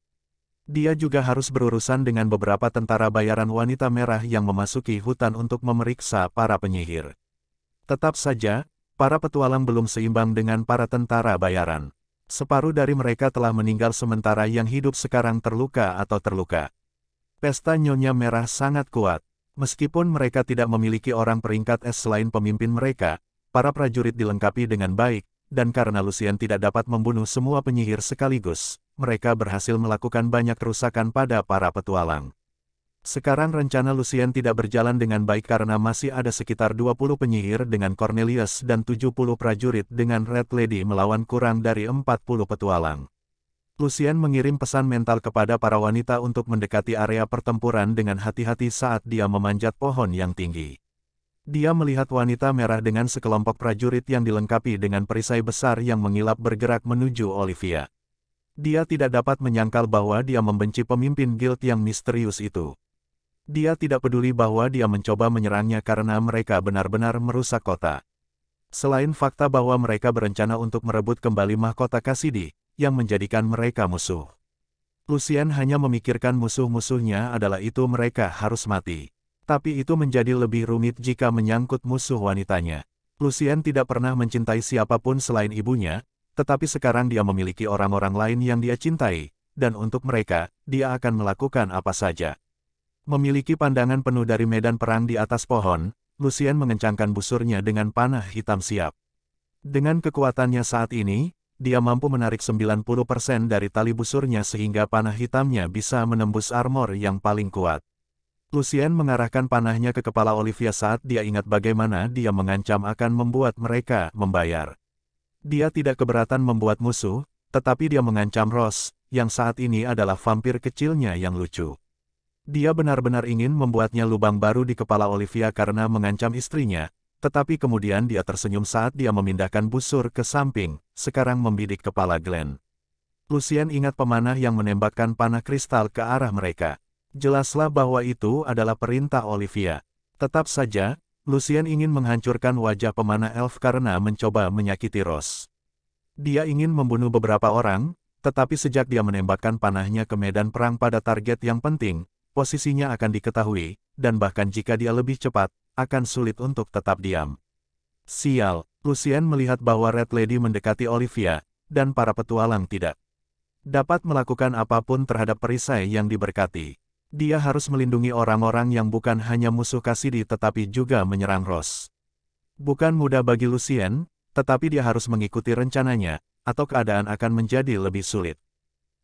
[SPEAKER 1] Dia juga harus berurusan dengan beberapa tentara bayaran wanita merah yang memasuki hutan untuk memeriksa para penyihir. Tetap saja, para petualang belum seimbang dengan para tentara bayaran. Separuh dari mereka telah meninggal sementara yang hidup sekarang terluka atau terluka. Pesta Nyonya Merah sangat kuat. Meskipun mereka tidak memiliki orang peringkat S selain pemimpin mereka, para prajurit dilengkapi dengan baik, dan karena Lucien tidak dapat membunuh semua penyihir sekaligus, mereka berhasil melakukan banyak kerusakan pada para petualang. Sekarang rencana Lucien tidak berjalan dengan baik karena masih ada sekitar 20 penyihir dengan Cornelius dan 70 prajurit dengan Red Lady melawan kurang dari 40 petualang. Lucien mengirim pesan mental kepada para wanita untuk mendekati area pertempuran dengan hati-hati saat dia memanjat pohon yang tinggi. Dia melihat wanita merah dengan sekelompok prajurit yang dilengkapi dengan perisai besar yang mengilap bergerak menuju Olivia. Dia tidak dapat menyangkal bahwa dia membenci pemimpin guild yang misterius itu. Dia tidak peduli bahwa dia mencoba menyerangnya karena mereka benar-benar merusak kota. Selain fakta bahwa mereka berencana untuk merebut kembali mahkota Kasidi, yang menjadikan mereka musuh. Lucien hanya memikirkan musuh-musuhnya adalah itu mereka harus mati. Tapi itu menjadi lebih rumit jika menyangkut musuh wanitanya. Lucien tidak pernah mencintai siapapun selain ibunya, tetapi sekarang dia memiliki orang-orang lain yang dia cintai, dan untuk mereka, dia akan melakukan apa saja. Memiliki pandangan penuh dari medan perang di atas pohon, Lucien mengencangkan busurnya dengan panah hitam siap. Dengan kekuatannya saat ini, dia mampu menarik 90% dari tali busurnya sehingga panah hitamnya bisa menembus armor yang paling kuat. Lucien mengarahkan panahnya ke kepala Olivia saat dia ingat bagaimana dia mengancam akan membuat mereka membayar. Dia tidak keberatan membuat musuh, tetapi dia mengancam Ross, yang saat ini adalah vampir kecilnya yang lucu. Dia benar-benar ingin membuatnya lubang baru di kepala Olivia karena mengancam istrinya, tetapi kemudian dia tersenyum saat dia memindahkan busur ke samping, sekarang membidik kepala Glenn. Lucian ingat pemanah yang menembakkan panah kristal ke arah mereka. Jelaslah bahwa itu adalah perintah Olivia. Tetap saja, Lucian ingin menghancurkan wajah pemanah elf karena mencoba menyakiti Rose. Dia ingin membunuh beberapa orang, tetapi sejak dia menembakkan panahnya ke medan perang pada target yang penting, posisinya akan diketahui, dan bahkan jika dia lebih cepat, akan sulit untuk tetap diam. Sial, Lucien melihat bahwa Red Lady mendekati Olivia, dan para petualang tidak dapat melakukan apapun terhadap perisai yang diberkati. Dia harus melindungi orang-orang yang bukan hanya musuh Kasidi tetapi juga menyerang Rose. Bukan mudah bagi Lucien, tetapi dia harus mengikuti rencananya, atau keadaan akan menjadi lebih sulit.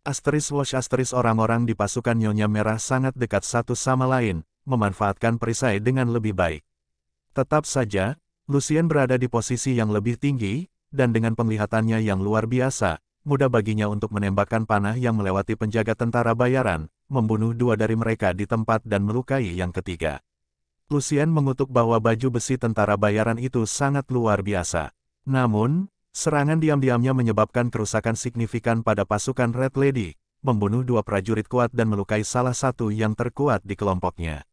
[SPEAKER 1] Asteris Wash Asteris orang-orang di pasukan Nyonya Merah sangat dekat satu sama lain, memanfaatkan perisai dengan lebih baik. Tetap saja, Lucien berada di posisi yang lebih tinggi, dan dengan penglihatannya yang luar biasa, mudah baginya untuk menembakkan panah yang melewati penjaga tentara bayaran, membunuh dua dari mereka di tempat dan melukai yang ketiga. Lucien mengutuk bahwa baju besi tentara bayaran itu sangat luar biasa. Namun, Serangan diam-diamnya menyebabkan kerusakan signifikan pada pasukan Red Lady, membunuh dua prajurit kuat dan melukai salah satu yang terkuat di kelompoknya.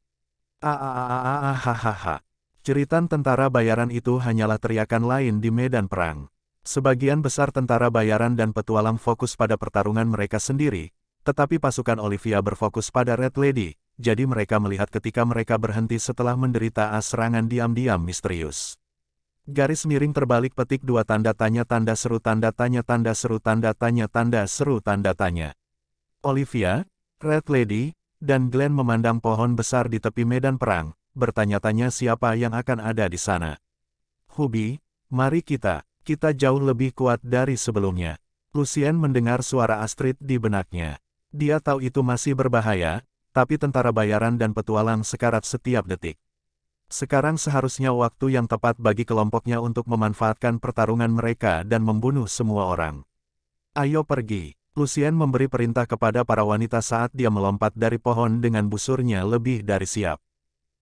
[SPEAKER 1] Aaaaaahahaha. Ah, ah, ah, Ceritan tentara bayaran itu hanyalah teriakan lain di medan perang. Sebagian besar tentara bayaran dan petualang fokus pada pertarungan mereka sendiri, tetapi pasukan Olivia berfokus pada Red Lady, jadi mereka melihat ketika mereka berhenti setelah menderita serangan diam-diam misterius. Garis miring terbalik petik dua tanda tanya tanda seru tanda tanya tanda seru tanda tanya tanda seru tanda tanya. Olivia, Red Lady, dan Glenn memandang pohon besar di tepi medan perang, bertanya-tanya siapa yang akan ada di sana. Hubi, mari kita, kita jauh lebih kuat dari sebelumnya. Lucien mendengar suara Astrid di benaknya. Dia tahu itu masih berbahaya, tapi tentara bayaran dan petualang sekarat setiap detik. Sekarang seharusnya waktu yang tepat bagi kelompoknya untuk memanfaatkan pertarungan mereka dan membunuh semua orang. Ayo pergi. Lucien memberi perintah kepada para wanita saat dia melompat dari pohon dengan busurnya lebih dari siap.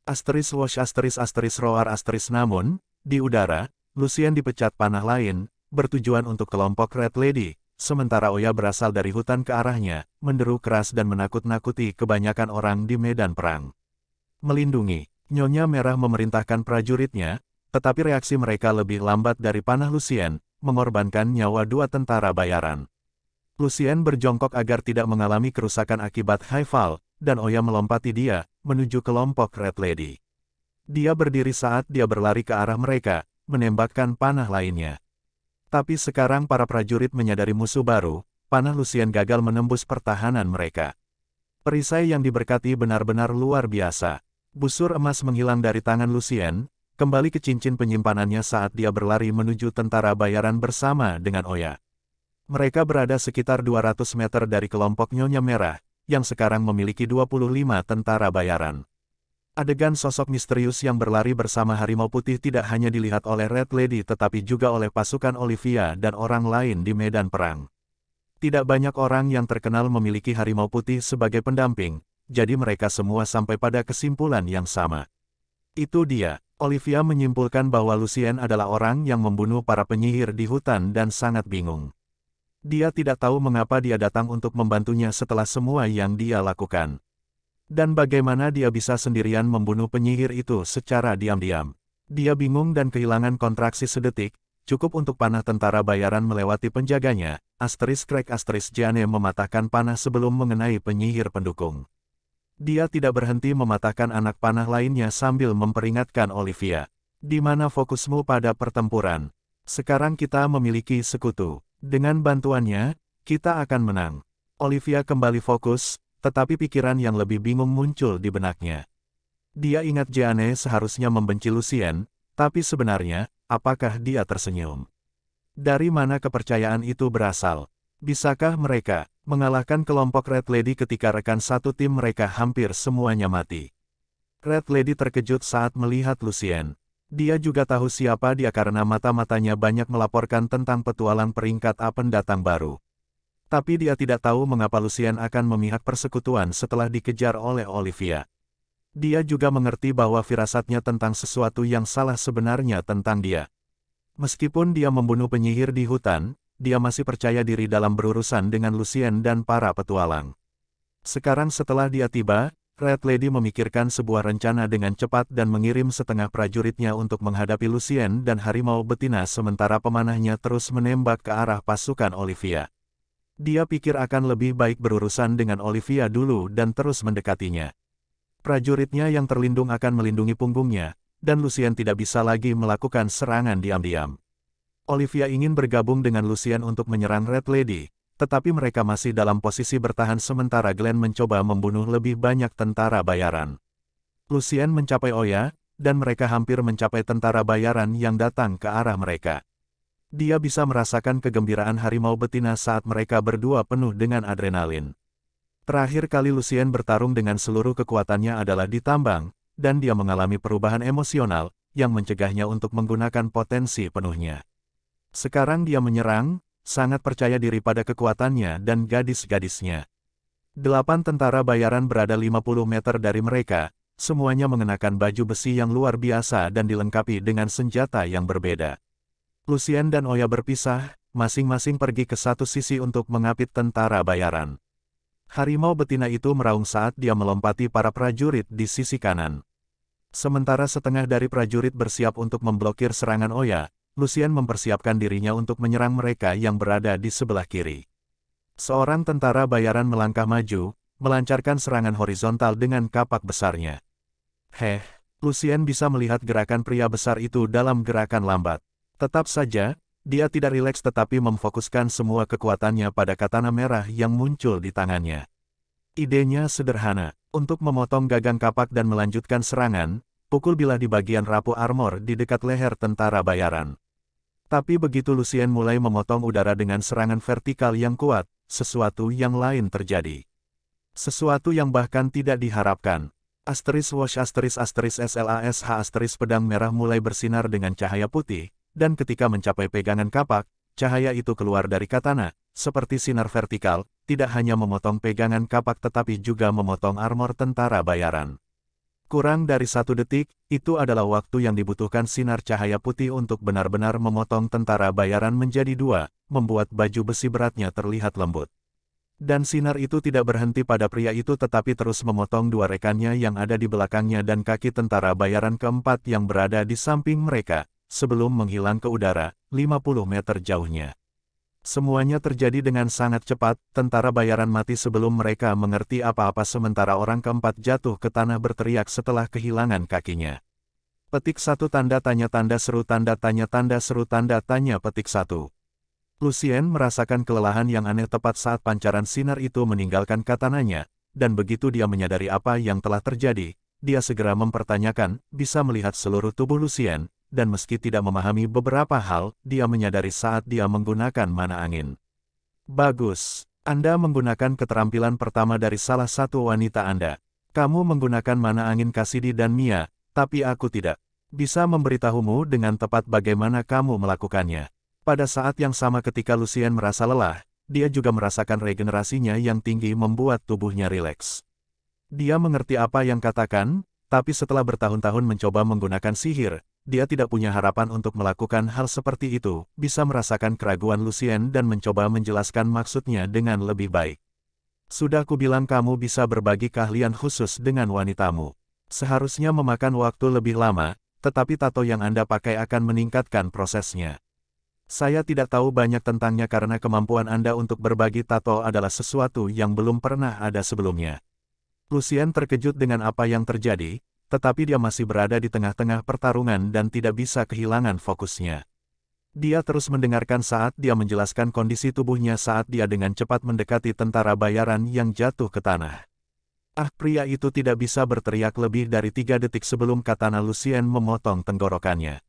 [SPEAKER 1] Asteris wash asteris asteris roar asteris namun, di udara, Lucien dipecat panah lain, bertujuan untuk kelompok Red Lady, sementara Oya berasal dari hutan ke arahnya, menderu keras dan menakut-nakuti kebanyakan orang di medan perang. Melindungi Nyonya Merah memerintahkan prajuritnya, tetapi reaksi mereka lebih lambat dari panah Lucien, mengorbankan nyawa dua tentara bayaran. Lucien berjongkok agar tidak mengalami kerusakan akibat Haifal, dan Oya melompati dia, menuju kelompok Red Lady. Dia berdiri saat dia berlari ke arah mereka, menembakkan panah lainnya. Tapi sekarang para prajurit menyadari musuh baru, panah Lucien gagal menembus pertahanan mereka. Perisai yang diberkati benar-benar luar biasa busur emas menghilang dari tangan Lucien, kembali ke cincin penyimpanannya saat dia berlari menuju tentara bayaran bersama dengan Oya. Mereka berada sekitar 200 meter dari kelompok Nyonya Merah, yang sekarang memiliki 25 tentara bayaran. Adegan sosok misterius yang berlari bersama harimau putih tidak hanya dilihat oleh Red Lady tetapi juga oleh pasukan Olivia dan orang lain di medan perang. Tidak banyak orang yang terkenal memiliki harimau putih sebagai pendamping, jadi mereka semua sampai pada kesimpulan yang sama. Itu dia, Olivia menyimpulkan bahwa Lucien adalah orang yang membunuh para penyihir di hutan dan sangat bingung. Dia tidak tahu mengapa dia datang untuk membantunya setelah semua yang dia lakukan. Dan bagaimana dia bisa sendirian membunuh penyihir itu secara diam-diam. Dia bingung dan kehilangan kontraksi sedetik, cukup untuk panah tentara bayaran melewati penjaganya, asteris Craig asteris Jane mematahkan panah sebelum mengenai penyihir pendukung. Dia tidak berhenti mematahkan anak panah lainnya sambil memperingatkan Olivia. Di mana fokusmu pada pertempuran? Sekarang kita memiliki sekutu. Dengan bantuannya, kita akan menang. Olivia kembali fokus, tetapi pikiran yang lebih bingung muncul di benaknya. Dia ingat Jeanne seharusnya membenci Lucien, tapi sebenarnya, apakah dia tersenyum? Dari mana kepercayaan itu berasal? Bisakah mereka mengalahkan kelompok Red Lady ketika rekan satu tim mereka hampir semuanya mati? Red Lady terkejut saat melihat Lucien. Dia juga tahu siapa dia karena mata-matanya banyak melaporkan tentang petualang peringkat A pendatang baru. Tapi dia tidak tahu mengapa Lucien akan memihak persekutuan setelah dikejar oleh Olivia. Dia juga mengerti bahwa firasatnya tentang sesuatu yang salah sebenarnya tentang dia. Meskipun dia membunuh penyihir di hutan, dia masih percaya diri dalam berurusan dengan Lucien dan para petualang. Sekarang setelah dia tiba, Red Lady memikirkan sebuah rencana dengan cepat dan mengirim setengah prajuritnya untuk menghadapi Lucien dan harimau betina sementara pemanahnya terus menembak ke arah pasukan Olivia. Dia pikir akan lebih baik berurusan dengan Olivia dulu dan terus mendekatinya. Prajuritnya yang terlindung akan melindungi punggungnya, dan Lucien tidak bisa lagi melakukan serangan diam-diam. Olivia ingin bergabung dengan Lucian untuk menyerang Red Lady, tetapi mereka masih dalam posisi bertahan sementara Glenn mencoba membunuh lebih banyak tentara bayaran. Lucian mencapai Oya, dan mereka hampir mencapai tentara bayaran yang datang ke arah mereka. Dia bisa merasakan kegembiraan harimau betina saat mereka berdua penuh dengan adrenalin. Terakhir kali Lucien bertarung dengan seluruh kekuatannya adalah di tambang, dan dia mengalami perubahan emosional, yang mencegahnya untuk menggunakan potensi penuhnya. Sekarang dia menyerang, sangat percaya diri pada kekuatannya dan gadis-gadisnya. Delapan tentara bayaran berada 50 meter dari mereka, semuanya mengenakan baju besi yang luar biasa dan dilengkapi dengan senjata yang berbeda. Lucien dan Oya berpisah, masing-masing pergi ke satu sisi untuk mengapit tentara bayaran. Harimau betina itu meraung saat dia melompati para prajurit di sisi kanan. Sementara setengah dari prajurit bersiap untuk memblokir serangan Oya, Lucian mempersiapkan dirinya untuk menyerang mereka yang berada di sebelah kiri. Seorang tentara bayaran melangkah maju, melancarkan serangan horizontal dengan kapak besarnya. Heh, Lucien bisa melihat gerakan pria besar itu dalam gerakan lambat. Tetap saja, dia tidak rileks tetapi memfokuskan semua kekuatannya pada katana merah yang muncul di tangannya. Idenya sederhana, untuk memotong gagang kapak dan melanjutkan serangan, pukul bila di bagian rapuh armor di dekat leher tentara bayaran. Tapi begitu Lucien mulai memotong udara dengan serangan vertikal yang kuat, sesuatu yang lain terjadi. Sesuatu yang bahkan tidak diharapkan. Asteris wash asteris asteris SLASH asteris pedang merah mulai bersinar dengan cahaya putih, dan ketika mencapai pegangan kapak, cahaya itu keluar dari katana, seperti sinar vertikal, tidak hanya memotong pegangan kapak tetapi juga memotong armor tentara bayaran. Kurang dari satu detik, itu adalah waktu yang dibutuhkan sinar cahaya putih untuk benar-benar memotong tentara bayaran menjadi dua, membuat baju besi beratnya terlihat lembut. Dan sinar itu tidak berhenti pada pria itu tetapi terus memotong dua rekannya yang ada di belakangnya dan kaki tentara bayaran keempat yang berada di samping mereka, sebelum menghilang ke udara, 50 meter jauhnya. Semuanya terjadi dengan sangat cepat, tentara bayaran mati sebelum mereka mengerti apa-apa sementara orang keempat jatuh ke tanah berteriak setelah kehilangan kakinya. Petik satu tanda tanya tanda seru tanda tanya tanda seru tanda tanya petik satu. Lucien merasakan kelelahan yang aneh tepat saat pancaran sinar itu meninggalkan katananya, dan begitu dia menyadari apa yang telah terjadi, dia segera mempertanyakan, bisa melihat seluruh tubuh Lucien, dan meski tidak memahami beberapa hal, dia menyadari saat dia menggunakan mana angin. Bagus, Anda menggunakan keterampilan pertama dari salah satu wanita Anda. Kamu menggunakan mana angin Kasidi dan Mia, tapi aku tidak. Bisa memberitahumu dengan tepat bagaimana kamu melakukannya. Pada saat yang sama ketika Lucien merasa lelah, dia juga merasakan regenerasinya yang tinggi membuat tubuhnya rileks. Dia mengerti apa yang katakan, tapi setelah bertahun-tahun mencoba menggunakan sihir, dia tidak punya harapan untuk melakukan hal seperti itu, bisa merasakan keraguan Lucien dan mencoba menjelaskan maksudnya dengan lebih baik. Sudah kubilang kamu bisa berbagi keahlian khusus dengan wanitamu. Seharusnya memakan waktu lebih lama, tetapi tato yang Anda pakai akan meningkatkan prosesnya. Saya tidak tahu banyak tentangnya karena kemampuan Anda untuk berbagi tato adalah sesuatu yang belum pernah ada sebelumnya. Lucien terkejut dengan apa yang terjadi, tetapi dia masih berada di tengah-tengah pertarungan dan tidak bisa kehilangan fokusnya. Dia terus mendengarkan saat dia menjelaskan kondisi tubuhnya saat dia dengan cepat mendekati tentara bayaran yang jatuh ke tanah. Ah, pria itu tidak bisa berteriak lebih dari tiga detik sebelum katana Lucien memotong tenggorokannya.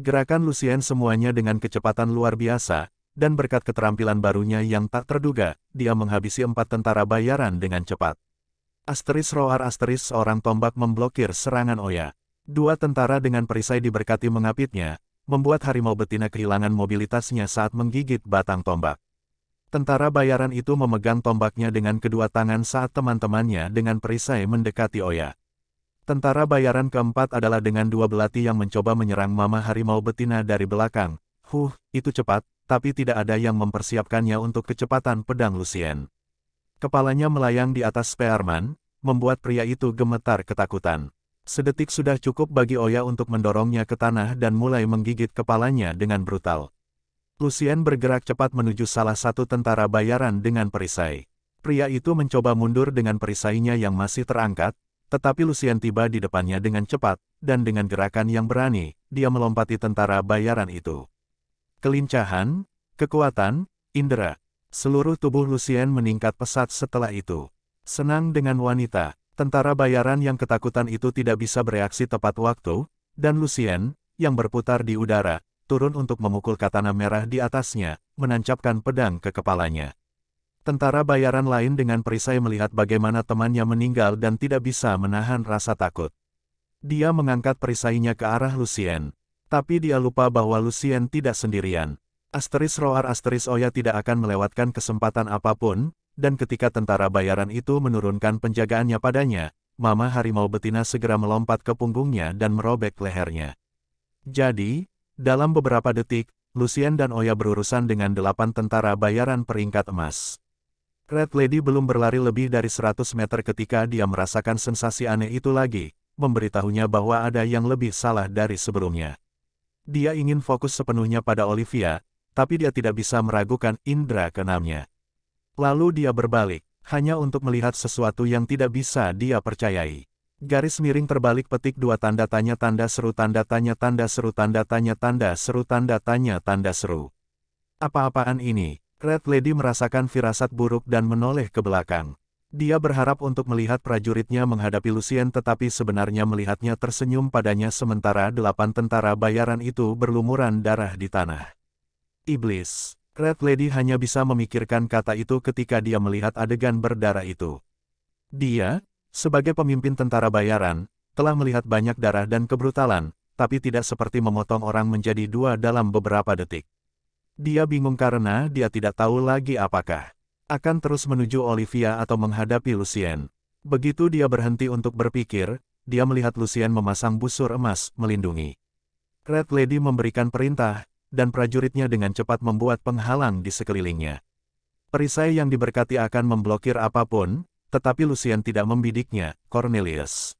[SPEAKER 1] Gerakan Lucien semuanya dengan kecepatan luar biasa, dan berkat keterampilan barunya yang tak terduga, dia menghabisi empat tentara bayaran dengan cepat. Asteris roar asteris seorang tombak memblokir serangan Oya. Dua tentara dengan perisai diberkati mengapitnya, membuat harimau betina kehilangan mobilitasnya saat menggigit batang tombak. Tentara bayaran itu memegang tombaknya dengan kedua tangan saat teman-temannya dengan perisai mendekati Oya. Tentara bayaran keempat adalah dengan dua belati yang mencoba menyerang mama harimau betina dari belakang. Huh, itu cepat, tapi tidak ada yang mempersiapkannya untuk kecepatan pedang Lucien. Kepalanya melayang di atas Spearman, membuat pria itu gemetar ketakutan. Sedetik sudah cukup bagi Oya untuk mendorongnya ke tanah dan mulai menggigit kepalanya dengan brutal. Lucien bergerak cepat menuju salah satu tentara bayaran dengan perisai. Pria itu mencoba mundur dengan perisainya yang masih terangkat, tetapi Lucien tiba di depannya dengan cepat, dan dengan gerakan yang berani, dia melompati tentara bayaran itu. Kelincahan, kekuatan, indera, Seluruh tubuh Lucien meningkat pesat setelah itu. Senang dengan wanita, tentara bayaran yang ketakutan itu tidak bisa bereaksi tepat waktu, dan Lucien, yang berputar di udara, turun untuk memukul katana merah di atasnya, menancapkan pedang ke kepalanya. Tentara bayaran lain dengan perisai melihat bagaimana temannya meninggal dan tidak bisa menahan rasa takut. Dia mengangkat perisainya ke arah Lucien. Tapi dia lupa bahwa Lucien tidak sendirian. Asteris Roar Asteris Oya tidak akan melewatkan kesempatan apapun, dan ketika tentara bayaran itu menurunkan penjagaannya padanya, Mama Harimau Betina segera melompat ke punggungnya dan merobek lehernya. Jadi, dalam beberapa detik, Lucien dan Oya berurusan dengan delapan tentara bayaran peringkat emas. Red Lady belum berlari lebih dari 100 meter ketika dia merasakan sensasi aneh itu lagi, memberitahunya bahwa ada yang lebih salah dari sebelumnya. Dia ingin fokus sepenuhnya pada Olivia, tapi dia tidak bisa meragukan indera keenamnya. Lalu dia berbalik, hanya untuk melihat sesuatu yang tidak bisa dia percayai. Garis miring terbalik petik dua tanda tanya tanda seru tanda tanya tanda seru tanda tanya tanda seru tanda tanya tanda seru. Apa-apaan ini? Red Lady merasakan firasat buruk dan menoleh ke belakang. Dia berharap untuk melihat prajuritnya menghadapi Lucien tetapi sebenarnya melihatnya tersenyum padanya sementara delapan tentara bayaran itu berlumuran darah di tanah. Iblis. Red Lady hanya bisa memikirkan kata itu ketika dia melihat adegan berdarah itu. Dia, sebagai pemimpin tentara bayaran, telah melihat banyak darah dan kebrutalan, tapi tidak seperti memotong orang menjadi dua dalam beberapa detik. Dia bingung karena dia tidak tahu lagi apakah akan terus menuju Olivia atau menghadapi Lucien. Begitu dia berhenti untuk berpikir, dia melihat Lucien memasang busur emas, melindungi. Red Lady memberikan perintah, dan prajuritnya dengan cepat membuat penghalang di sekelilingnya. Perisai yang diberkati akan memblokir apapun, tetapi Lucien tidak membidiknya, Cornelius.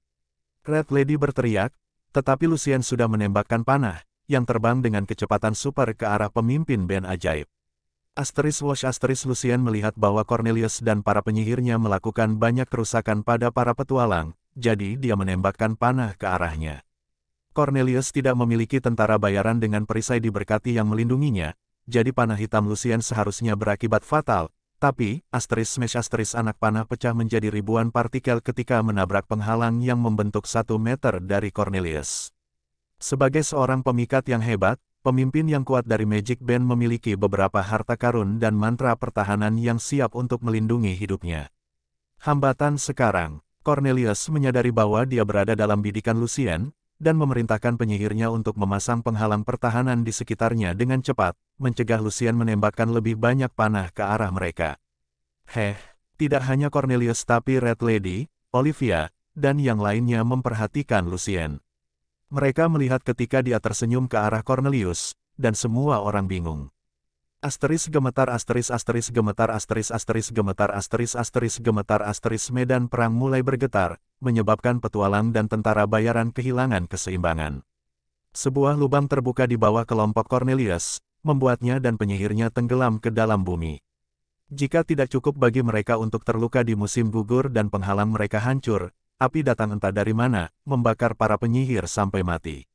[SPEAKER 1] Red Lady berteriak, tetapi Lucien sudah menembakkan panah, yang terbang dengan kecepatan super ke arah pemimpin band ajaib. Asteris Wash Asteris Lucien melihat bahwa Cornelius dan para penyihirnya melakukan banyak kerusakan pada para petualang, jadi dia menembakkan panah ke arahnya. Cornelius tidak memiliki tentara bayaran dengan perisai diberkati yang melindunginya, jadi panah hitam Lucien seharusnya berakibat fatal, tapi, asteris smash asteris anak panah pecah menjadi ribuan partikel ketika menabrak penghalang yang membentuk satu meter dari Cornelius. Sebagai seorang pemikat yang hebat, pemimpin yang kuat dari Magic Band memiliki beberapa harta karun dan mantra pertahanan yang siap untuk melindungi hidupnya. Hambatan sekarang, Cornelius menyadari bahwa dia berada dalam bidikan Lucien, dan memerintahkan penyihirnya untuk memasang penghalang pertahanan di sekitarnya dengan cepat, mencegah Lucian menembakkan lebih banyak panah ke arah mereka. Heh, tidak hanya Cornelius tapi Red Lady, Olivia, dan yang lainnya memperhatikan Lucien. Mereka melihat ketika dia tersenyum ke arah Cornelius, dan semua orang bingung. Asteris gemetar asteris asteris gemetar asteris asteris gemetar asteris asteris gemetar asteris medan perang mulai bergetar, menyebabkan petualang dan tentara bayaran kehilangan keseimbangan. Sebuah lubang terbuka di bawah kelompok Cornelius, membuatnya dan penyihirnya tenggelam ke dalam bumi. Jika tidak cukup bagi mereka untuk terluka di musim gugur dan penghalang mereka hancur, api datang entah dari mana, membakar para penyihir sampai mati.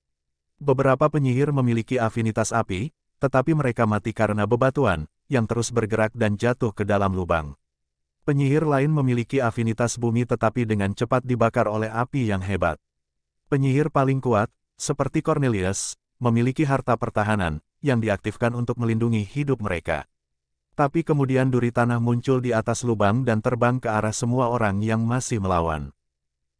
[SPEAKER 1] Beberapa penyihir memiliki afinitas api, tetapi mereka mati karena bebatuan, yang terus bergerak dan jatuh ke dalam lubang. Penyihir lain memiliki afinitas bumi tetapi dengan cepat dibakar oleh api yang hebat. Penyihir paling kuat, seperti Cornelius, memiliki harta pertahanan, yang diaktifkan untuk melindungi hidup mereka. Tapi kemudian duri tanah muncul di atas lubang dan terbang ke arah semua orang yang masih melawan.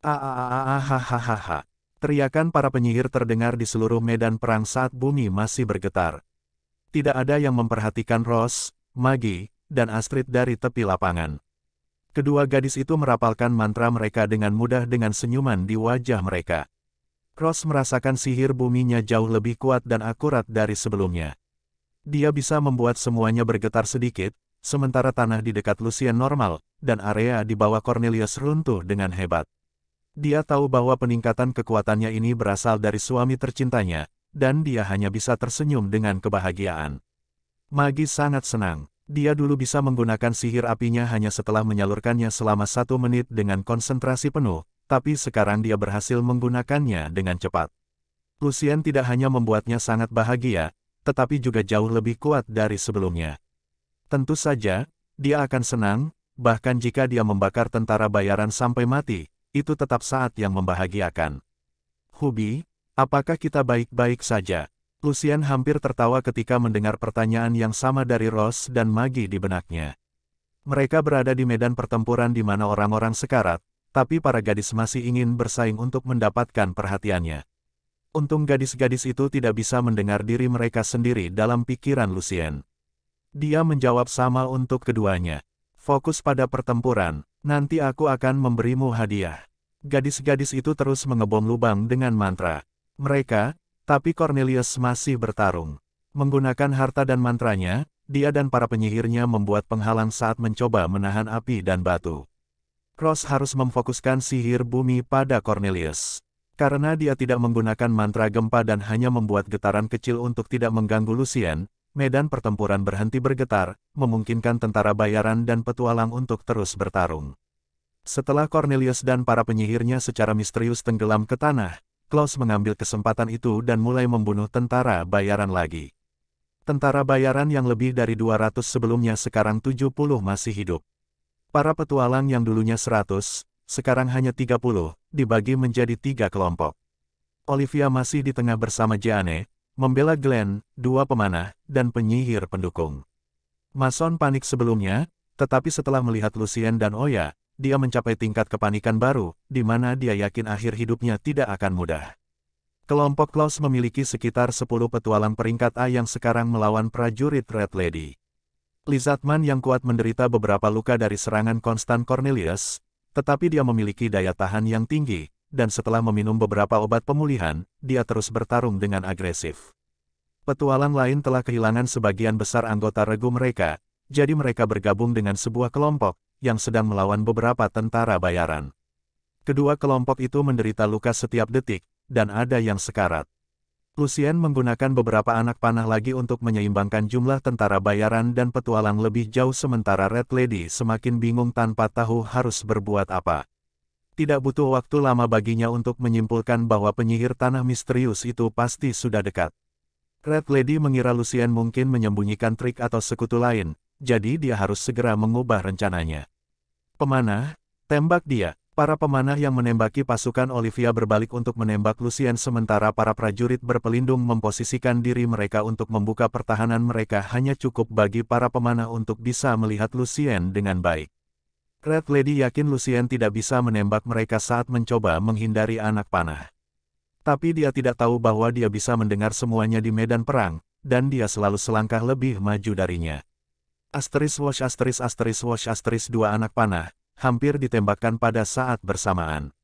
[SPEAKER 1] Aaaahahaha. Teriakan para penyihir terdengar di seluruh medan perang saat bumi masih bergetar. Tidak ada yang memperhatikan Ross, Magi, dan Astrid dari tepi lapangan. Kedua gadis itu merapalkan mantra mereka dengan mudah dengan senyuman di wajah mereka. Ross merasakan sihir buminya jauh lebih kuat dan akurat dari sebelumnya. Dia bisa membuat semuanya bergetar sedikit, sementara tanah di dekat Lucien normal, dan area di bawah Cornelius runtuh dengan hebat. Dia tahu bahwa peningkatan kekuatannya ini berasal dari suami tercintanya, dan dia hanya bisa tersenyum dengan kebahagiaan. Magi sangat senang. Dia dulu bisa menggunakan sihir apinya hanya setelah menyalurkannya selama satu menit dengan konsentrasi penuh, tapi sekarang dia berhasil menggunakannya dengan cepat. Lucien tidak hanya membuatnya sangat bahagia, tetapi juga jauh lebih kuat dari sebelumnya. Tentu saja, dia akan senang, bahkan jika dia membakar tentara bayaran sampai mati, itu tetap saat yang membahagiakan. Hubi, Apakah kita baik-baik saja? Lucian hampir tertawa ketika mendengar pertanyaan yang sama dari Ross dan Magi di benaknya. Mereka berada di medan pertempuran di mana orang-orang sekarat, tapi para gadis masih ingin bersaing untuk mendapatkan perhatiannya. Untung gadis-gadis itu tidak bisa mendengar diri mereka sendiri dalam pikiran Lucien. Dia menjawab sama untuk keduanya. Fokus pada pertempuran, nanti aku akan memberimu hadiah. Gadis-gadis itu terus mengebom lubang dengan mantra mereka, tapi Cornelius masih bertarung. Menggunakan harta dan mantranya, dia dan para penyihirnya membuat penghalang saat mencoba menahan api dan batu. Cross harus memfokuskan sihir bumi pada Cornelius. Karena dia tidak menggunakan mantra gempa dan hanya membuat getaran kecil untuk tidak mengganggu Lucien, medan pertempuran berhenti bergetar, memungkinkan tentara bayaran dan petualang untuk terus bertarung. Setelah Cornelius dan para penyihirnya secara misterius tenggelam ke tanah, Klaus mengambil kesempatan itu dan mulai membunuh tentara bayaran lagi. Tentara bayaran yang lebih dari 200 sebelumnya sekarang 70 masih hidup. Para petualang yang dulunya 100, sekarang hanya 30, dibagi menjadi tiga kelompok. Olivia masih di tengah bersama Jane, membela Glenn, dua pemanah, dan penyihir pendukung. Mason panik sebelumnya, tetapi setelah melihat Lucien dan Oya, dia mencapai tingkat kepanikan baru, di mana dia yakin akhir hidupnya tidak akan mudah. Kelompok Klaus memiliki sekitar 10 petualang peringkat A yang sekarang melawan prajurit Red Lady. Lizatman yang kuat menderita beberapa luka dari serangan Konstan Cornelius, tetapi dia memiliki daya tahan yang tinggi, dan setelah meminum beberapa obat pemulihan, dia terus bertarung dengan agresif. Petualang lain telah kehilangan sebagian besar anggota regu mereka, jadi mereka bergabung dengan sebuah kelompok, yang sedang melawan beberapa tentara bayaran. Kedua kelompok itu menderita luka setiap detik, dan ada yang sekarat. Lucien menggunakan beberapa anak panah lagi untuk menyeimbangkan jumlah tentara bayaran dan petualang lebih jauh sementara Red Lady semakin bingung tanpa tahu harus berbuat apa. Tidak butuh waktu lama baginya untuk menyimpulkan bahwa penyihir tanah misterius itu pasti sudah dekat. Red Lady mengira Lucien mungkin menyembunyikan trik atau sekutu lain, jadi dia harus segera mengubah rencananya. Pemanah, tembak dia. Para pemanah yang menembaki pasukan Olivia berbalik untuk menembak Lucien sementara para prajurit berpelindung memposisikan diri mereka untuk membuka pertahanan mereka hanya cukup bagi para pemanah untuk bisa melihat Lucien dengan baik. Red Lady yakin Lucien tidak bisa menembak mereka saat mencoba menghindari anak panah. Tapi dia tidak tahu bahwa dia bisa mendengar semuanya di medan perang, dan dia selalu selangkah lebih maju darinya. Asteris wash asteris asteris wash asteris dua anak panah, hampir ditembakkan pada saat bersamaan.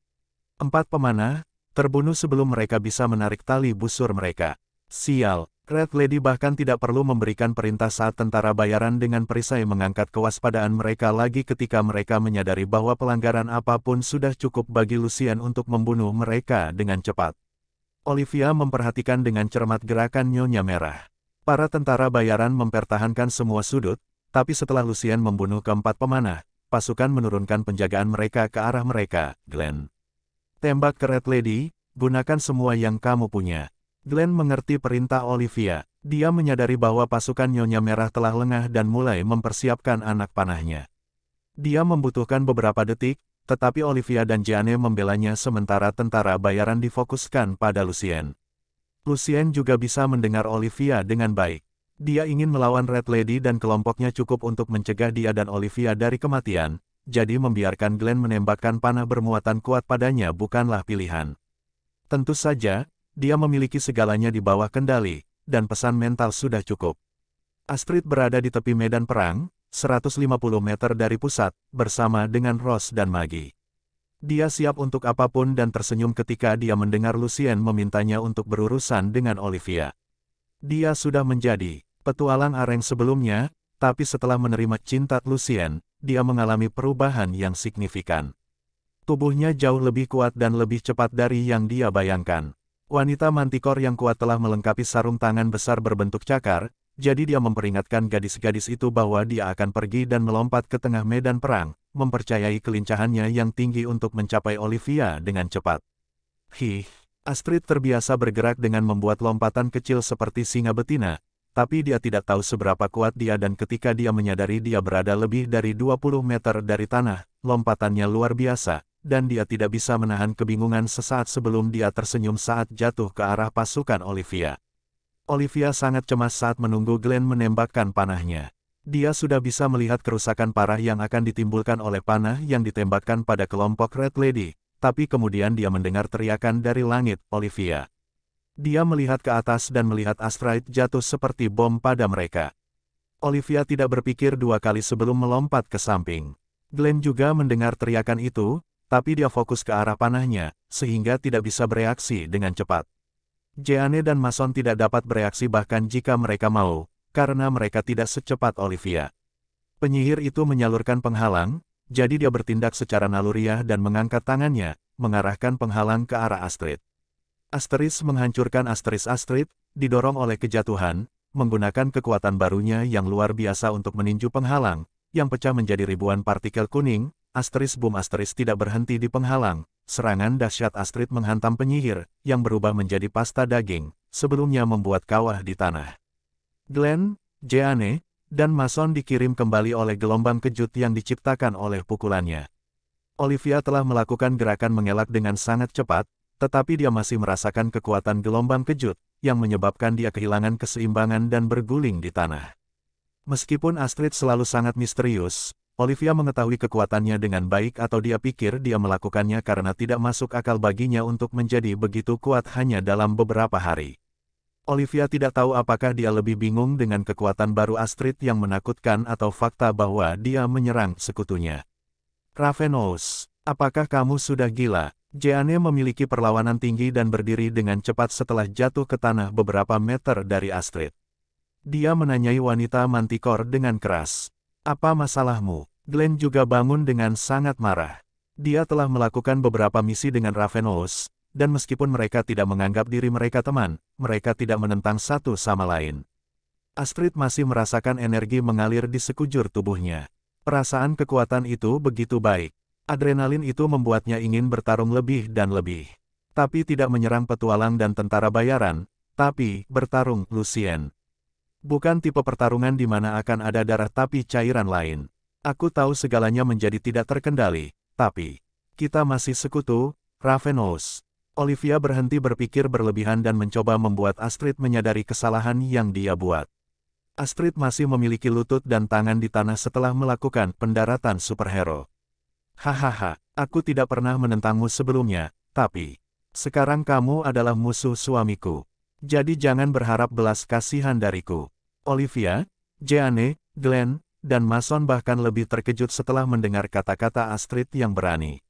[SPEAKER 1] Empat pemanah, terbunuh sebelum mereka bisa menarik tali busur mereka. Sial, Red Lady bahkan tidak perlu memberikan perintah saat tentara bayaran dengan perisai mengangkat kewaspadaan mereka lagi ketika mereka menyadari bahwa pelanggaran apapun sudah cukup bagi Lucian untuk membunuh mereka dengan cepat. Olivia memperhatikan dengan cermat gerakan Nyonya Merah. Para tentara bayaran mempertahankan semua sudut, tapi setelah Lucien membunuh keempat pemanah, pasukan menurunkan penjagaan mereka ke arah mereka, Glenn. Tembak ke Red Lady, gunakan semua yang kamu punya. Glenn mengerti perintah Olivia. Dia menyadari bahwa pasukan Nyonya Merah telah lengah dan mulai mempersiapkan anak panahnya. Dia membutuhkan beberapa detik, tetapi Olivia dan Jane membelanya sementara tentara bayaran difokuskan pada Lucien. Lucien juga bisa mendengar Olivia dengan baik. Dia ingin melawan Red Lady dan kelompoknya cukup untuk mencegah dia dan Olivia dari kematian, jadi membiarkan Glenn menembakkan panah bermuatan kuat padanya bukanlah pilihan. Tentu saja, dia memiliki segalanya di bawah kendali, dan pesan mental sudah cukup. Astrid berada di tepi medan perang, 150 meter dari pusat, bersama dengan Ross dan Maggie. Dia siap untuk apapun dan tersenyum ketika dia mendengar Lucien memintanya untuk berurusan dengan Olivia. Dia sudah menjadi petualang areng sebelumnya, tapi setelah menerima cinta Lucien, dia mengalami perubahan yang signifikan. Tubuhnya jauh lebih kuat dan lebih cepat dari yang dia bayangkan. Wanita mantikor yang kuat telah melengkapi sarung tangan besar berbentuk cakar, jadi dia memperingatkan gadis-gadis itu bahwa dia akan pergi dan melompat ke tengah medan perang, mempercayai kelincahannya yang tinggi untuk mencapai Olivia dengan cepat. Hih. Astrid terbiasa bergerak dengan membuat lompatan kecil seperti singa betina, tapi dia tidak tahu seberapa kuat dia dan ketika dia menyadari dia berada lebih dari 20 meter dari tanah, lompatannya luar biasa, dan dia tidak bisa menahan kebingungan sesaat sebelum dia tersenyum saat jatuh ke arah pasukan Olivia. Olivia sangat cemas saat menunggu Glenn menembakkan panahnya. Dia sudah bisa melihat kerusakan parah yang akan ditimbulkan oleh panah yang ditembakkan pada kelompok Red Lady, tapi kemudian dia mendengar teriakan dari langit, Olivia. Dia melihat ke atas dan melihat asteroid jatuh seperti bom pada mereka. Olivia tidak berpikir dua kali sebelum melompat ke samping. Glenn juga mendengar teriakan itu, tapi dia fokus ke arah panahnya, sehingga tidak bisa bereaksi dengan cepat. Jeanne dan Mason tidak dapat bereaksi bahkan jika mereka mau, karena mereka tidak secepat Olivia. Penyihir itu menyalurkan penghalang, jadi dia bertindak secara naluriah dan mengangkat tangannya, mengarahkan penghalang ke arah Astrid. Asteris menghancurkan Asteris Astrid, didorong oleh kejatuhan, menggunakan kekuatan barunya yang luar biasa untuk meninju penghalang, yang pecah menjadi ribuan partikel kuning, Asteris Boom Asteris tidak berhenti di penghalang, serangan dahsyat Astrid menghantam penyihir, yang berubah menjadi pasta daging, sebelumnya membuat kawah di tanah. Glenn, Jeanne dan Mason dikirim kembali oleh gelombang kejut yang diciptakan oleh pukulannya. Olivia telah melakukan gerakan mengelak dengan sangat cepat, tetapi dia masih merasakan kekuatan gelombang kejut, yang menyebabkan dia kehilangan keseimbangan dan berguling di tanah. Meskipun Astrid selalu sangat misterius, Olivia mengetahui kekuatannya dengan baik atau dia pikir dia melakukannya karena tidak masuk akal baginya untuk menjadi begitu kuat hanya dalam beberapa hari. Olivia tidak tahu apakah dia lebih bingung dengan kekuatan baru Astrid yang menakutkan atau fakta bahwa dia menyerang sekutunya. Ravenous, apakah kamu sudah gila? Jeanne memiliki perlawanan tinggi dan berdiri dengan cepat setelah jatuh ke tanah beberapa meter dari Astrid. Dia menanyai wanita mantikor dengan keras. Apa masalahmu? Glenn juga bangun dengan sangat marah. Dia telah melakukan beberapa misi dengan Ravenous, dan meskipun mereka tidak menganggap diri mereka teman, mereka tidak menentang satu sama lain. Astrid masih merasakan energi mengalir di sekujur tubuhnya. Perasaan kekuatan itu begitu baik. Adrenalin itu membuatnya ingin bertarung lebih dan lebih. Tapi tidak menyerang petualang dan tentara bayaran, tapi bertarung Lucien. Bukan tipe pertarungan di mana akan ada darah tapi cairan lain. Aku tahu segalanya menjadi tidak terkendali, tapi kita masih sekutu, Ravenos. Olivia berhenti berpikir berlebihan dan mencoba membuat Astrid menyadari kesalahan yang dia buat. Astrid masih memiliki lutut dan tangan di tanah setelah melakukan pendaratan superhero. Hahaha, aku tidak pernah menentangmu sebelumnya, tapi sekarang kamu adalah musuh suamiku. Jadi jangan berharap belas kasihan dariku. Olivia, Jeanne, Glenn, dan Mason bahkan lebih terkejut setelah mendengar kata-kata Astrid yang berani.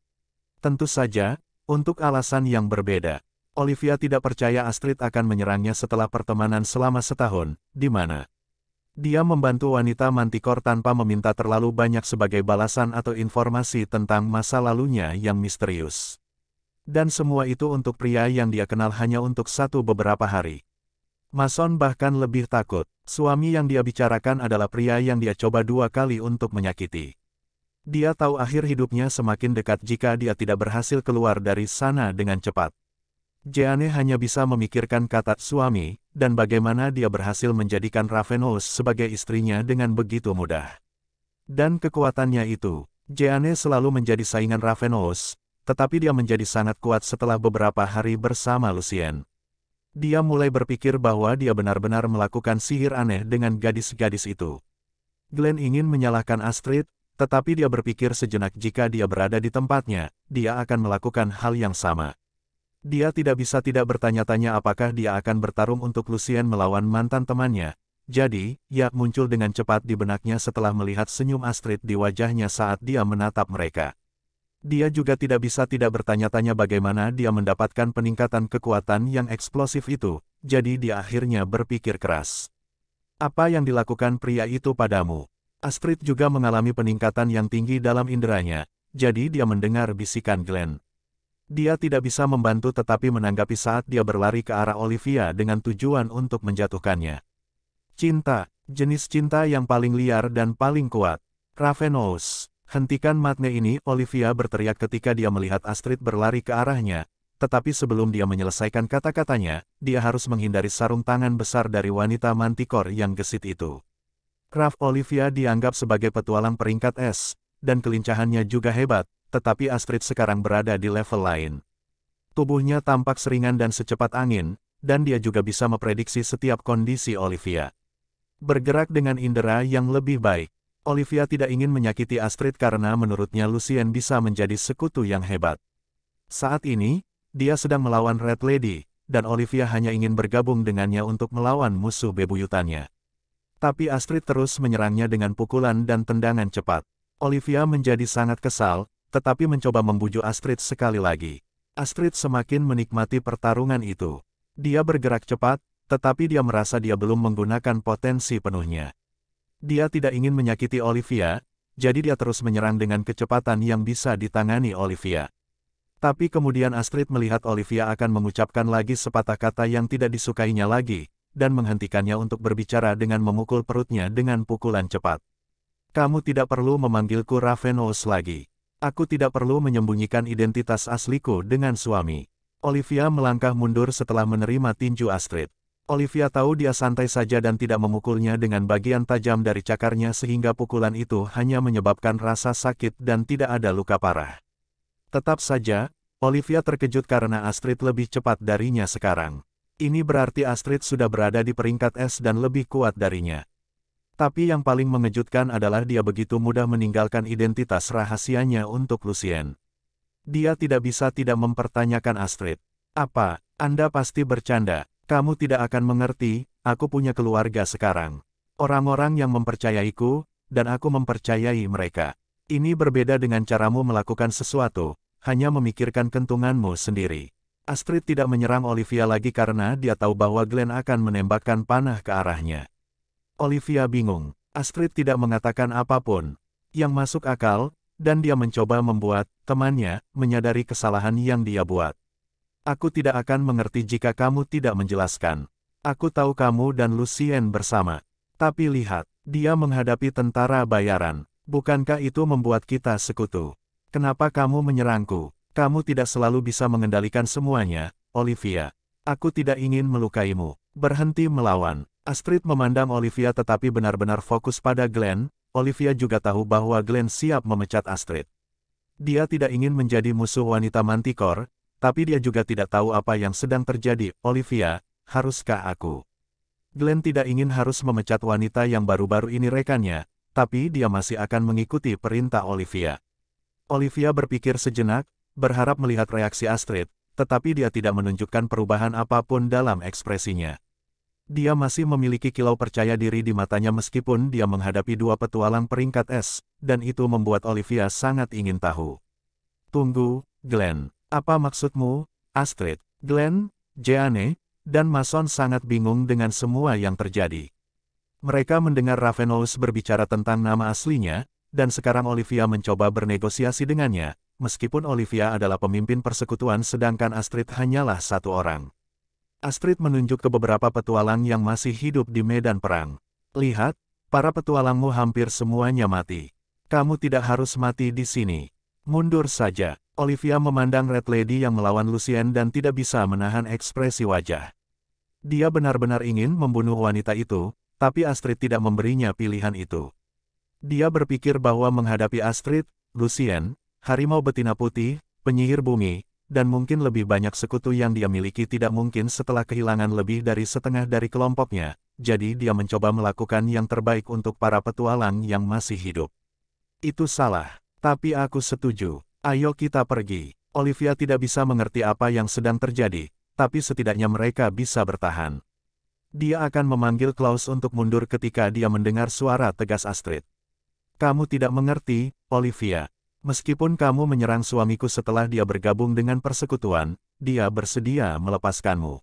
[SPEAKER 1] Tentu saja, untuk alasan yang berbeda, Olivia tidak percaya Astrid akan menyerangnya setelah pertemanan selama setahun, di mana dia membantu wanita mantikor tanpa meminta terlalu banyak sebagai balasan atau informasi tentang masa lalunya yang misterius. Dan semua itu untuk pria yang dia kenal hanya untuk satu beberapa hari. Mason bahkan lebih takut, suami yang dia bicarakan adalah pria yang dia coba dua kali untuk menyakiti. Dia tahu akhir hidupnya semakin dekat jika dia tidak berhasil keluar dari sana dengan cepat. Jeanne hanya bisa memikirkan kata suami, dan bagaimana dia berhasil menjadikan Ravenous sebagai istrinya dengan begitu mudah. Dan kekuatannya itu, Jeanne selalu menjadi saingan Ravenous, tetapi dia menjadi sangat kuat setelah beberapa hari bersama Lucien. Dia mulai berpikir bahwa dia benar-benar melakukan sihir aneh dengan gadis-gadis itu. Glenn ingin menyalahkan Astrid, tetapi dia berpikir sejenak jika dia berada di tempatnya, dia akan melakukan hal yang sama. Dia tidak bisa tidak bertanya-tanya apakah dia akan bertarung untuk Lucien melawan mantan temannya. Jadi, ia muncul dengan cepat di benaknya setelah melihat senyum Astrid di wajahnya saat dia menatap mereka. Dia juga tidak bisa tidak bertanya-tanya bagaimana dia mendapatkan peningkatan kekuatan yang eksplosif itu, jadi dia akhirnya berpikir keras. Apa yang dilakukan pria itu padamu? Astrid juga mengalami peningkatan yang tinggi dalam inderanya, jadi dia mendengar bisikan Glenn. Dia tidak bisa membantu tetapi menanggapi saat dia berlari ke arah Olivia dengan tujuan untuk menjatuhkannya. Cinta, jenis cinta yang paling liar dan paling kuat. Ravenous, hentikan matne ini, Olivia berteriak ketika dia melihat Astrid berlari ke arahnya, tetapi sebelum dia menyelesaikan kata-katanya, dia harus menghindari sarung tangan besar dari wanita mantikor yang gesit itu. Kraft Olivia dianggap sebagai petualang peringkat S, dan kelincahannya juga hebat, tetapi Astrid sekarang berada di level lain. Tubuhnya tampak seringan dan secepat angin, dan dia juga bisa memprediksi setiap kondisi Olivia. Bergerak dengan indera yang lebih baik, Olivia tidak ingin menyakiti Astrid karena menurutnya Lucien bisa menjadi sekutu yang hebat. Saat ini, dia sedang melawan Red Lady, dan Olivia hanya ingin bergabung dengannya untuk melawan musuh bebuyutannya. Tapi Astrid terus menyerangnya dengan pukulan dan tendangan cepat. Olivia menjadi sangat kesal, tetapi mencoba membujuk Astrid sekali lagi. Astrid semakin menikmati pertarungan itu. Dia bergerak cepat, tetapi dia merasa dia belum menggunakan potensi penuhnya. Dia tidak ingin menyakiti Olivia, jadi dia terus menyerang dengan kecepatan yang bisa ditangani Olivia. Tapi kemudian Astrid melihat Olivia akan mengucapkan lagi sepatah kata yang tidak disukainya lagi, dan menghentikannya untuk berbicara dengan memukul perutnya dengan pukulan cepat. Kamu tidak perlu memanggilku Ravenous lagi. Aku tidak perlu menyembunyikan identitas asliku dengan suami. Olivia melangkah mundur setelah menerima tinju Astrid. Olivia tahu dia santai saja dan tidak memukulnya dengan bagian tajam dari cakarnya sehingga pukulan itu hanya menyebabkan rasa sakit dan tidak ada luka parah. Tetap saja, Olivia terkejut karena Astrid lebih cepat darinya sekarang. Ini berarti Astrid sudah berada di peringkat S dan lebih kuat darinya. Tapi yang paling mengejutkan adalah dia begitu mudah meninggalkan identitas rahasianya untuk Lucien. Dia tidak bisa tidak mempertanyakan Astrid. Apa, Anda pasti bercanda, kamu tidak akan mengerti, aku punya keluarga sekarang. Orang-orang yang mempercayaiku, dan aku mempercayai mereka. Ini berbeda dengan caramu melakukan sesuatu, hanya memikirkan kentunganmu sendiri. Astrid tidak menyerang Olivia lagi karena dia tahu bahwa Glenn akan menembakkan panah ke arahnya. Olivia bingung. Astrid tidak mengatakan apapun yang masuk akal, dan dia mencoba membuat temannya menyadari kesalahan yang dia buat. Aku tidak akan mengerti jika kamu tidak menjelaskan. Aku tahu kamu dan Lucien bersama. Tapi lihat, dia menghadapi tentara bayaran. Bukankah itu membuat kita sekutu? Kenapa kamu menyerangku? Kamu tidak selalu bisa mengendalikan semuanya, Olivia. Aku tidak ingin melukaimu. Berhenti melawan. Astrid memandang Olivia tetapi benar-benar fokus pada Glenn. Olivia juga tahu bahwa Glenn siap memecat Astrid. Dia tidak ingin menjadi musuh wanita mantikor, tapi dia juga tidak tahu apa yang sedang terjadi. Olivia, haruskah aku? Glenn tidak ingin harus memecat wanita yang baru-baru ini rekannya, tapi dia masih akan mengikuti perintah Olivia. Olivia berpikir sejenak, berharap melihat reaksi Astrid, tetapi dia tidak menunjukkan perubahan apapun dalam ekspresinya. Dia masih memiliki kilau percaya diri di matanya meskipun dia menghadapi dua petualang peringkat S, dan itu membuat Olivia sangat ingin tahu. Tunggu, Glenn. Apa maksudmu, Astrid, Glenn, Jeanne, dan Mason sangat bingung dengan semua yang terjadi. Mereka mendengar Ravenous berbicara tentang nama aslinya, dan sekarang Olivia mencoba bernegosiasi dengannya, meskipun Olivia adalah pemimpin persekutuan sedangkan Astrid hanyalah satu orang. Astrid menunjuk ke beberapa petualang yang masih hidup di medan perang. Lihat, para petualangmu hampir semuanya mati. Kamu tidak harus mati di sini. Mundur saja. Olivia memandang Red Lady yang melawan Lucien dan tidak bisa menahan ekspresi wajah. Dia benar-benar ingin membunuh wanita itu, tapi Astrid tidak memberinya pilihan itu. Dia berpikir bahwa menghadapi Astrid, Lucien, harimau betina putih, penyihir bumi, dan mungkin lebih banyak sekutu yang dia miliki tidak mungkin setelah kehilangan lebih dari setengah dari kelompoknya, jadi dia mencoba melakukan yang terbaik untuk para petualang yang masih hidup. Itu salah, tapi aku setuju. Ayo kita pergi. Olivia tidak bisa mengerti apa yang sedang terjadi, tapi setidaknya mereka bisa bertahan. Dia akan memanggil Klaus untuk mundur ketika dia mendengar suara tegas Astrid. Kamu tidak mengerti, Olivia. Meskipun kamu menyerang suamiku setelah dia bergabung dengan persekutuan, dia bersedia melepaskanmu.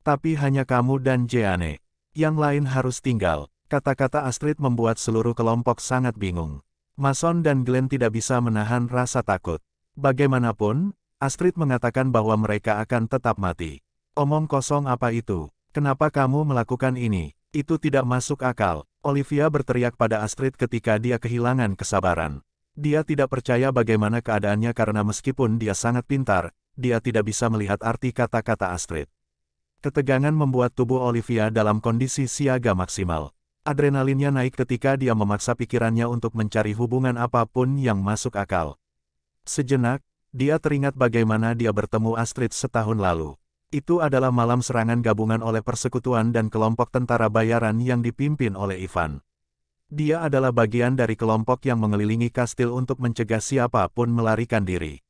[SPEAKER 1] Tapi hanya kamu dan Jeanne. Yang lain harus tinggal. Kata-kata Astrid membuat seluruh kelompok sangat bingung. Mason dan Glenn tidak bisa menahan rasa takut. Bagaimanapun, Astrid mengatakan bahwa mereka akan tetap mati. Omong kosong apa itu? Kenapa kamu melakukan ini? Itu tidak masuk akal. Olivia berteriak pada Astrid ketika dia kehilangan kesabaran. Dia tidak percaya bagaimana keadaannya karena meskipun dia sangat pintar, dia tidak bisa melihat arti kata-kata Astrid. Ketegangan membuat tubuh Olivia dalam kondisi siaga maksimal. Adrenalinnya naik ketika dia memaksa pikirannya untuk mencari hubungan apapun yang masuk akal. Sejenak, dia teringat bagaimana dia bertemu Astrid setahun lalu. Itu adalah malam serangan gabungan oleh persekutuan dan kelompok tentara bayaran yang dipimpin oleh Ivan. Dia adalah bagian dari kelompok yang mengelilingi kastil untuk mencegah siapapun melarikan diri.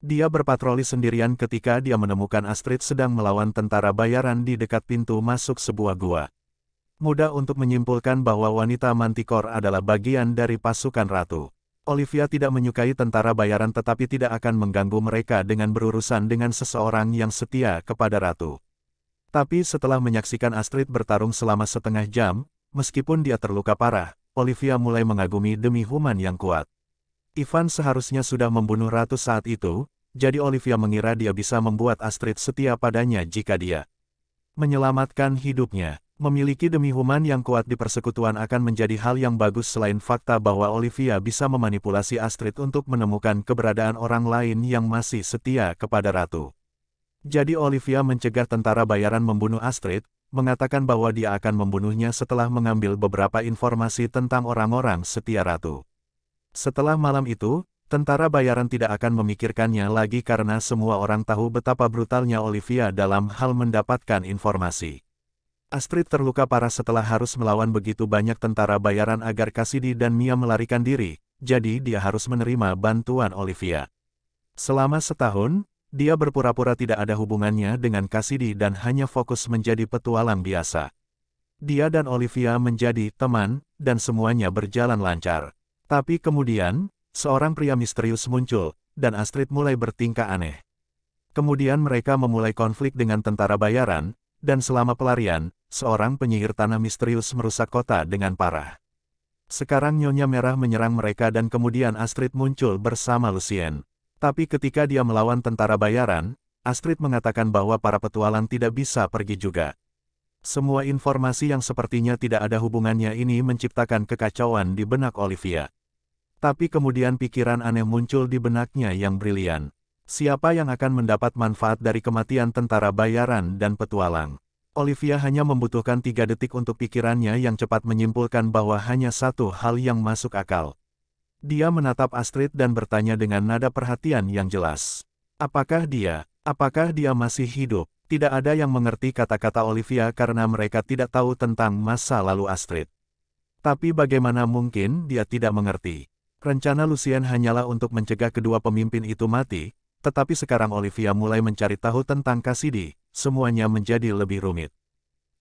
[SPEAKER 1] Dia berpatroli sendirian ketika dia menemukan Astrid sedang melawan tentara bayaran di dekat pintu masuk sebuah gua. Mudah untuk menyimpulkan bahwa wanita mantikor adalah bagian dari pasukan ratu. Olivia tidak menyukai tentara bayaran tetapi tidak akan mengganggu mereka dengan berurusan dengan seseorang yang setia kepada ratu. Tapi setelah menyaksikan Astrid bertarung selama setengah jam, Meskipun dia terluka parah, Olivia mulai mengagumi demi human yang kuat. Ivan seharusnya sudah membunuh Ratu saat itu, jadi Olivia mengira dia bisa membuat Astrid setia padanya jika dia menyelamatkan hidupnya. Memiliki demi human yang kuat di persekutuan akan menjadi hal yang bagus selain fakta bahwa Olivia bisa memanipulasi Astrid untuk menemukan keberadaan orang lain yang masih setia kepada Ratu. Jadi Olivia mencegah tentara bayaran membunuh Astrid, mengatakan bahwa dia akan membunuhnya setelah mengambil beberapa informasi tentang orang-orang setia ratu. Setelah malam itu, tentara bayaran tidak akan memikirkannya lagi karena semua orang tahu betapa brutalnya Olivia dalam hal mendapatkan informasi. Astrid terluka parah setelah harus melawan begitu banyak tentara bayaran agar Cassidy dan Mia melarikan diri, jadi dia harus menerima bantuan Olivia. Selama setahun, dia berpura-pura tidak ada hubungannya dengan Cassidy dan hanya fokus menjadi petualang biasa. Dia dan Olivia menjadi teman, dan semuanya berjalan lancar. Tapi kemudian, seorang pria misterius muncul, dan Astrid mulai bertingkah aneh. Kemudian mereka memulai konflik dengan tentara bayaran, dan selama pelarian, seorang penyihir tanah misterius merusak kota dengan parah. Sekarang Nyonya Merah menyerang mereka dan kemudian Astrid muncul bersama Lucien. Tapi ketika dia melawan tentara bayaran, Astrid mengatakan bahwa para petualang tidak bisa pergi juga. Semua informasi yang sepertinya tidak ada hubungannya ini menciptakan kekacauan di benak Olivia. Tapi kemudian pikiran aneh muncul di benaknya yang brilian. Siapa yang akan mendapat manfaat dari kematian tentara bayaran dan petualang? Olivia hanya membutuhkan tiga detik untuk pikirannya yang cepat menyimpulkan bahwa hanya satu hal yang masuk akal. Dia menatap Astrid dan bertanya dengan nada perhatian yang jelas. Apakah dia, apakah dia masih hidup? Tidak ada yang mengerti kata-kata Olivia karena mereka tidak tahu tentang masa lalu Astrid. Tapi bagaimana mungkin dia tidak mengerti? Rencana Lucien hanyalah untuk mencegah kedua pemimpin itu mati, tetapi sekarang Olivia mulai mencari tahu tentang Cassidy, semuanya menjadi lebih rumit.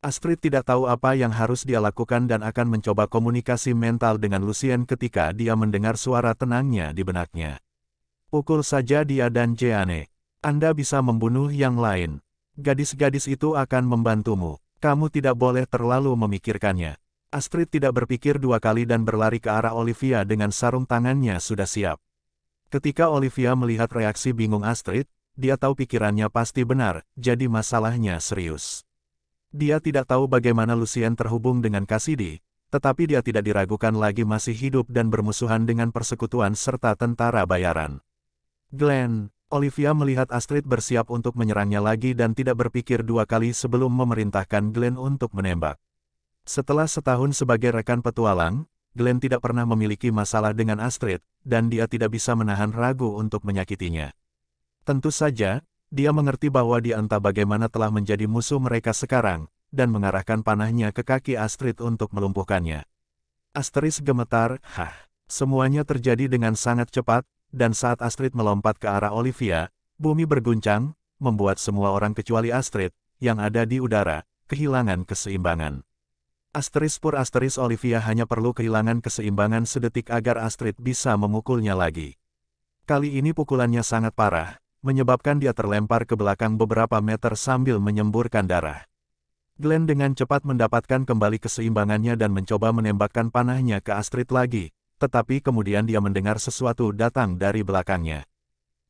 [SPEAKER 1] Astrid tidak tahu apa yang harus dia lakukan dan akan mencoba komunikasi mental dengan Lucien ketika dia mendengar suara tenangnya di benaknya. Pukul saja dia dan Jeanne. Anda bisa membunuh yang lain. Gadis-gadis itu akan membantumu. Kamu tidak boleh terlalu memikirkannya. Astrid tidak berpikir dua kali dan berlari ke arah Olivia dengan sarung tangannya sudah siap. Ketika Olivia melihat reaksi bingung Astrid, dia tahu pikirannya pasti benar, jadi masalahnya serius. Dia tidak tahu bagaimana Lucien terhubung dengan Cassidy, tetapi dia tidak diragukan lagi masih hidup dan bermusuhan dengan persekutuan serta tentara bayaran. Glenn, Olivia melihat Astrid bersiap untuk menyerangnya lagi dan tidak berpikir dua kali sebelum memerintahkan Glenn untuk menembak. Setelah setahun sebagai rekan petualang, Glenn tidak pernah memiliki masalah dengan Astrid, dan dia tidak bisa menahan ragu untuk menyakitinya. Tentu saja, dia mengerti bahwa dia entah bagaimana telah menjadi musuh mereka sekarang, dan mengarahkan panahnya ke kaki Astrid untuk melumpuhkannya. Asteris gemetar, hah. Semuanya terjadi dengan sangat cepat, dan saat Astrid melompat ke arah Olivia, bumi berguncang, membuat semua orang kecuali Astrid, yang ada di udara, kehilangan keseimbangan. Asteris pur asteris Olivia hanya perlu kehilangan keseimbangan sedetik agar Astrid bisa memukulnya lagi. Kali ini pukulannya sangat parah, menyebabkan dia terlempar ke belakang beberapa meter sambil menyemburkan darah. Glenn dengan cepat mendapatkan kembali keseimbangannya dan mencoba menembakkan panahnya ke Astrid lagi, tetapi kemudian dia mendengar sesuatu datang dari belakangnya.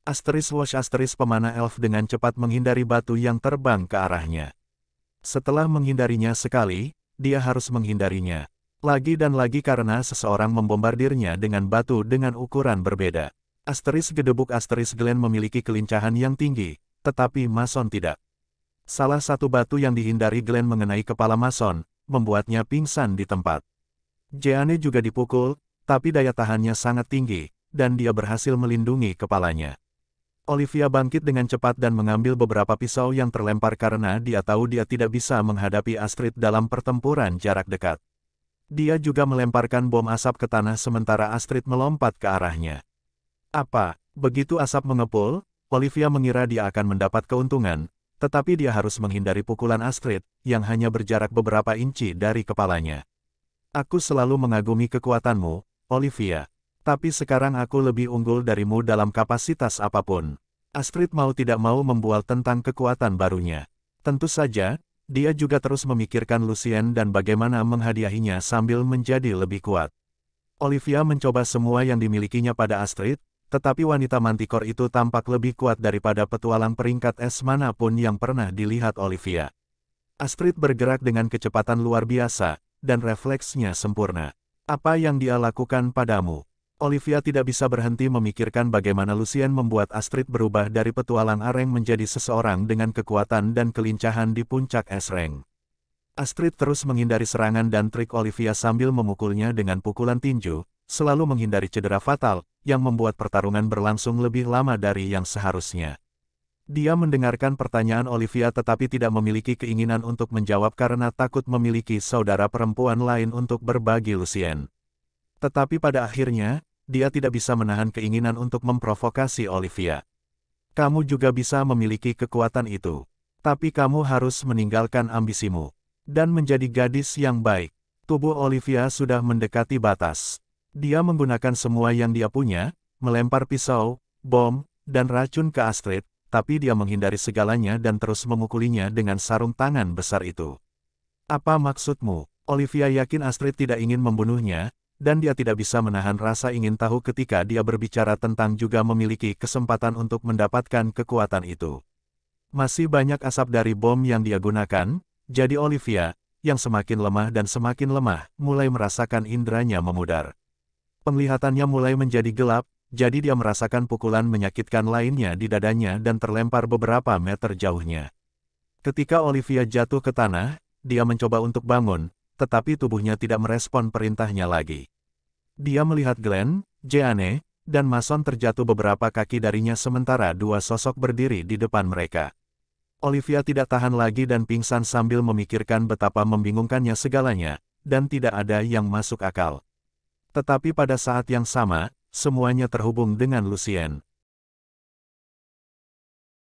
[SPEAKER 1] Asteris Wash Asteris pemana elf dengan cepat menghindari batu yang terbang ke arahnya. Setelah menghindarinya sekali, dia harus menghindarinya. Lagi dan lagi karena seseorang membombardirnya dengan batu dengan ukuran berbeda. Asteris gedebuk asteris Glen memiliki kelincahan yang tinggi, tetapi Mason tidak. Salah satu batu yang dihindari Glen mengenai kepala Mason, membuatnya pingsan di tempat. Jeane juga dipukul, tapi daya tahannya sangat tinggi, dan dia berhasil melindungi kepalanya. Olivia bangkit dengan cepat dan mengambil beberapa pisau yang terlempar karena dia tahu dia tidak bisa menghadapi Astrid dalam pertempuran jarak dekat. Dia juga melemparkan bom asap ke tanah sementara Astrid melompat ke arahnya. Apa? Begitu asap mengepul, Olivia mengira dia akan mendapat keuntungan, tetapi dia harus menghindari pukulan Astrid, yang hanya berjarak beberapa inci dari kepalanya. Aku selalu mengagumi kekuatanmu, Olivia. Tapi sekarang aku lebih unggul darimu dalam kapasitas apapun. Astrid mau tidak mau membual tentang kekuatan barunya. Tentu saja, dia juga terus memikirkan Lucien dan bagaimana menghadiahinya sambil menjadi lebih kuat. Olivia mencoba semua yang dimilikinya pada Astrid, tetapi wanita mantikor itu tampak lebih kuat daripada petualang peringkat es manapun yang pernah dilihat Olivia. Astrid bergerak dengan kecepatan luar biasa, dan refleksnya sempurna. Apa yang dia lakukan padamu? Olivia tidak bisa berhenti memikirkan bagaimana Lucien membuat Astrid berubah dari petualang areng menjadi seseorang dengan kekuatan dan kelincahan di puncak es reng. Astrid terus menghindari serangan dan trik Olivia sambil memukulnya dengan pukulan tinju, selalu menghindari cedera fatal, yang membuat pertarungan berlangsung lebih lama dari yang seharusnya. Dia mendengarkan pertanyaan Olivia tetapi tidak memiliki keinginan untuk menjawab karena takut memiliki saudara perempuan lain untuk berbagi Lucien. Tetapi pada akhirnya, dia tidak bisa menahan keinginan untuk memprovokasi Olivia. Kamu juga bisa memiliki kekuatan itu. Tapi kamu harus meninggalkan ambisimu. Dan menjadi gadis yang baik. Tubuh Olivia sudah mendekati batas. Dia menggunakan semua yang dia punya, melempar pisau, bom, dan racun ke Astrid, tapi dia menghindari segalanya dan terus memukulinya dengan sarung tangan besar itu. Apa maksudmu? Olivia yakin Astrid tidak ingin membunuhnya, dan dia tidak bisa menahan rasa ingin tahu ketika dia berbicara tentang juga memiliki kesempatan untuk mendapatkan kekuatan itu. Masih banyak asap dari bom yang dia gunakan, jadi Olivia, yang semakin lemah dan semakin lemah, mulai merasakan indranya memudar. Penglihatannya mulai menjadi gelap, jadi dia merasakan pukulan menyakitkan lainnya di dadanya dan terlempar beberapa meter jauhnya. Ketika Olivia jatuh ke tanah, dia mencoba untuk bangun, tetapi tubuhnya tidak merespon perintahnya lagi. Dia melihat Glenn, Jeanne, dan Mason terjatuh beberapa kaki darinya sementara dua sosok berdiri di depan mereka. Olivia tidak tahan lagi dan pingsan sambil memikirkan betapa membingungkannya segalanya, dan tidak ada yang masuk akal. Tetapi pada saat yang sama, semuanya terhubung dengan Lucien.